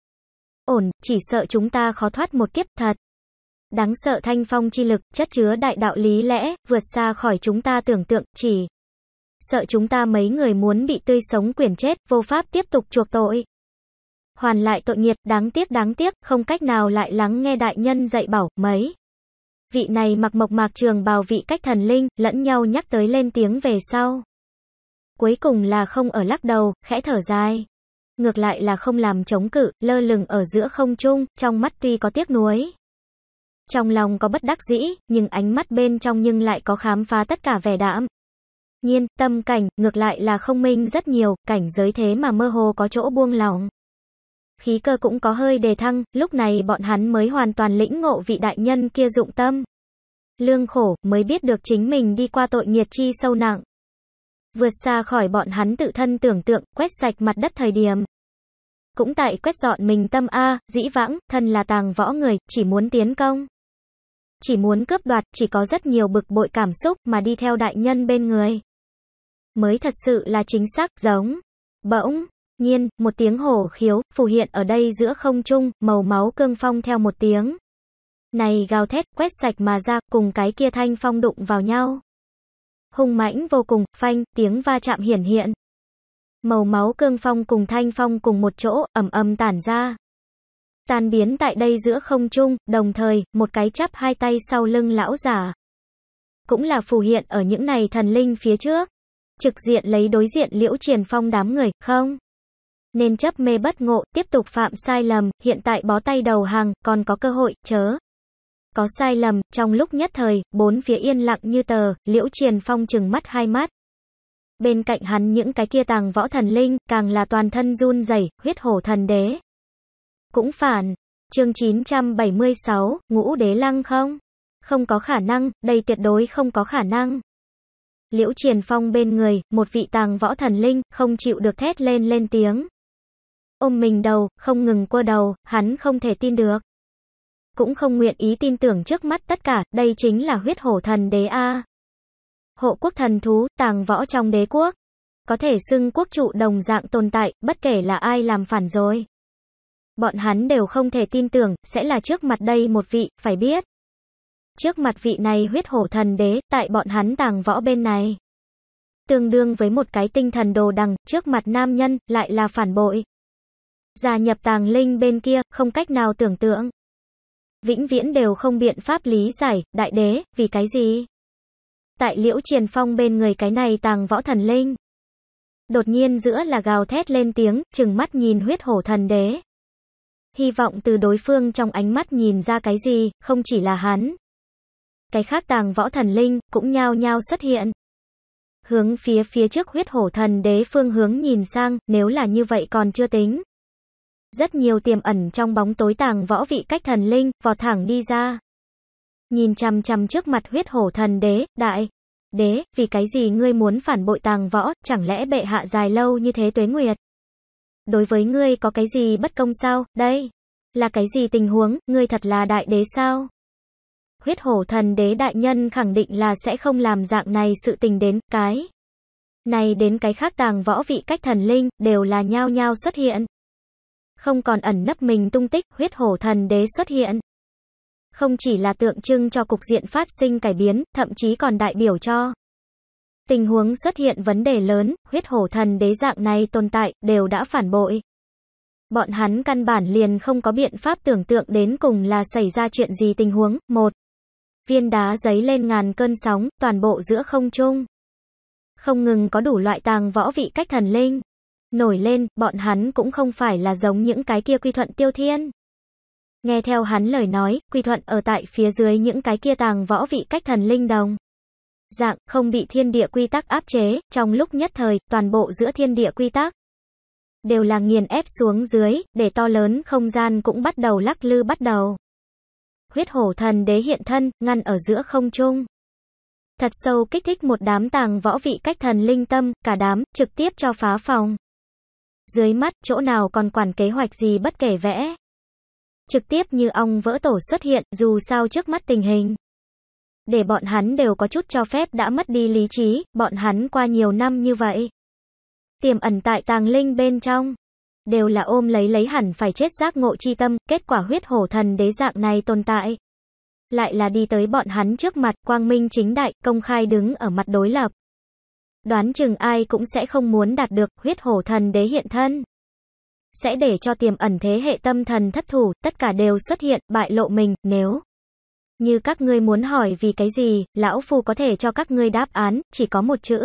Ổn, chỉ sợ chúng ta khó thoát một kiếp thật. Đáng sợ thanh phong chi lực, chất chứa đại đạo lý lẽ, vượt xa khỏi chúng ta tưởng tượng, chỉ sợ chúng ta mấy người muốn bị tươi sống quyển chết, vô pháp tiếp tục chuộc tội. Hoàn lại tội nghiệp đáng tiếc đáng tiếc, không cách nào lại lắng nghe đại nhân dạy bảo, mấy. Vị này mặc mộc mạc trường bào vị cách thần linh, lẫn nhau nhắc tới lên tiếng về sau cuối cùng là không ở lắc đầu, khẽ thở dài. Ngược lại là không làm chống cự, lơ lửng ở giữa không trung, trong mắt tuy có tiếc nuối. Trong lòng có bất đắc dĩ, nhưng ánh mắt bên trong nhưng lại có khám phá tất cả vẻ đạm. Nhiên, tâm cảnh, ngược lại là không minh rất nhiều, cảnh giới thế mà mơ hồ có chỗ buông lỏng. Khí cơ cũng có hơi đề thăng, lúc này bọn hắn mới hoàn toàn lĩnh ngộ vị đại nhân kia dụng tâm. Lương khổ, mới biết được chính mình đi qua tội nghiệt chi sâu nặng vượt xa khỏi bọn hắn tự thân tưởng tượng, quét sạch mặt đất thời điểm. Cũng tại quét dọn mình tâm A, dĩ vãng, thân là tàng võ người, chỉ muốn tiến công. Chỉ muốn cướp đoạt, chỉ có rất nhiều bực bội cảm xúc mà đi theo đại nhân bên người. Mới thật sự là chính xác, giống. Bỗng, nhiên, một tiếng hổ khiếu, phù hiện ở đây giữa không trung, màu máu cương phong theo một tiếng. Này gào thét, quét sạch mà ra, cùng cái kia thanh phong đụng vào nhau hung mãnh vô cùng, phanh, tiếng va chạm hiển hiện. Màu máu cương phong cùng thanh phong cùng một chỗ, ẩm ẩm tản ra. Tàn biến tại đây giữa không trung, đồng thời, một cái chắp hai tay sau lưng lão giả. Cũng là phù hiện ở những này thần linh phía trước. Trực diện lấy đối diện liễu triển phong đám người, không? Nên chấp mê bất ngộ, tiếp tục phạm sai lầm, hiện tại bó tay đầu hàng, còn có cơ hội, chớ. Có sai lầm, trong lúc nhất thời, bốn phía yên lặng như tờ, liễu triền phong chừng mắt hai mắt. Bên cạnh hắn những cái kia tàng võ thần linh, càng là toàn thân run rẩy huyết hổ thần đế. Cũng phản, chương 976, ngũ đế lăng không? Không có khả năng, đây tuyệt đối không có khả năng. Liễu Triền Phong bên người, một vị tàng võ thần linh, không chịu được thét lên lên tiếng. Ôm mình đầu, không ngừng cua đầu, hắn không thể tin được cũng không nguyện ý tin tưởng trước mắt tất cả, đây chính là huyết hổ thần đế A. Hộ quốc thần thú, tàng võ trong đế quốc. Có thể xưng quốc trụ đồng dạng tồn tại, bất kể là ai làm phản rồi. Bọn hắn đều không thể tin tưởng, sẽ là trước mặt đây một vị, phải biết. Trước mặt vị này huyết hổ thần đế, tại bọn hắn tàng võ bên này. Tương đương với một cái tinh thần đồ đằng, trước mặt nam nhân, lại là phản bội. Gia nhập tàng linh bên kia, không cách nào tưởng tượng vĩnh viễn đều không biện pháp lý giải, đại đế, vì cái gì? Tại liễu triền phong bên người cái này tàng võ thần linh. Đột nhiên giữa là gào thét lên tiếng, chừng mắt nhìn huyết hổ thần đế. Hy vọng từ đối phương trong ánh mắt nhìn ra cái gì, không chỉ là hắn. Cái khác tàng võ thần linh, cũng nhao nhao xuất hiện. Hướng phía phía trước huyết hổ thần đế phương hướng nhìn sang, nếu là như vậy còn chưa tính. Rất nhiều tiềm ẩn trong bóng tối tàng võ vị cách thần linh, vọt thẳng đi ra. Nhìn chằm chằm trước mặt huyết hổ thần đế, đại. Đế, vì cái gì ngươi muốn phản bội tàng võ, chẳng lẽ bệ hạ dài lâu như thế tuế nguyệt? Đối với ngươi có cái gì bất công sao, đây? Là cái gì tình huống, ngươi thật là đại đế sao? Huyết hổ thần đế đại nhân khẳng định là sẽ không làm dạng này sự tình đến, cái. Này đến cái khác tàng võ vị cách thần linh, đều là nhao nhao xuất hiện không còn ẩn nấp mình tung tích, huyết hổ thần đế xuất hiện. Không chỉ là tượng trưng cho cục diện phát sinh cải biến, thậm chí còn đại biểu cho tình huống xuất hiện vấn đề lớn, huyết hổ thần đế dạng này tồn tại, đều đã phản bội. Bọn hắn căn bản liền không có biện pháp tưởng tượng đến cùng là xảy ra chuyện gì tình huống. Một, viên đá giấy lên ngàn cơn sóng, toàn bộ giữa không trung. Không ngừng có đủ loại tàng võ vị cách thần linh nổi lên, bọn hắn cũng không phải là giống những cái kia quy thuận tiêu thiên. Nghe theo hắn lời nói, quy thuận ở tại phía dưới những cái kia tàng võ vị cách thần linh đồng. Dạng, không bị thiên địa quy tắc áp chế, trong lúc nhất thời, toàn bộ giữa thiên địa quy tắc đều là nghiền ép xuống dưới, để to lớn không gian cũng bắt đầu lắc lư bắt đầu. Huyết hổ thần đế hiện thân, ngăn ở giữa không trung. Thật sâu kích thích một đám tàng võ vị cách thần linh tâm, cả đám, trực tiếp cho phá phòng dưới mắt chỗ nào còn quản kế hoạch gì bất kể vẽ. Trực tiếp như ong vỡ tổ xuất hiện, dù sao trước mắt tình hình. Để bọn hắn đều có chút cho phép đã mất đi lý trí, bọn hắn qua nhiều năm như vậy. Tiềm ẩn tại tàng linh bên trong, đều là ôm lấy lấy hẳn phải chết giác ngộ chi tâm, kết quả huyết hổ thần đế dạng này tồn tại. Lại là đi tới bọn hắn trước mặt, quang minh chính đại, công khai đứng ở mặt đối lập. Đoán chừng ai cũng sẽ không muốn đạt được huyết hổ thần đế hiện thân. Sẽ để cho tiềm ẩn thế hệ tâm thần thất thủ, tất cả đều xuất hiện, bại lộ mình, nếu như các ngươi muốn hỏi vì cái gì, lão phu có thể cho các ngươi đáp án, chỉ có một chữ.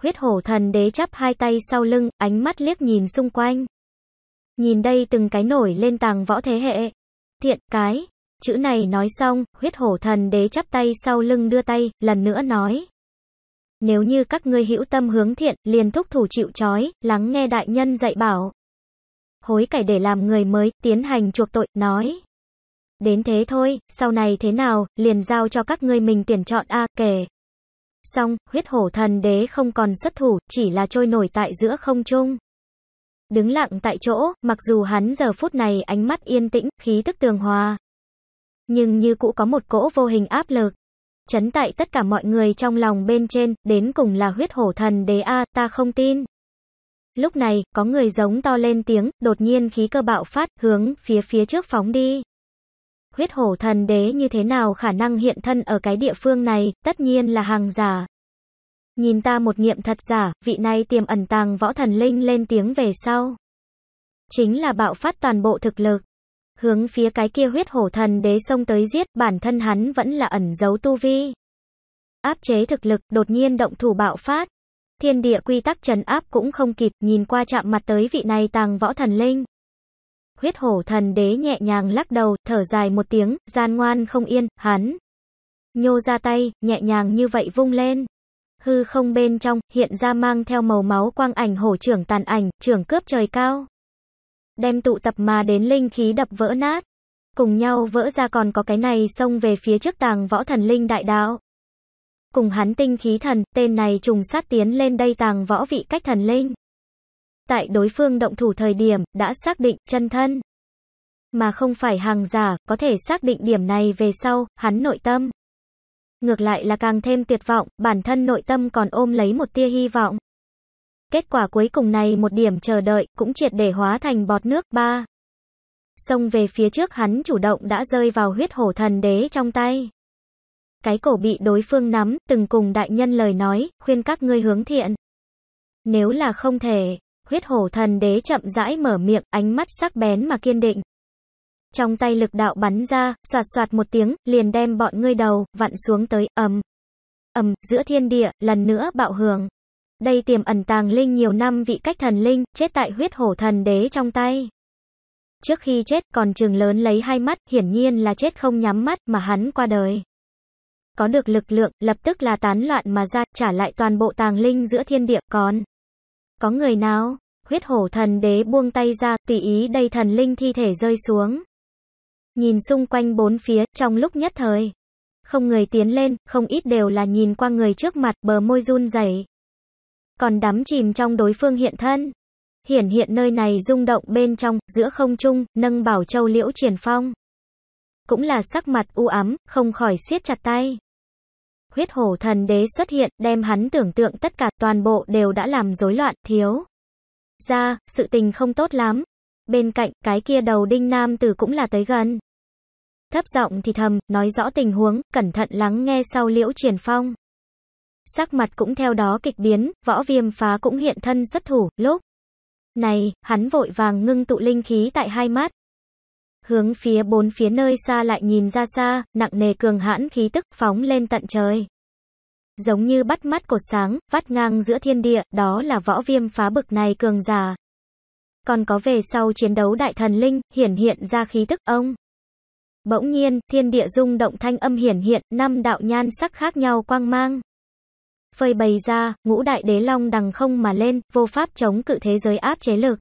Huyết hổ thần đế chắp hai tay sau lưng, ánh mắt liếc nhìn xung quanh. Nhìn đây từng cái nổi lên tàng võ thế hệ. Thiện cái. Chữ này nói xong, huyết hổ thần đế chắp tay sau lưng đưa tay, lần nữa nói. Nếu như các ngươi hữu tâm hướng thiện, liền thúc thủ chịu trói, lắng nghe đại nhân dạy bảo. Hối cải để làm người mới, tiến hành chuộc tội, nói. Đến thế thôi, sau này thế nào, liền giao cho các ngươi mình tuyển chọn A kể. Xong, huyết hổ thần đế không còn xuất thủ, chỉ là trôi nổi tại giữa không trung. Đứng lặng tại chỗ, mặc dù hắn giờ phút này ánh mắt yên tĩnh, khí tức tường hòa. Nhưng như cũ có một cỗ vô hình áp lực chấn tại tất cả mọi người trong lòng bên trên, đến cùng là huyết hổ thần đế A, ta không tin. Lúc này, có người giống to lên tiếng, đột nhiên khí cơ bạo phát, hướng, phía phía trước phóng đi. Huyết hổ thần đế như thế nào khả năng hiện thân ở cái địa phương này, tất nhiên là hàng giả. Nhìn ta một nghiệm thật giả, vị này tiềm ẩn tàng võ thần linh lên tiếng về sau. Chính là bạo phát toàn bộ thực lực hướng phía cái kia huyết hổ thần đế xông tới giết, bản thân hắn vẫn là ẩn giấu tu vi. Áp chế thực lực, đột nhiên động thủ bạo phát. Thiên địa quy tắc trần áp cũng không kịp, nhìn qua chạm mặt tới vị này tàng võ thần linh. Huyết hổ thần đế nhẹ nhàng lắc đầu, thở dài một tiếng, gian ngoan không yên, hắn. Nhô ra tay, nhẹ nhàng như vậy vung lên. Hư không bên trong, hiện ra mang theo màu máu quang ảnh hổ trưởng tàn ảnh, trưởng cướp trời cao đem tụ tập mà đến linh khí đập vỡ nát. Cùng nhau vỡ ra còn có cái này xông về phía trước tàng võ thần linh đại đạo. Cùng hắn tinh khí thần, tên này trùng sát tiến lên đây tàng võ vị cách thần linh. Tại đối phương động thủ thời điểm, đã xác định chân thân. Mà không phải hàng giả, có thể xác định điểm này về sau, hắn nội tâm. Ngược lại là càng thêm tuyệt vọng, bản thân nội tâm còn ôm lấy một tia hy vọng. Kết quả cuối cùng này một điểm chờ đợi cũng triệt để hóa thành bọt nước. 3. Xông về phía trước hắn chủ động đã rơi vào huyết hổ thần đế trong tay. Cái cổ bị đối phương nắm, từng cùng đại nhân lời nói, khuyên các ngươi hướng thiện. Nếu là không thể, huyết hổ thần đế chậm rãi mở miệng, ánh mắt sắc bén mà kiên định. Trong tay lực đạo bắn ra, soạt soạt một tiếng, liền đem bọn ngươi đầu, vặn xuống tới, ầm. ầm, giữa thiên địa, lần nữa bạo hưởng. Đây tiềm ẩn tàng linh nhiều năm vị cách thần linh, chết tại huyết hổ thần đế trong tay. Trước khi chết còn trường lớn lấy hai mắt, hiển nhiên là chết không nhắm mắt mà hắn qua đời. Có được lực lượng, lập tức là tán loạn mà ra, trả lại toàn bộ tàng linh giữa thiên địa còn. Có người nào? Huyết hổ thần đế buông tay ra, tùy ý đầy thần linh thi thể rơi xuống. Nhìn xung quanh bốn phía, trong lúc nhất thời. Không người tiến lên, không ít đều là nhìn qua người trước mặt bờ môi run rẩy còn đắm chìm trong đối phương hiện thân. Hiển hiện nơi này rung động bên trong, giữa không trung, nâng bảo châu liễu triển phong. Cũng là sắc mặt u ám, không khỏi siết chặt tay. Huyết hổ thần đế xuất hiện, đem hắn tưởng tượng tất cả toàn bộ đều đã làm rối loạn, thiếu. Ra, sự tình không tốt lắm. Bên cạnh, cái kia đầu đinh nam tử cũng là tới gần. Thấp giọng thì thầm, nói rõ tình huống, cẩn thận lắng nghe sau liễu triển phong sắc mặt cũng theo đó kịch biến, võ viêm phá cũng hiện thân xuất thủ, lúc này, hắn vội vàng ngưng tụ linh khí tại hai mắt. Hướng phía bốn phía nơi xa lại nhìn ra xa, nặng nề cường hãn khí tức phóng lên tận trời. Giống như bắt mắt cột sáng, vắt ngang giữa thiên địa, đó là võ viêm phá bực này cường già. Còn có về sau chiến đấu đại thần linh, hiển hiện ra khí tức ông. Bỗng nhiên, thiên địa rung động thanh âm hiển hiện, năm đạo nhan sắc khác nhau quang mang phơi bày ra, ngũ đại đế long đằng không mà lên, vô pháp chống cự thế giới áp chế lực.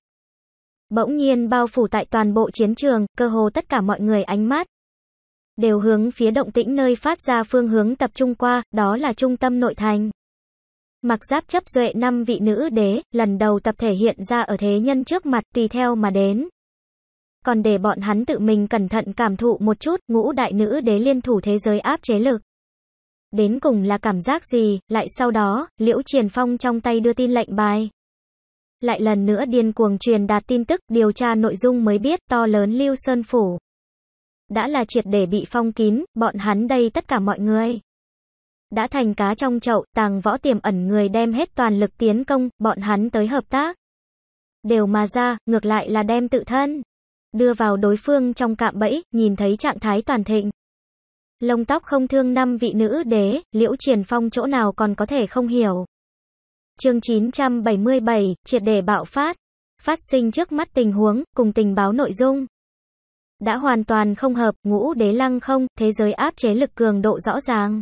Bỗng nhiên bao phủ tại toàn bộ chiến trường, cơ hồ tất cả mọi người ánh mắt đều hướng phía động tĩnh nơi phát ra phương hướng tập trung qua, đó là trung tâm nội thành. Mặc giáp chấp duệ năm vị nữ đế, lần đầu tập thể hiện ra ở thế nhân trước mặt tùy theo mà đến. Còn để bọn hắn tự mình cẩn thận cảm thụ một chút, ngũ đại nữ đế liên thủ thế giới áp chế lực. Đến cùng là cảm giác gì, lại sau đó, Liễu Triển Phong trong tay đưa tin lệnh bài. Lại lần nữa điên cuồng truyền đạt tin tức, điều tra nội dung mới biết to lớn Lưu Sơn Phủ. Đã là triệt để bị phong kín, bọn hắn đây tất cả mọi người. Đã thành cá trong chậu, tàng võ tiềm ẩn người đem hết toàn lực tiến công, bọn hắn tới hợp tác. Đều mà ra, ngược lại là đem tự thân. Đưa vào đối phương trong cạm bẫy, nhìn thấy trạng thái toàn thịnh. Lông tóc không thương năm vị nữ đế, liễu triển phong chỗ nào còn có thể không hiểu. chương 977, triệt đề bạo phát. Phát sinh trước mắt tình huống, cùng tình báo nội dung. Đã hoàn toàn không hợp, ngũ đế lăng không, thế giới áp chế lực cường độ rõ ràng.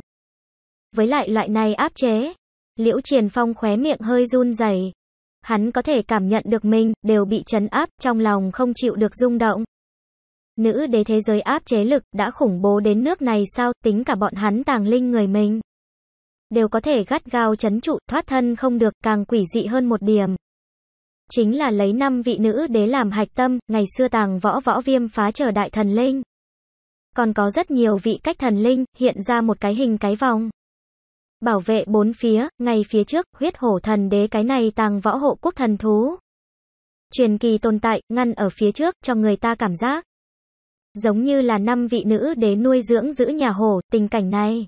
Với lại loại này áp chế, liễu triển phong khóe miệng hơi run dày Hắn có thể cảm nhận được mình, đều bị chấn áp, trong lòng không chịu được rung động. Nữ đế thế giới áp chế lực đã khủng bố đến nước này sao, tính cả bọn hắn tàng linh người mình. Đều có thể gắt gao chấn trụ, thoát thân không được, càng quỷ dị hơn một điểm. Chính là lấy năm vị nữ đế làm hạch tâm, ngày xưa tàng võ võ viêm phá trở đại thần linh. Còn có rất nhiều vị cách thần linh, hiện ra một cái hình cái vòng. Bảo vệ bốn phía, ngày phía trước, huyết hổ thần đế cái này tàng võ hộ quốc thần thú. Truyền kỳ tồn tại, ngăn ở phía trước, cho người ta cảm giác giống như là năm vị nữ đế nuôi dưỡng giữ nhà hổ, tình cảnh này.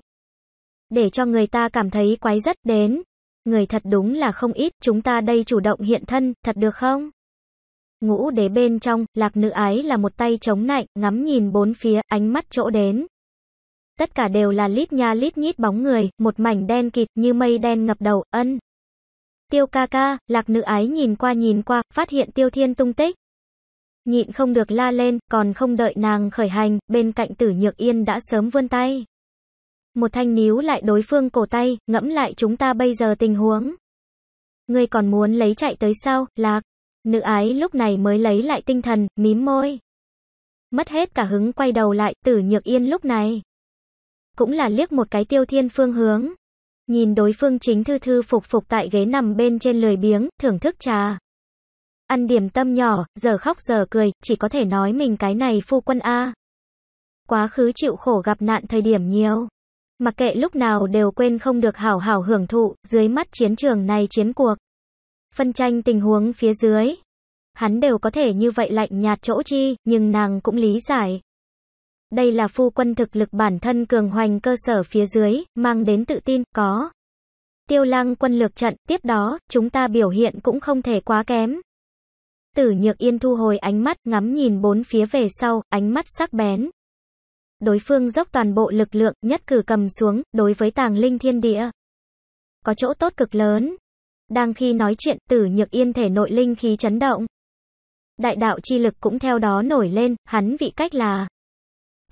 Để cho người ta cảm thấy quái rất đến. Người thật đúng là không ít, chúng ta đây chủ động hiện thân, thật được không? Ngũ đế bên trong, lạc nữ ái là một tay chống nạnh, ngắm nhìn bốn phía, ánh mắt chỗ đến. Tất cả đều là lít nha lít nhít bóng người, một mảnh đen kịt như mây đen ngập đầu, ân. Tiêu ca ca, lạc nữ ái nhìn qua nhìn qua, phát hiện tiêu thiên tung tích nhịn không được la lên, còn không đợi nàng khởi hành, bên cạnh tử nhược yên đã sớm vươn tay. Một thanh níu lại đối phương cổ tay, ngẫm lại chúng ta bây giờ tình huống. Ngươi còn muốn lấy chạy tới sao, lạc. Nữ ái lúc này mới lấy lại tinh thần, mím môi. Mất hết cả hứng quay đầu lại, tử nhược yên lúc này. Cũng là liếc một cái tiêu thiên phương hướng. Nhìn đối phương chính thư thư phục phục tại ghế nằm bên trên lười biếng, thưởng thức trà. Ăn điểm tâm nhỏ, giờ khóc giờ cười, chỉ có thể nói mình cái này phu quân A. Quá khứ chịu khổ gặp nạn thời điểm nhiều. Mặc kệ lúc nào đều quên không được hảo hảo hưởng thụ, dưới mắt chiến trường này chiến cuộc. Phân tranh tình huống phía dưới. Hắn đều có thể như vậy lạnh nhạt chỗ chi, nhưng nàng cũng lý giải. Đây là phu quân thực lực bản thân cường hoành cơ sở phía dưới, mang đến tự tin, có. Tiêu lang quân lược trận, tiếp đó, chúng ta biểu hiện cũng không thể quá kém tử nhược yên thu hồi ánh mắt ngắm nhìn bốn phía về sau, ánh mắt sắc bén. Đối phương dốc toàn bộ lực lượng nhất cử cầm xuống, đối với tàng linh thiên địa. Có chỗ tốt cực lớn. Đang khi nói chuyện tử nhược yên thể nội linh khí chấn động. Đại đạo chi lực cũng theo đó nổi lên, hắn vị cách là.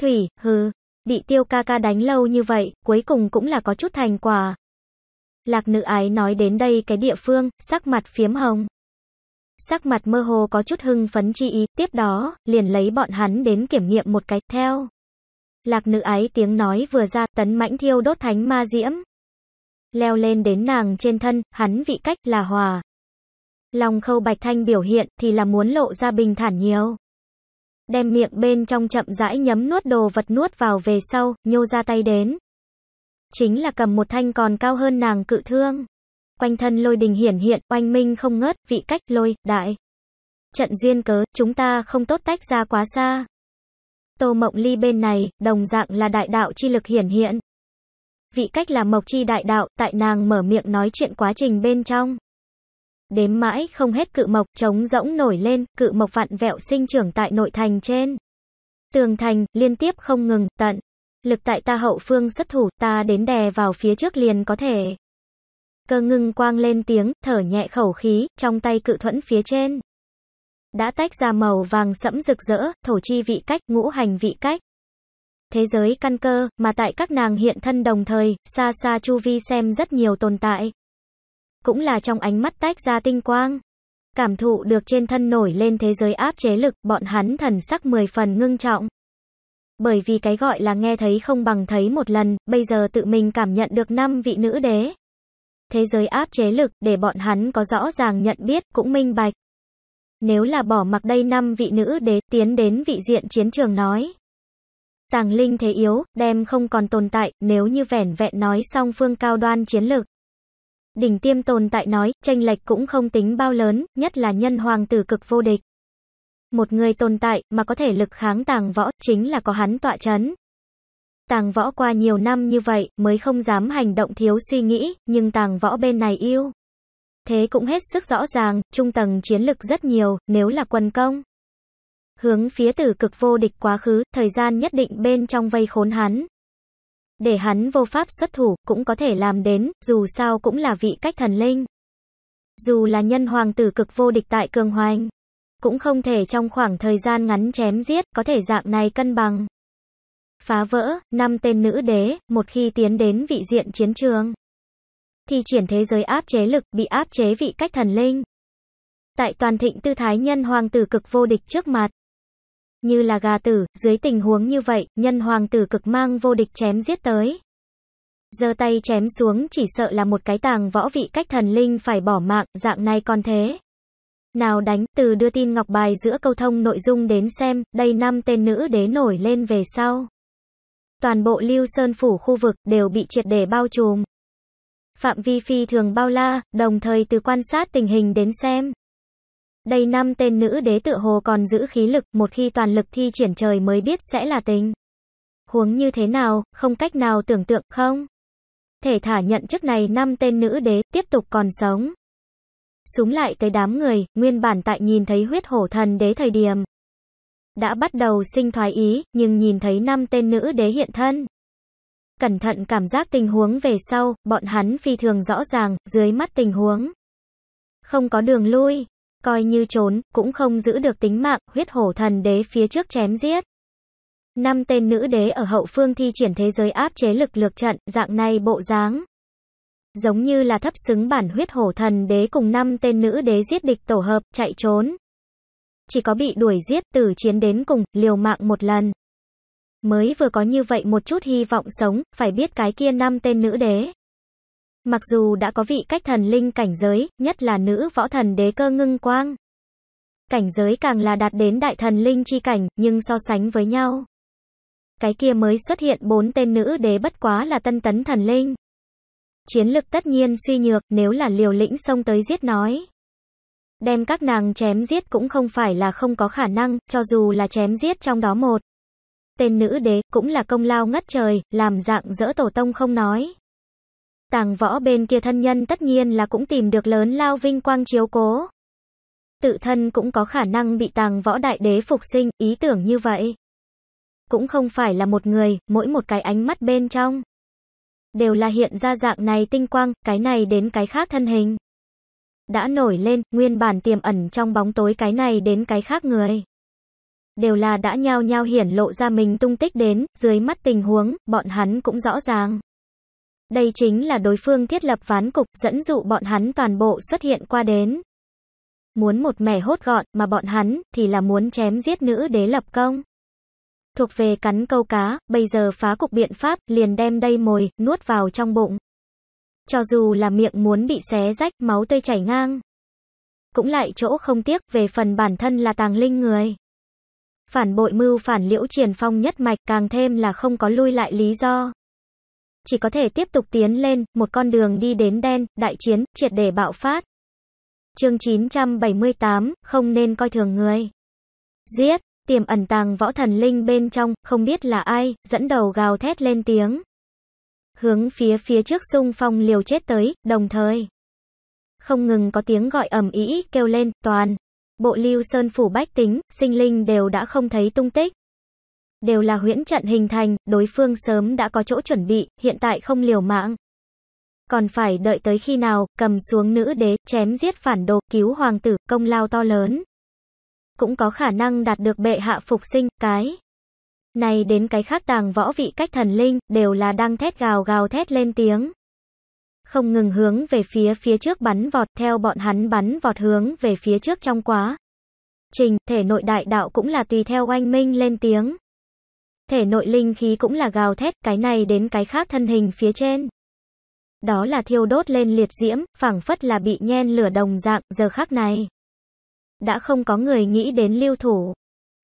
Thủy, hừ, bị tiêu ca ca đánh lâu như vậy, cuối cùng cũng là có chút thành quả. Lạc nữ ái nói đến đây cái địa phương, sắc mặt phiếm hồng sắc mặt mơ hồ có chút hưng phấn chi ý, tiếp đó, liền lấy bọn hắn đến kiểm nghiệm một cái, theo. Lạc nữ ái tiếng nói vừa ra, tấn mãnh thiêu đốt thánh ma diễm. Leo lên đến nàng trên thân, hắn vị cách là hòa. Lòng khâu bạch thanh biểu hiện thì là muốn lộ ra bình thản nhiều. Đem miệng bên trong chậm rãi nhấm nuốt đồ vật nuốt vào về sau, nhô ra tay đến. Chính là cầm một thanh còn cao hơn nàng cự thương quanh thân lôi đình hiển hiện, oanh minh không ngớt, vị cách lôi, đại. Trận duyên cớ, chúng ta không tốt tách ra quá xa. Tô Mộng Ly bên này, đồng dạng là đại đạo chi lực hiển hiện. Vị cách là mộc chi đại đạo, tại nàng mở miệng nói chuyện quá trình bên trong. Đếm mãi không hết cự mộc, trống rỗng nổi lên, cự mộc vạn vẹo sinh trưởng tại nội thành trên. Tường thành, liên tiếp không ngừng, tận. Lực tại ta hậu phương xuất thủ, ta đến đè vào phía trước liền có thể. Cơ ngưng quang lên tiếng, thở nhẹ khẩu khí, trong tay cự thuẫn phía trên. Đã tách ra màu vàng sẫm rực rỡ, thổ chi vị cách, ngũ hành vị cách. Thế giới căn cơ, mà tại các nàng hiện thân đồng thời, xa xa chu vi xem rất nhiều tồn tại. Cũng là trong ánh mắt tách ra tinh quang. Cảm thụ được trên thân nổi lên thế giới áp chế lực, bọn hắn thần sắc mười phần ngưng trọng. Bởi vì cái gọi là nghe thấy không bằng thấy một lần, bây giờ tự mình cảm nhận được năm vị nữ đế thế giới áp chế lực để bọn hắn có rõ ràng nhận biết cũng minh bạch. Nếu là bỏ mặc đây năm vị nữ đế tiến đến vị diện chiến trường nói. Tàng linh thế yếu, đem không còn tồn tại, nếu như vẻn vẹn nói song phương cao đoan chiến lực. Đỉnh tiêm tồn tại nói, tranh lệch cũng không tính bao lớn, nhất là nhân hoàng tử cực vô địch. Một người tồn tại mà có thể lực kháng tàng võ chính là có hắn tọa chấn. Tàng võ qua nhiều năm như vậy mới không dám hành động thiếu suy nghĩ, nhưng tàng võ bên này yêu. Thế cũng hết sức rõ ràng, trung tầng chiến lực rất nhiều, nếu là quân công. Hướng phía tử cực vô địch quá khứ, thời gian nhất định bên trong vây khốn hắn. Để hắn vô pháp xuất thủ, cũng có thể làm đến, dù sao cũng là vị cách thần linh. Dù là nhân hoàng tử cực vô địch tại cường hoành, cũng không thể trong khoảng thời gian ngắn chém giết, có thể dạng này cân bằng phá vỡ, năm tên nữ đế, một khi tiến đến vị diện chiến trường, thì chuyển thế giới áp chế lực, bị áp chế vị cách thần linh. Tại toàn thịnh tư thái nhân hoàng tử cực vô địch trước mặt. Như là gà tử, dưới tình huống như vậy, nhân hoàng tử cực mang vô địch chém giết tới. Giơ tay chém xuống chỉ sợ là một cái tàng võ vị cách thần linh phải bỏ mạng, dạng này còn thế. Nào đánh, từ đưa tin ngọc bài giữa câu thông nội dung đến xem, đây năm tên nữ đế nổi lên về sau. Toàn bộ Lưu Sơn phủ khu vực đều bị triệt để bao trùm. Phạm vi phi thường bao la, đồng thời từ quan sát tình hình đến xem. Đây năm tên nữ đế tự hồ còn giữ khí lực, một khi toàn lực thi triển trời mới biết sẽ là tình. Huống như thế nào, không cách nào tưởng tượng không? Thể thả nhận chức này năm tên nữ đế tiếp tục còn sống. Súng lại tới đám người, nguyên bản tại nhìn thấy huyết hổ thần đế thời điểm, đã bắt đầu sinh thoái ý, nhưng nhìn thấy năm tên nữ đế hiện thân. Cẩn thận cảm giác tình huống về sau, bọn hắn phi thường rõ ràng, dưới mắt tình huống. Không có đường lui, coi như trốn, cũng không giữ được tính mạng, huyết hổ thần đế phía trước chém giết. Năm tên nữ đế ở hậu phương thi triển thế giới áp chế lực lược trận, dạng này bộ dáng. Giống như là thấp xứng bản huyết hổ thần đế cùng năm tên nữ đế giết địch tổ hợp, chạy trốn chỉ có bị đuổi giết tử chiến đến cùng, liều mạng một lần. Mới vừa có như vậy một chút hy vọng sống, phải biết cái kia năm tên nữ đế. Mặc dù đã có vị cách thần linh cảnh giới, nhất là nữ võ thần đế cơ ngưng quang. Cảnh giới càng là đạt đến đại thần linh chi cảnh, nhưng so sánh với nhau. Cái kia mới xuất hiện bốn tên nữ đế bất quá là tân tấn thần linh. Chiến lực tất nhiên suy nhược, nếu là liều lĩnh xông tới giết nói. Đem các nàng chém giết cũng không phải là không có khả năng, cho dù là chém giết trong đó một. Tên nữ đế cũng là công lao ngất trời, làm dạng dỡ tổ tông không nói. Tàng võ bên kia thân nhân tất nhiên là cũng tìm được lớn lao vinh quang chiếu cố. Tự thân cũng có khả năng bị tàng võ đại đế phục sinh, ý tưởng như vậy. Cũng không phải là một người, mỗi một cái ánh mắt bên trong. Đều là hiện ra dạng này tinh quang, cái này đến cái khác thân hình đã nổi lên, nguyên bản tiềm ẩn trong bóng tối cái này đến cái khác người. Đều là đã nhao nhao hiển lộ ra mình tung tích đến, dưới mắt tình huống, bọn hắn cũng rõ ràng. Đây chính là đối phương thiết lập ván cục, dẫn dụ bọn hắn toàn bộ xuất hiện qua đến. Muốn một mẻ hốt gọn, mà bọn hắn, thì là muốn chém giết nữ đế lập công. Thuộc về cắn câu cá, bây giờ phá cục biện pháp, liền đem đây mồi, nuốt vào trong bụng. Cho dù là miệng muốn bị xé rách, máu tươi chảy ngang. Cũng lại chỗ không tiếc về phần bản thân là tàng linh người. Phản bội mưu phản liễu triển phong nhất mạch càng thêm là không có lui lại lý do. Chỉ có thể tiếp tục tiến lên, một con đường đi đến đen, đại chiến, triệt để bạo phát. Chương 978, không nên coi thường người. Giết, tiềm ẩn tàng võ thần linh bên trong, không biết là ai, dẫn đầu gào thét lên tiếng hướng phía phía trước xung phong liều chết tới, đồng thời không ngừng có tiếng gọi ầm ĩ kêu lên, toàn bộ Lưu Sơn phủ bách tính, sinh linh đều đã không thấy tung tích. Đều là huyễn trận hình thành, đối phương sớm đã có chỗ chuẩn bị, hiện tại không liều mạng. Còn phải đợi tới khi nào, cầm xuống nữ đế, chém giết phản đồ, cứu hoàng tử, công lao to lớn. Cũng có khả năng đạt được bệ hạ phục sinh, cái này đến cái khác tàng võ vị cách thần linh, đều là đang thét gào gào thét lên tiếng. Không ngừng hướng về phía phía trước bắn vọt, theo bọn hắn bắn vọt hướng về phía trước trong quá. Trình, thể nội đại đạo cũng là tùy theo oanh minh lên tiếng. Thể nội linh khí cũng là gào thét, cái này đến cái khác thân hình phía trên. Đó là thiêu đốt lên liệt diễm, phảng phất là bị nhen lửa đồng dạng, giờ khắc này. Đã không có người nghĩ đến lưu thủ.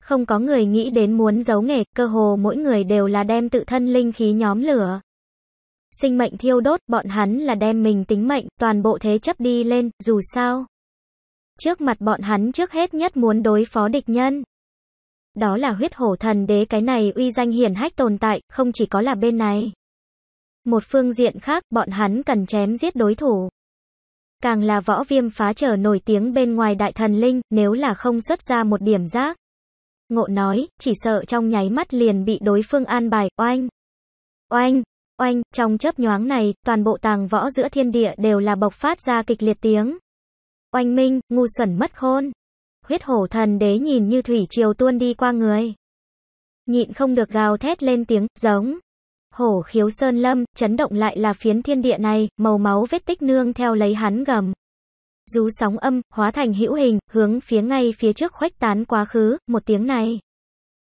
Không có người nghĩ đến muốn giấu nghề, cơ hồ mỗi người đều là đem tự thân linh khí nhóm lửa. Sinh mệnh thiêu đốt, bọn hắn là đem mình tính mệnh, toàn bộ thế chấp đi lên, dù sao. Trước mặt bọn hắn trước hết nhất muốn đối phó địch nhân. Đó là huyết hổ thần đế cái này uy danh hiển hách tồn tại, không chỉ có là bên này. Một phương diện khác, bọn hắn cần chém giết đối thủ. Càng là võ viêm phá trở nổi tiếng bên ngoài đại thần linh, nếu là không xuất ra một điểm giác ngộ nói, chỉ sợ trong nháy mắt liền bị đối phương an bài, oanh, oanh, oanh, trong chớp nhoáng này, toàn bộ tàng võ giữa thiên địa đều là bộc phát ra kịch liệt tiếng. Oanh minh, ngu xuẩn mất khôn. Huyết hổ thần đế nhìn như thủy triều tuôn đi qua người. Nhịn không được gào thét lên tiếng, giống. Hổ khiếu sơn lâm, chấn động lại là phiến thiên địa này, màu máu vết tích nương theo lấy hắn gầm rú sóng âm, hóa thành hữu hình, hướng phía ngay phía trước khuếch tán quá khứ, một tiếng này.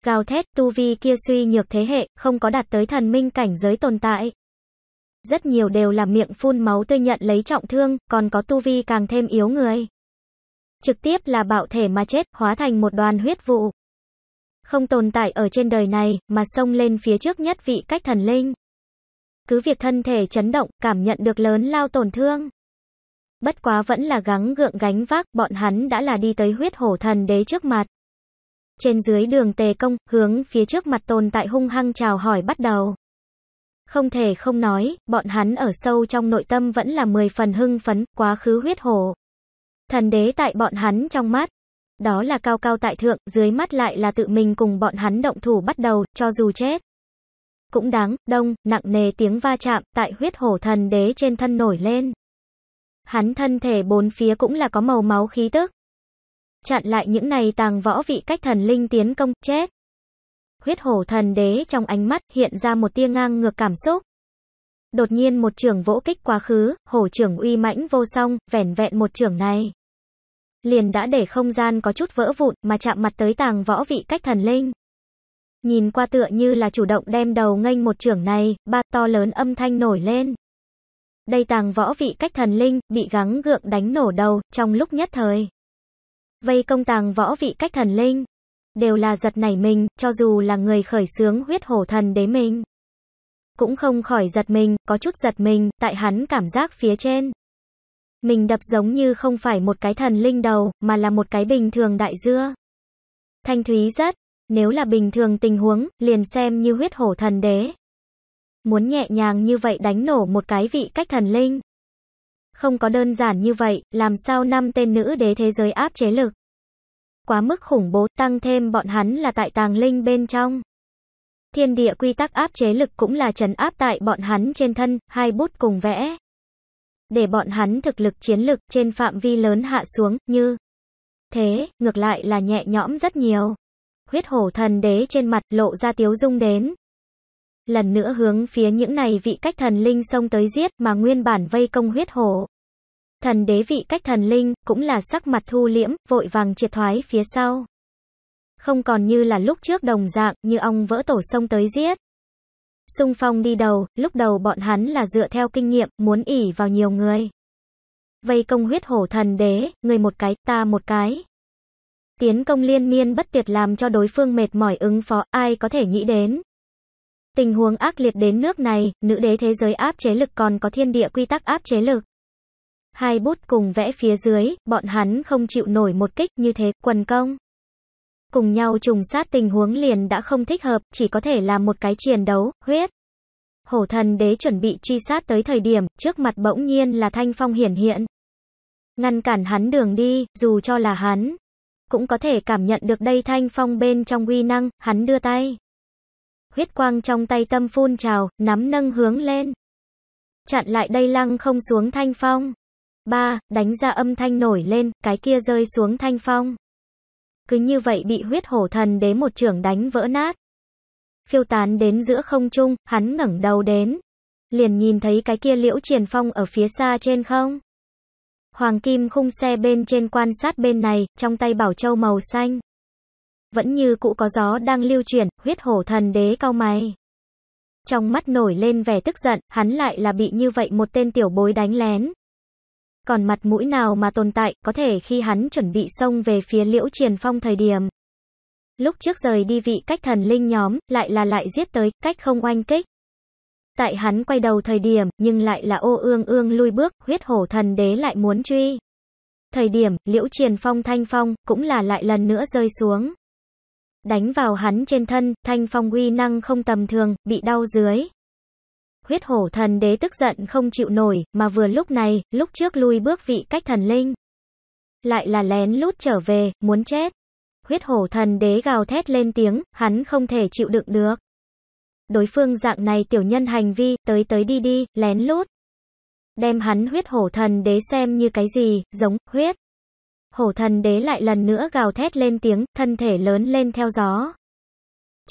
Gào thét, tu vi kia suy nhược thế hệ, không có đạt tới thần minh cảnh giới tồn tại. Rất nhiều đều là miệng phun máu tươi nhận lấy trọng thương, còn có tu vi càng thêm yếu người. Trực tiếp là bạo thể mà chết, hóa thành một đoàn huyết vụ. Không tồn tại ở trên đời này, mà xông lên phía trước nhất vị cách thần linh. Cứ việc thân thể chấn động, cảm nhận được lớn lao tổn thương bất quá vẫn là gắng gượng gánh vác, bọn hắn đã là đi tới huyết hổ thần đế trước mặt. Trên dưới đường tề công, hướng phía trước mặt tồn tại hung hăng chào hỏi bắt đầu. Không thể không nói, bọn hắn ở sâu trong nội tâm vẫn là mười phần hưng phấn, quá khứ huyết hổ. Thần đế tại bọn hắn trong mắt. Đó là cao cao tại thượng, dưới mắt lại là tự mình cùng bọn hắn động thủ bắt đầu, cho dù chết. Cũng đáng, đông, nặng nề tiếng va chạm, tại huyết hổ thần đế trên thân nổi lên hắn thân thể bốn phía cũng là có màu máu khí tức. Chặn lại những này tàng võ vị cách thần linh tiến công, chết. Huyết hổ thần đế trong ánh mắt hiện ra một tia ngang ngược cảm xúc. Đột nhiên một trưởng vỗ kích quá khứ, hổ trưởng uy mãnh vô song, vẻn vẹn một trưởng này. Liền đã để không gian có chút vỡ vụn mà chạm mặt tới tàng võ vị cách thần linh. Nhìn qua tựa như là chủ động đem đầu nghênh một trưởng này, ba to lớn âm thanh nổi lên. Đây tàng võ vị cách thần linh, bị gắng gượng đánh nổ đầu, trong lúc nhất thời. Vây công tàng võ vị cách thần linh, đều là giật nảy mình, cho dù là người khởi sướng huyết hổ thần đế mình. Cũng không khỏi giật mình, có chút giật mình, tại hắn cảm giác phía trên. Mình đập giống như không phải một cái thần linh đầu, mà là một cái bình thường đại dưa. Thanh Thúy rất, nếu là bình thường tình huống, liền xem như huyết hổ thần đế. Muốn nhẹ nhàng như vậy đánh nổ một cái vị cách thần linh. Không có đơn giản như vậy, làm sao năm tên nữ đế thế giới áp chế lực. Quá mức khủng bố, tăng thêm bọn hắn là tại tàng linh bên trong. Thiên địa quy tắc áp chế lực cũng là trấn áp tại bọn hắn trên thân, hai bút cùng vẽ. Để bọn hắn thực lực chiến lực trên phạm vi lớn hạ xuống, như thế, ngược lại là nhẹ nhõm rất nhiều. Huyết hổ thần đế trên mặt lộ ra tiếu dung đến lần nữa hướng phía những này vị cách thần linh xông tới giết mà nguyên bản vây công huyết hổ. Thần đế vị cách thần linh, cũng là sắc mặt thu liễm, vội vàng triệt thoái phía sau. Không còn như là lúc trước đồng dạng, như ong vỡ tổ xông tới giết. Xung phong đi đầu, lúc đầu bọn hắn là dựa theo kinh nghiệm, muốn ỉ vào nhiều người. Vây công huyết hổ thần đế, người một cái, ta một cái. Tiến công liên miên bất tuyệt làm cho đối phương mệt mỏi ứng phó, ai có thể nghĩ đến. Tình huống ác liệt đến nước này, nữ đế thế giới áp chế lực còn có thiên địa quy tắc áp chế lực. Hai bút cùng vẽ phía dưới, bọn hắn không chịu nổi một kích như thế, quần công. Cùng nhau trùng sát tình huống liền đã không thích hợp, chỉ có thể là một cái chiến đấu, huyết. Hổ thần đế chuẩn bị truy sát tới thời điểm, trước mặt bỗng nhiên là thanh phong hiển hiện. Ngăn cản hắn đường đi, dù cho là hắn. Cũng có thể cảm nhận được đây thanh phong bên trong uy năng, hắn đưa tay huyết quang trong tay tâm phun trào, nắm nâng hướng lên. Chặn lại đây lăng không xuống thanh phong. Ba, đánh ra âm thanh nổi lên, cái kia rơi xuống thanh phong. Cứ như vậy bị huyết hổ thần đế một trưởng đánh vỡ nát. Phiêu tán đến giữa không trung, hắn ngẩng đầu đến. Liền nhìn thấy cái kia liễu triền phong ở phía xa trên không. Hoàng kim khung xe bên trên quan sát bên này, trong tay bảo châu màu xanh. Vẫn như cũ có gió đang lưu chuyển, huyết hổ thần đế cao mày. Trong mắt nổi lên vẻ tức giận, hắn lại là bị như vậy một tên tiểu bối đánh lén. Còn mặt mũi nào mà tồn tại, có thể khi hắn chuẩn bị xông về phía liễu triền phong thời điểm. Lúc trước rời đi vị cách thần linh nhóm, lại là lại giết tới, cách không oanh kích. Tại hắn quay đầu thời điểm, nhưng lại là ô ương ương lui bước, huyết hổ thần đế lại muốn truy. Thời điểm, liễu triền phong thanh phong, cũng là lại lần nữa rơi xuống đánh vào hắn trên thân, thanh phong uy năng không tầm thường, bị đau dưới. Huyết hổ thần đế tức giận không chịu nổi, mà vừa lúc này, lúc trước lui bước vị cách thần linh. Lại là lén lút trở về, muốn chết. Huyết hổ thần đế gào thét lên tiếng, hắn không thể chịu đựng được. Đối phương dạng này tiểu nhân hành vi, tới tới đi đi, lén lút. Đem hắn huyết hổ thần đế xem như cái gì, giống, huyết. Hổ thần đế lại lần nữa gào thét lên tiếng, thân thể lớn lên theo gió.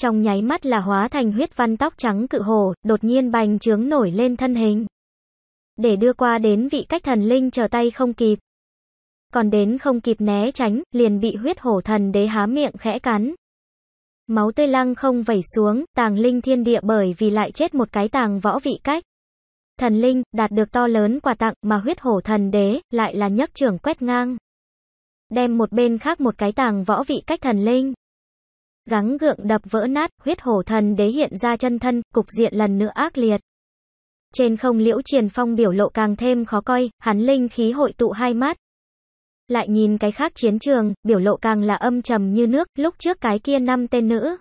Trong nháy mắt là hóa thành huyết văn tóc trắng cự hổ, đột nhiên bành trướng nổi lên thân hình. Để đưa qua đến vị cách thần linh trở tay không kịp. Còn đến không kịp né tránh, liền bị huyết hổ thần đế há miệng khẽ cắn. Máu tươi lăng không vẩy xuống, tàng linh thiên địa bởi vì lại chết một cái tàng võ vị cách thần linh, đạt được to lớn quà tặng mà huyết hổ thần đế, lại là nhấc trưởng quét ngang đem một bên khác một cái tàng võ vị cách thần linh. Gắng gượng đập vỡ nát, huyết hổ thần đế hiện ra chân thân, cục diện lần nữa ác liệt. Trên không liễu triền phong biểu lộ càng thêm khó coi, hắn linh khí hội tụ hai mắt. Lại nhìn cái khác chiến trường, biểu lộ càng là âm trầm như nước, lúc trước cái kia năm tên nữ.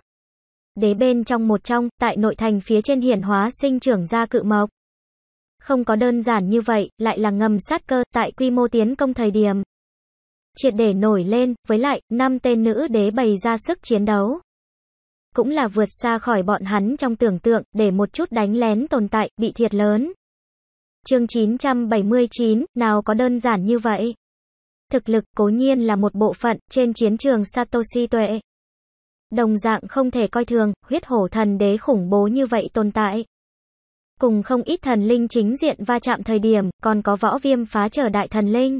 Đế bên trong một trong, tại nội thành phía trên hiển hóa sinh trưởng ra cự mộc. Không có đơn giản như vậy, lại là ngầm sát cơ, tại quy mô tiến công thời điểm, triệt để nổi lên, với lại, năm tên nữ đế bày ra sức chiến đấu. Cũng là vượt xa khỏi bọn hắn trong tưởng tượng, để một chút đánh lén tồn tại, bị thiệt lớn. Chương 979, nào có đơn giản như vậy? Thực lực cố nhiên là một bộ phận trên chiến trường Satoshi tuệ. Đồng dạng không thể coi thường, huyết hổ thần đế khủng bố như vậy tồn tại. Cùng không ít thần linh chính diện va chạm thời điểm, còn có võ viêm phá trở đại thần linh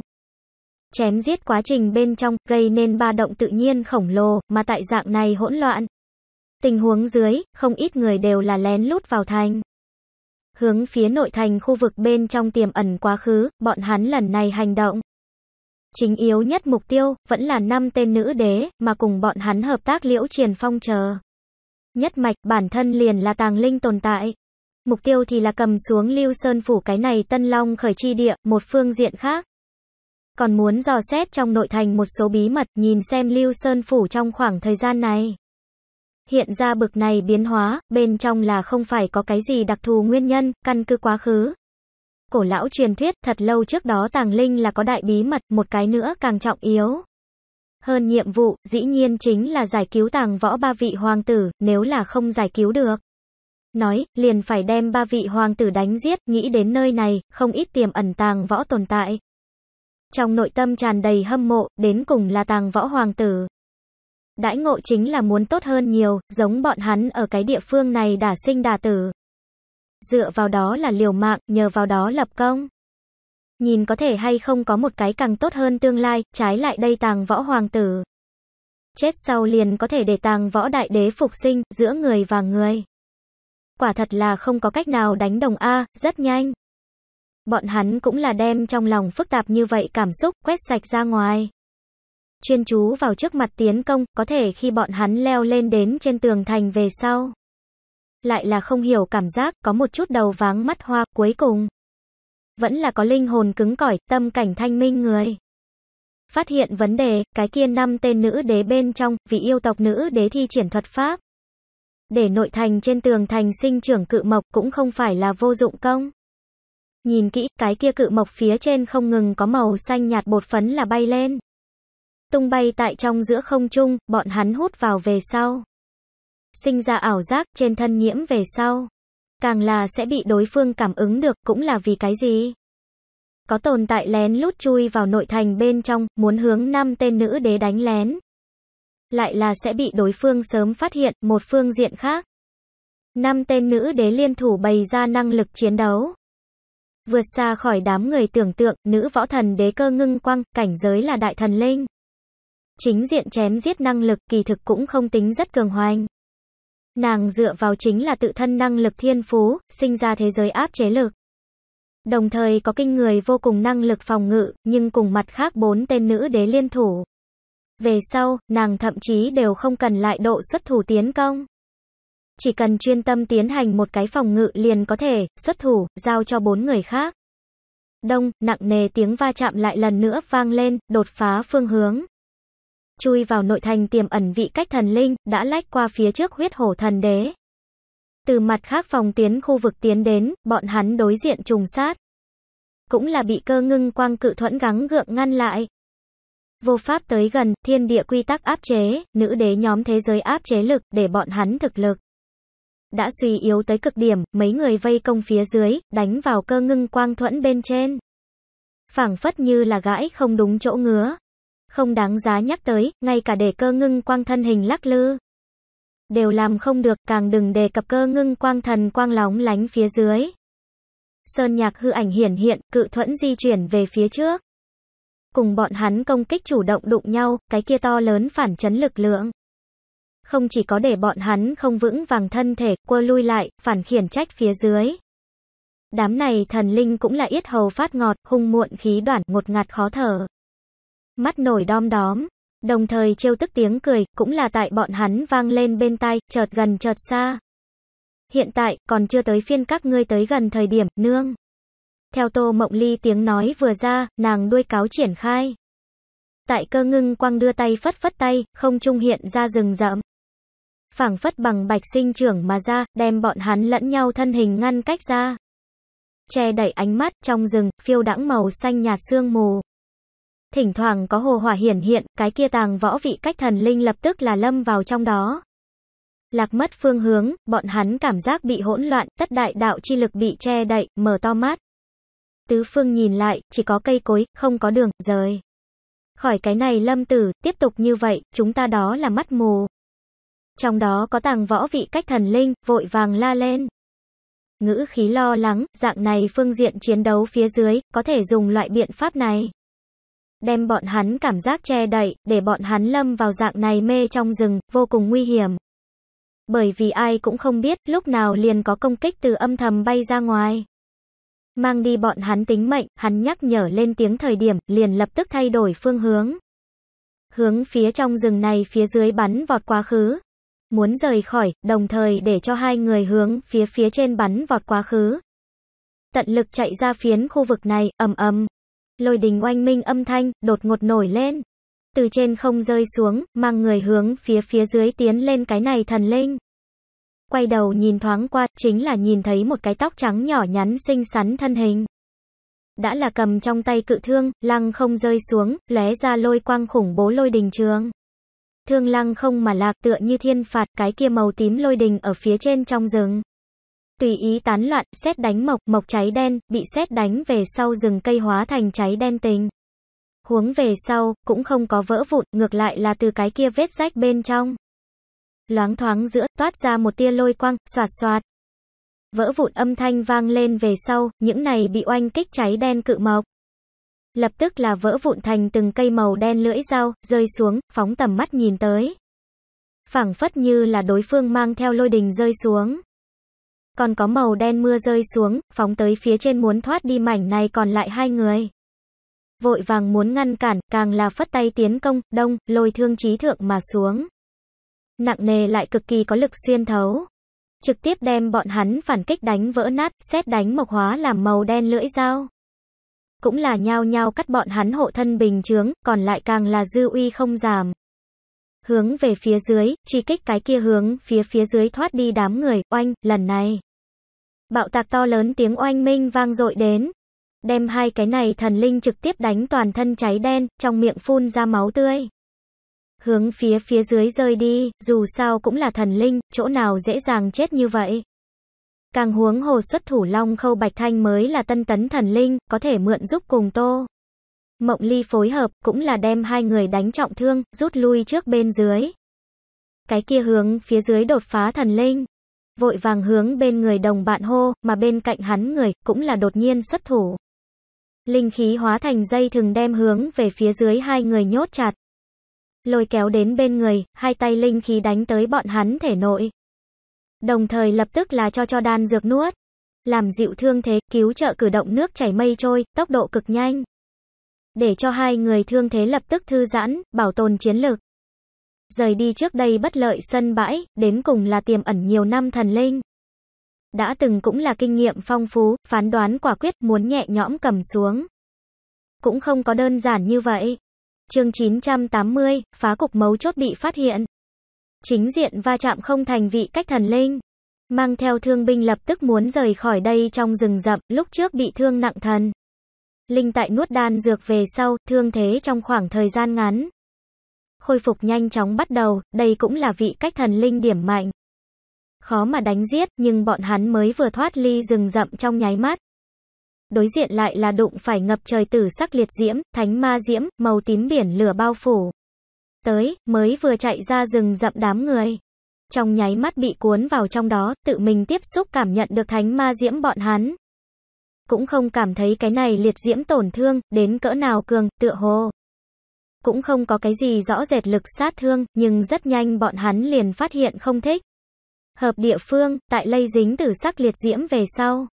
chém giết quá trình bên trong, gây nên ba động tự nhiên khổng lồ, mà tại dạng này hỗn loạn. Tình huống dưới, không ít người đều là lén lút vào thành. Hướng phía nội thành khu vực bên trong tiềm ẩn quá khứ, bọn hắn lần này hành động. Chính yếu nhất mục tiêu, vẫn là năm tên nữ đế, mà cùng bọn hắn hợp tác liễu triền phong chờ. Nhất mạch bản thân liền là tàng linh tồn tại. Mục tiêu thì là cầm xuống lưu sơn phủ cái này tân long khởi chi địa, một phương diện khác còn muốn dò xét trong nội thành một số bí mật, nhìn xem Lưu Sơn Phủ trong khoảng thời gian này. Hiện ra bực này biến hóa, bên trong là không phải có cái gì đặc thù nguyên nhân, căn cứ quá khứ. Cổ lão truyền thuyết thật lâu trước đó Tàng Linh là có đại bí mật, một cái nữa càng trọng yếu. Hơn nhiệm vụ, dĩ nhiên chính là giải cứu tàng võ ba vị hoàng tử, nếu là không giải cứu được. Nói, liền phải đem ba vị hoàng tử đánh giết, nghĩ đến nơi này, không ít tiềm ẩn tàng võ tồn tại. Trong nội tâm tràn đầy hâm mộ, đến cùng là tàng võ hoàng tử. Đãi ngộ chính là muốn tốt hơn nhiều, giống bọn hắn ở cái địa phương này đả sinh đà tử. Dựa vào đó là liều mạng, nhờ vào đó lập công. Nhìn có thể hay không có một cái càng tốt hơn tương lai, trái lại đây tàng võ hoàng tử. Chết sau liền có thể để tàng võ đại đế phục sinh, giữa người và người. Quả thật là không có cách nào đánh đồng A, rất nhanh bọn hắn cũng là đem trong lòng phức tạp như vậy cảm xúc quét sạch ra ngoài. Chuyên chú vào trước mặt tiến công, có thể khi bọn hắn leo lên đến trên tường thành về sau. Lại là không hiểu cảm giác, có một chút đầu váng mắt hoa, cuối cùng. Vẫn là có linh hồn cứng cỏi, tâm cảnh thanh minh người. Phát hiện vấn đề, cái kia năm tên nữ đế bên trong, vị yêu tộc nữ đế thi triển thuật pháp. Để nội thành trên tường thành sinh trưởng cự mộc cũng không phải là vô dụng công nhìn kỹ, cái kia cự mộc phía trên không ngừng có màu xanh nhạt bột phấn là bay lên. Tung bay tại trong giữa không trung, bọn hắn hút vào về sau. Sinh ra ảo giác trên thân nhiễm về sau. Càng là sẽ bị đối phương cảm ứng được cũng là vì cái gì? Có tồn tại lén lút chui vào nội thành bên trong, muốn hướng năm tên nữ đế đánh lén. Lại là sẽ bị đối phương sớm phát hiện một phương diện khác năm tên nữ đế liên thủ bày ra năng lực chiến đấu vượt xa khỏi đám người tưởng tượng, nữ võ thần đế cơ ngưng quang cảnh giới là đại thần linh. Chính diện chém giết năng lực kỳ thực cũng không tính rất cường hoành. Nàng dựa vào chính là tự thân năng lực thiên phú, sinh ra thế giới áp chế lực. Đồng thời có kinh người vô cùng năng lực phòng ngự, nhưng cùng mặt khác bốn tên nữ đế liên thủ. Về sau, nàng thậm chí đều không cần lại độ xuất thủ tiến công chỉ cần chuyên tâm tiến hành một cái phòng ngự liền có thể xuất thủ, giao cho bốn người khác. Đông, nặng nề tiếng va chạm lại lần nữa vang lên, đột phá phương hướng. Chui vào nội thành tiềm ẩn vị cách thần linh, đã lách qua phía trước huyết hổ thần đế. Từ mặt khác phòng tiến khu vực tiến đến, bọn hắn đối diện trùng sát. Cũng là bị cơ ngưng quang cự thuẫn gắng gượng ngăn lại. Vô pháp tới gần, thiên địa quy tắc áp chế, nữ đế nhóm thế giới áp chế lực, để bọn hắn thực lực đã suy yếu tới cực điểm, mấy người vây công phía dưới, đánh vào cơ ngưng quang thuẫn bên trên. phảng phất như là gãi không đúng chỗ ngứa. Không đáng giá nhắc tới, ngay cả để cơ ngưng quang thân hình lắc lư. Đều làm không được, càng đừng đề cập cơ ngưng quang thần quang lóng lánh phía dưới. Sơn nhạc hư ảnh hiển hiện, cự thuẫn di chuyển về phía trước. Cùng bọn hắn công kích chủ động đụng nhau, cái kia to lớn phản chấn lực lượng không chỉ có để bọn hắn không vững vàng thân thể, quơ lui lại, phản khiển trách phía dưới. Đám này thần linh cũng là yết hầu phát ngọt, hung muộn khí đoản, ngột ngạt khó thở. Mắt nổi đom đóm, đồng thời trêu tức tiếng cười, cũng là tại bọn hắn vang lên bên tai, chợt gần chợt xa. Hiện tại, còn chưa tới phiên các ngươi tới gần thời điểm, nương. Theo tô mộng ly tiếng nói vừa ra, nàng đuôi cáo triển khai. Tại cơ ngưng quang đưa tay phất phất tay, không trung hiện ra rừng rậm phảng phất bằng bạch sinh trưởng mà ra, đem bọn hắn lẫn nhau thân hình ngăn cách ra. Che đẩy ánh mắt, trong rừng, phiêu đãng màu xanh nhạt sương mù. Thỉnh thoảng có hồ hỏa hiển hiện, cái kia tàng võ vị cách thần linh lập tức là lâm vào trong đó. Lạc mất phương hướng, bọn hắn cảm giác bị hỗn loạn, tất đại đạo chi lực bị che đậy, mở to mắt. Tứ phương nhìn lại, chỉ có cây cối, không có đường, rời. Khỏi cái này lâm tử, tiếp tục như vậy, chúng ta đó là mắt mù trong đó có tàng võ vị cách thần linh, vội vàng la lên. Ngữ khí lo lắng, dạng này phương diện chiến đấu phía dưới, có thể dùng loại biện pháp này. Đem bọn hắn cảm giác che đậy, để bọn hắn lâm vào dạng này mê trong rừng, vô cùng nguy hiểm. Bởi vì ai cũng không biết, lúc nào liền có công kích từ âm thầm bay ra ngoài. Mang đi bọn hắn tính mệnh, hắn nhắc nhở lên tiếng thời điểm, liền lập tức thay đổi phương hướng hướng phía trong rừng này phía dưới bắn vọt quá khứ muốn rời khỏi, đồng thời để cho hai người hướng phía phía trên bắn vọt quá khứ. Tận lực chạy ra phiến khu vực này, ầm ầm. Lôi đình oanh minh âm thanh, đột ngột nổi lên. Từ trên không rơi xuống, mang người hướng phía phía dưới tiến lên cái này thần linh. Quay đầu nhìn thoáng qua, chính là nhìn thấy một cái tóc trắng nhỏ nhắn xinh xắn thân hình. Đã là cầm trong tay cự thương, lăng không rơi xuống, lóe ra lôi quang khủng bố lôi đình trường thương lăng không mà lạc tựa như thiên phạt cái kia màu tím lôi đình ở phía trên trong rừng. Tùy ý tán loạn, xét đánh mộc, mộc cháy đen, bị xét đánh về sau rừng cây hóa thành cháy đen tình. Huống về sau, cũng không có vỡ vụn, ngược lại là từ cái kia vết rách bên trong. Loáng thoáng giữa, toát ra một tia lôi quang, soạt soạt. Vỡ vụn âm thanh vang lên về sau, những này bị oanh kích cháy đen cự mộc lập tức là vỡ vụn thành từng cây màu đen lưỡi dao, rơi xuống, phóng tầm mắt nhìn tới. phảng phất như là đối phương mang theo lôi đình rơi xuống. Còn có màu đen mưa rơi xuống, phóng tới phía trên muốn thoát đi mảnh này còn lại hai người. Vội vàng muốn ngăn cản, càng là phất tay tiến công, đông, lôi thương trí thượng mà xuống. Nặng nề lại cực kỳ có lực xuyên thấu. Trực tiếp đem bọn hắn phản kích đánh vỡ nát, xét đánh mộc hóa làm màu đen lưỡi dao cũng là nhao nhao cắt bọn hắn hộ thân bình chướng, còn lại càng là dư uy không giảm. Hướng về phía dưới, truy kích cái kia hướng, phía phía dưới thoát đi đám người, oanh, lần này. Bạo tạc to lớn tiếng oanh minh vang dội đến. Đem hai cái này thần linh trực tiếp đánh toàn thân cháy đen, trong miệng phun ra máu tươi. Hướng phía phía dưới rơi đi, dù sao cũng là thần linh, chỗ nào dễ dàng chết như vậy. Càng huống hồ xuất thủ long khâu bạch thanh mới là tân tấn thần linh, có thể mượn giúp cùng tô. Mộng ly phối hợp, cũng là đem hai người đánh trọng thương, rút lui trước bên dưới. Cái kia hướng phía dưới đột phá thần linh. Vội vàng hướng bên người đồng bạn hô, mà bên cạnh hắn người, cũng là đột nhiên xuất thủ. Linh khí hóa thành dây thường đem hướng về phía dưới hai người nhốt chặt. Lôi kéo đến bên người, hai tay linh khí đánh tới bọn hắn thể nội. Đồng thời lập tức là cho cho đan dược nuốt. Làm dịu thương thế, cứu trợ cử động nước chảy mây trôi, tốc độ cực nhanh. Để cho hai người thương thế lập tức thư giãn, bảo tồn chiến lực. Rời đi trước đây bất lợi sân bãi, đến cùng là tiềm ẩn nhiều năm thần linh. Đã từng cũng là kinh nghiệm phong phú, phán đoán quả quyết, muốn nhẹ nhõm cầm xuống. Cũng không có đơn giản như vậy. Chương 980, phá cục mấu chốt bị phát hiện. Chính diện va chạm không thành vị cách thần linh. Mang theo thương binh lập tức muốn rời khỏi đây trong rừng rậm, lúc trước bị thương nặng thần. Linh tại nuốt đan dược về sau, thương thế trong khoảng thời gian ngắn. Khôi phục nhanh chóng bắt đầu, đây cũng là vị cách thần linh điểm mạnh. Khó mà đánh giết, nhưng bọn hắn mới vừa thoát ly rừng rậm trong nháy mắt. Đối diện lại là đụng phải ngập trời tử sắc liệt diễm, thánh ma diễm, màu tím biển lửa bao phủ tới, mới vừa chạy ra rừng rậm đám người. Trong nháy mắt bị cuốn vào trong đó, tự mình tiếp xúc cảm nhận được thánh ma diễm bọn hắn. Cũng không cảm thấy cái này liệt diễm tổn thương, đến cỡ nào cường, tựa hồ. Cũng không có cái gì rõ rệt lực sát thương, nhưng rất nhanh bọn hắn liền phát hiện không thích. Hợp địa phương, tại lây dính tử sắc liệt diễm về sau.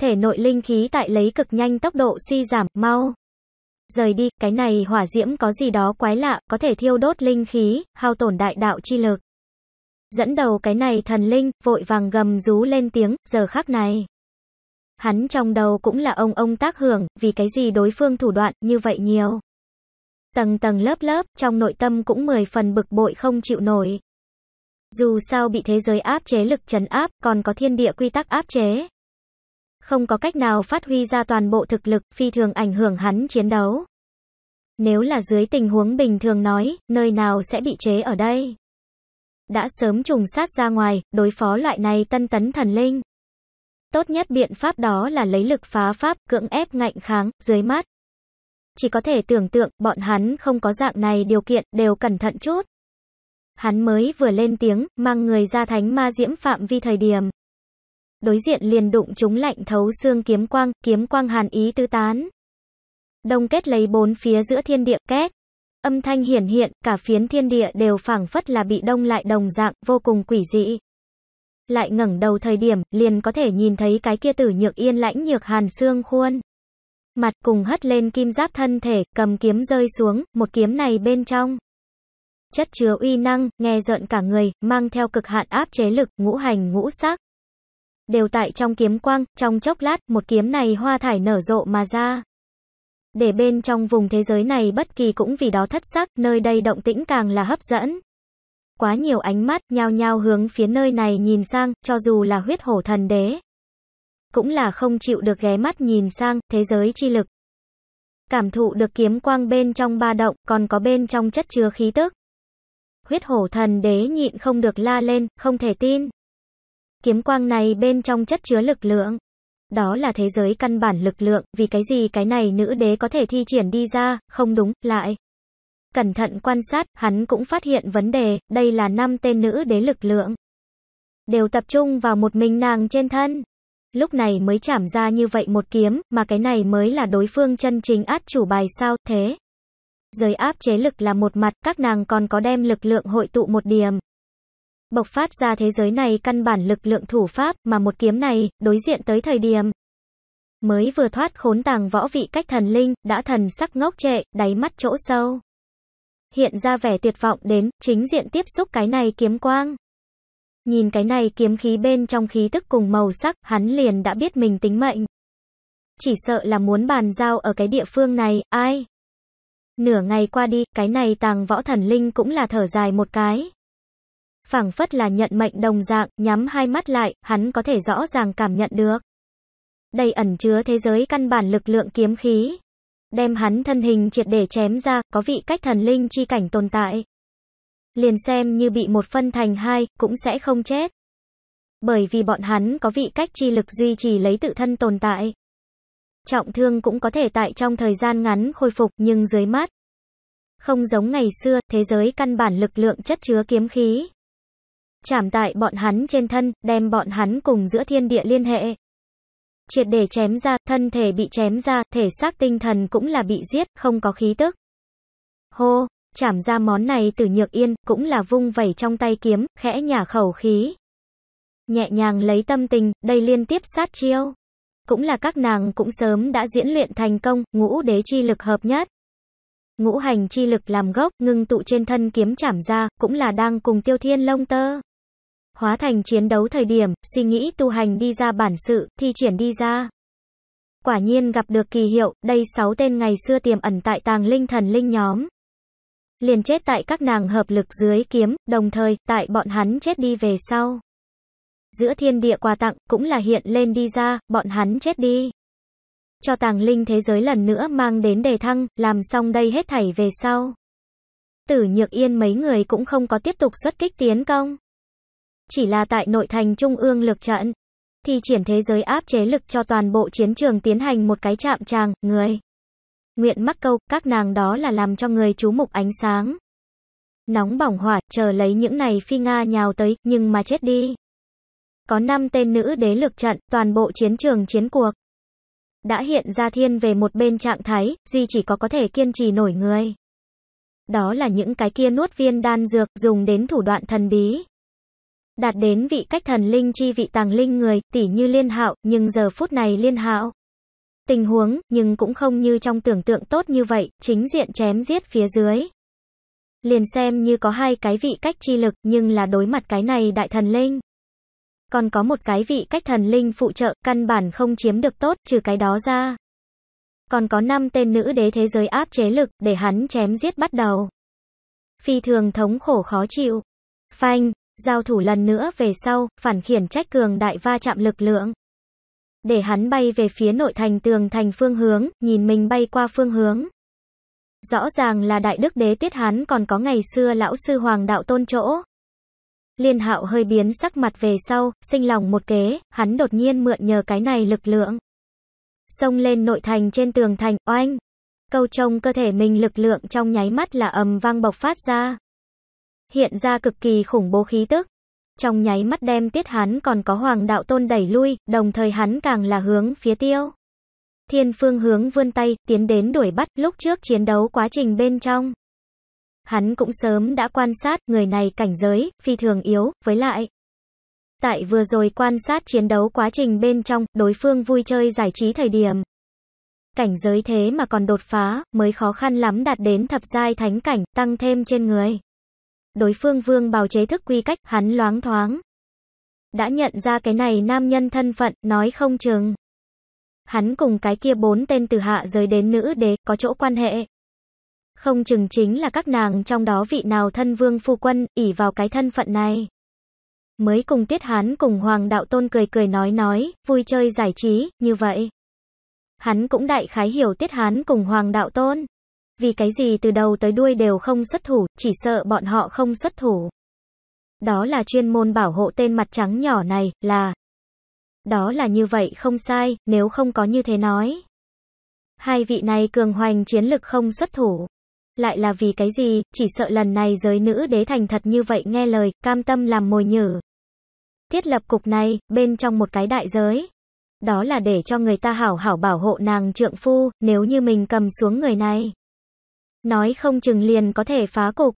Thể nội linh khí tại lấy cực nhanh tốc độ suy giảm, mau rời đi, cái này hỏa diễm có gì đó quái lạ, có thể thiêu đốt linh khí, hao tổn đại đạo chi lực. Dẫn đầu cái này thần linh, vội vàng gầm rú lên tiếng, giờ khắc này. Hắn trong đầu cũng là ông ông tác hưởng, vì cái gì đối phương thủ đoạn, như vậy nhiều. Tầng tầng lớp lớp, trong nội tâm cũng mười phần bực bội không chịu nổi. Dù sao bị thế giới áp chế lực trấn áp, còn có thiên địa quy tắc áp chế, không có cách nào phát huy ra toàn bộ thực lực, phi thường ảnh hưởng hắn chiến đấu. Nếu là dưới tình huống bình thường nói, nơi nào sẽ bị chế ở đây? Đã sớm trùng sát ra ngoài, đối phó loại này tân tấn thần linh. Tốt nhất biện pháp đó là lấy lực phá pháp, cưỡng ép ngạnh kháng, dưới mắt. Chỉ có thể tưởng tượng, bọn hắn không có dạng này điều kiện, đều cẩn thận chút. Hắn mới vừa lên tiếng, mang người ra thánh ma diễm phạm vi thời điểm, đối diện liền đụng chúng lạnh thấu xương kiếm quang, kiếm quang hàn ý tứ tán. Đông kết lấy bốn phía giữa thiên địa két. Âm thanh hiển hiện, cả phiến thiên địa đều phảng phất là bị đông lại đồng dạng, vô cùng quỷ dị. Lại ngẩng đầu thời điểm, liền có thể nhìn thấy cái kia tử nhược yên lãnh nhược hàn xương khuôn. Mặt cùng hất lên kim giáp thân thể, cầm kiếm rơi xuống, một kiếm này bên trong. Chất chứa uy năng, nghe rợn cả người, mang theo cực hạn áp chế lực, ngũ hành ngũ sắc đều tại trong kiếm quang, trong chốc lát, một kiếm này hoa thải nở rộ mà ra. Để bên trong vùng thế giới này bất kỳ cũng vì đó thất sắc, nơi đây động tĩnh càng là hấp dẫn. Quá nhiều ánh mắt nhao nhao hướng phía nơi này nhìn sang, cho dù là huyết hổ thần đế. Cũng là không chịu được ghé mắt nhìn sang, thế giới chi lực. Cảm thụ được kiếm quang bên trong ba động, còn có bên trong chất chứa khí tức. Huyết hổ thần đế nhịn không được la lên, không thể tin. Kiếm quang này bên trong chất chứa lực lượng. Đó là thế giới căn bản lực lượng, vì cái gì cái này nữ đế có thể thi triển đi ra, không đúng, lại. Cẩn thận quan sát, hắn cũng phát hiện vấn đề, đây là năm tên nữ đế lực lượng. Đều tập trung vào một mình nàng trên thân. Lúc này mới chảm ra như vậy một kiếm, mà cái này mới là đối phương chân chính át chủ bài sao, thế. Giới áp chế lực là một mặt, các nàng còn có đem lực lượng hội tụ một điểm bộc phát ra thế giới này căn bản lực lượng thủ pháp mà một kiếm này, đối diện tới thời điểm. Mới vừa thoát khốn tàng võ vị cách thần linh, đã thần sắc ngốc trệ, đáy mắt chỗ sâu. Hiện ra vẻ tuyệt vọng đến, chính diện tiếp xúc cái này kiếm quang. Nhìn cái này kiếm khí bên trong khí tức cùng màu sắc, hắn liền đã biết mình tính mệnh. Chỉ sợ là muốn bàn giao ở cái địa phương này, ai? Nửa ngày qua đi, cái này tàng võ thần linh cũng là thở dài một cái phảng phất là nhận mệnh đồng dạng, nhắm hai mắt lại, hắn có thể rõ ràng cảm nhận được. Đây ẩn chứa thế giới căn bản lực lượng kiếm khí. Đem hắn thân hình triệt để chém ra, có vị cách thần linh chi cảnh tồn tại. Liền xem như bị một phân thành hai, cũng sẽ không chết. Bởi vì bọn hắn có vị cách chi lực duy trì lấy tự thân tồn tại. Trọng thương cũng có thể tại trong thời gian ngắn khôi phục nhưng dưới mắt. Không giống ngày xưa, thế giới căn bản lực lượng chất chứa kiếm khí chạm tại bọn hắn trên thân, đem bọn hắn cùng giữa thiên địa liên hệ. Triệt để chém ra, thân thể bị chém ra, thể xác tinh thần cũng là bị giết, không có khí tức. Hô, chạm ra món này từ nhược yên, cũng là vung vẩy trong tay kiếm, khẽ nhả khẩu khí. Nhẹ nhàng lấy tâm tình, đây liên tiếp sát chiêu. Cũng là các nàng cũng sớm đã diễn luyện thành công, ngũ đế chi lực hợp nhất. Ngũ hành chi lực làm gốc, ngưng tụ trên thân kiếm chảm ra, cũng là đang cùng tiêu thiên lông tơ hóa thành chiến đấu thời điểm, suy nghĩ tu hành đi ra bản sự, thi triển đi ra. Quả nhiên gặp được kỳ hiệu, đây sáu tên ngày xưa tiềm ẩn tại tàng linh thần linh nhóm. Liền chết tại các nàng hợp lực dưới kiếm, đồng thời, tại bọn hắn chết đi về sau. Giữa thiên địa quà tặng, cũng là hiện lên đi ra, bọn hắn chết đi. Cho tàng linh thế giới lần nữa mang đến đề thăng, làm xong đây hết thảy về sau. Tử nhược yên mấy người cũng không có tiếp tục xuất kích tiến công. Chỉ là tại nội thành trung ương lực trận, thì triển thế giới áp chế lực cho toàn bộ chiến trường tiến hành một cái chạm tràng, người. Nguyện mắc câu, các nàng đó là làm cho người chú mục ánh sáng. Nóng bỏng hỏa, chờ lấy những này phi Nga nhào tới, nhưng mà chết đi. Có 5 tên nữ đế lực trận, toàn bộ chiến trường chiến cuộc. Đã hiện ra thiên về một bên trạng thái, duy chỉ có có thể kiên trì nổi người. Đó là những cái kia nuốt viên đan dược, dùng đến thủ đoạn thần bí đạt đến vị cách thần linh chi vị tàng linh người, tỉ như liên hạo, nhưng giờ phút này liên hạo. Tình huống, nhưng cũng không như trong tưởng tượng tốt như vậy, chính diện chém giết phía dưới. Liền xem như có hai cái vị cách chi lực, nhưng là đối mặt cái này đại thần linh. Còn có một cái vị cách thần linh phụ trợ, căn bản không chiếm được tốt, trừ cái đó ra. Còn có năm tên nữ đế thế giới áp chế lực, để hắn chém giết bắt đầu. Phi thường thống khổ khó chịu. Phanh, Giao thủ lần nữa về sau, phản khiển trách cường đại va chạm lực lượng. Để hắn bay về phía nội thành tường thành phương hướng, nhìn mình bay qua phương hướng. Rõ ràng là đại đức đế tuyết hắn còn có ngày xưa lão sư hoàng đạo tôn chỗ. Liên hạo hơi biến sắc mặt về sau, sinh lòng một kế, hắn đột nhiên mượn nhờ cái này lực lượng. Xông lên nội thành trên tường thành, oanh. Câu trông cơ thể mình lực lượng trong nháy mắt là ầm vang bộc phát ra hiện ra cực kỳ khủng bố khí tức. Trong nháy mắt đem tiết hắn còn có hoàng đạo tôn đẩy lui, đồng thời hắn càng là hướng phía tiêu. Thiên phương hướng vươn tay, tiến đến đuổi bắt lúc trước chiến đấu quá trình bên trong. Hắn cũng sớm đã quan sát người này cảnh giới, phi thường yếu, với lại. Tại vừa rồi quan sát chiến đấu quá trình bên trong, đối phương vui chơi giải trí thời điểm. Cảnh giới thế mà còn đột phá, mới khó khăn lắm đạt đến thập giai thánh cảnh, tăng thêm trên người đối phương vương bào chế thức quy cách, hắn loáng thoáng. Đã nhận ra cái này nam nhân thân phận, nói không chừng. Hắn cùng cái kia bốn tên từ hạ giới đến nữ đế, có chỗ quan hệ. Không chừng chính là các nàng trong đó vị nào thân vương phu quân, ỉ vào cái thân phận này. Mới cùng tiết hắn cùng hoàng đạo tôn cười cười nói nói, vui chơi giải trí, như vậy. Hắn cũng đại khái hiểu tiết hắn cùng hoàng đạo tôn. Vì cái gì từ đầu tới đuôi đều không xuất thủ, chỉ sợ bọn họ không xuất thủ. Đó là chuyên môn bảo hộ tên mặt trắng nhỏ này, là... Đó là như vậy không sai, nếu không có như thế nói. Hai vị này cường hoành chiến lực không xuất thủ. Lại là vì cái gì, chỉ sợ lần này giới nữ đế thành thật như vậy nghe lời, cam tâm làm mồi nhử. Thiết lập cục này, bên trong một cái đại giới. Đó là để cho người ta hảo hảo bảo hộ nàng trượng phu, nếu như mình cầm xuống người này nói không chừng liền có thể phá cục.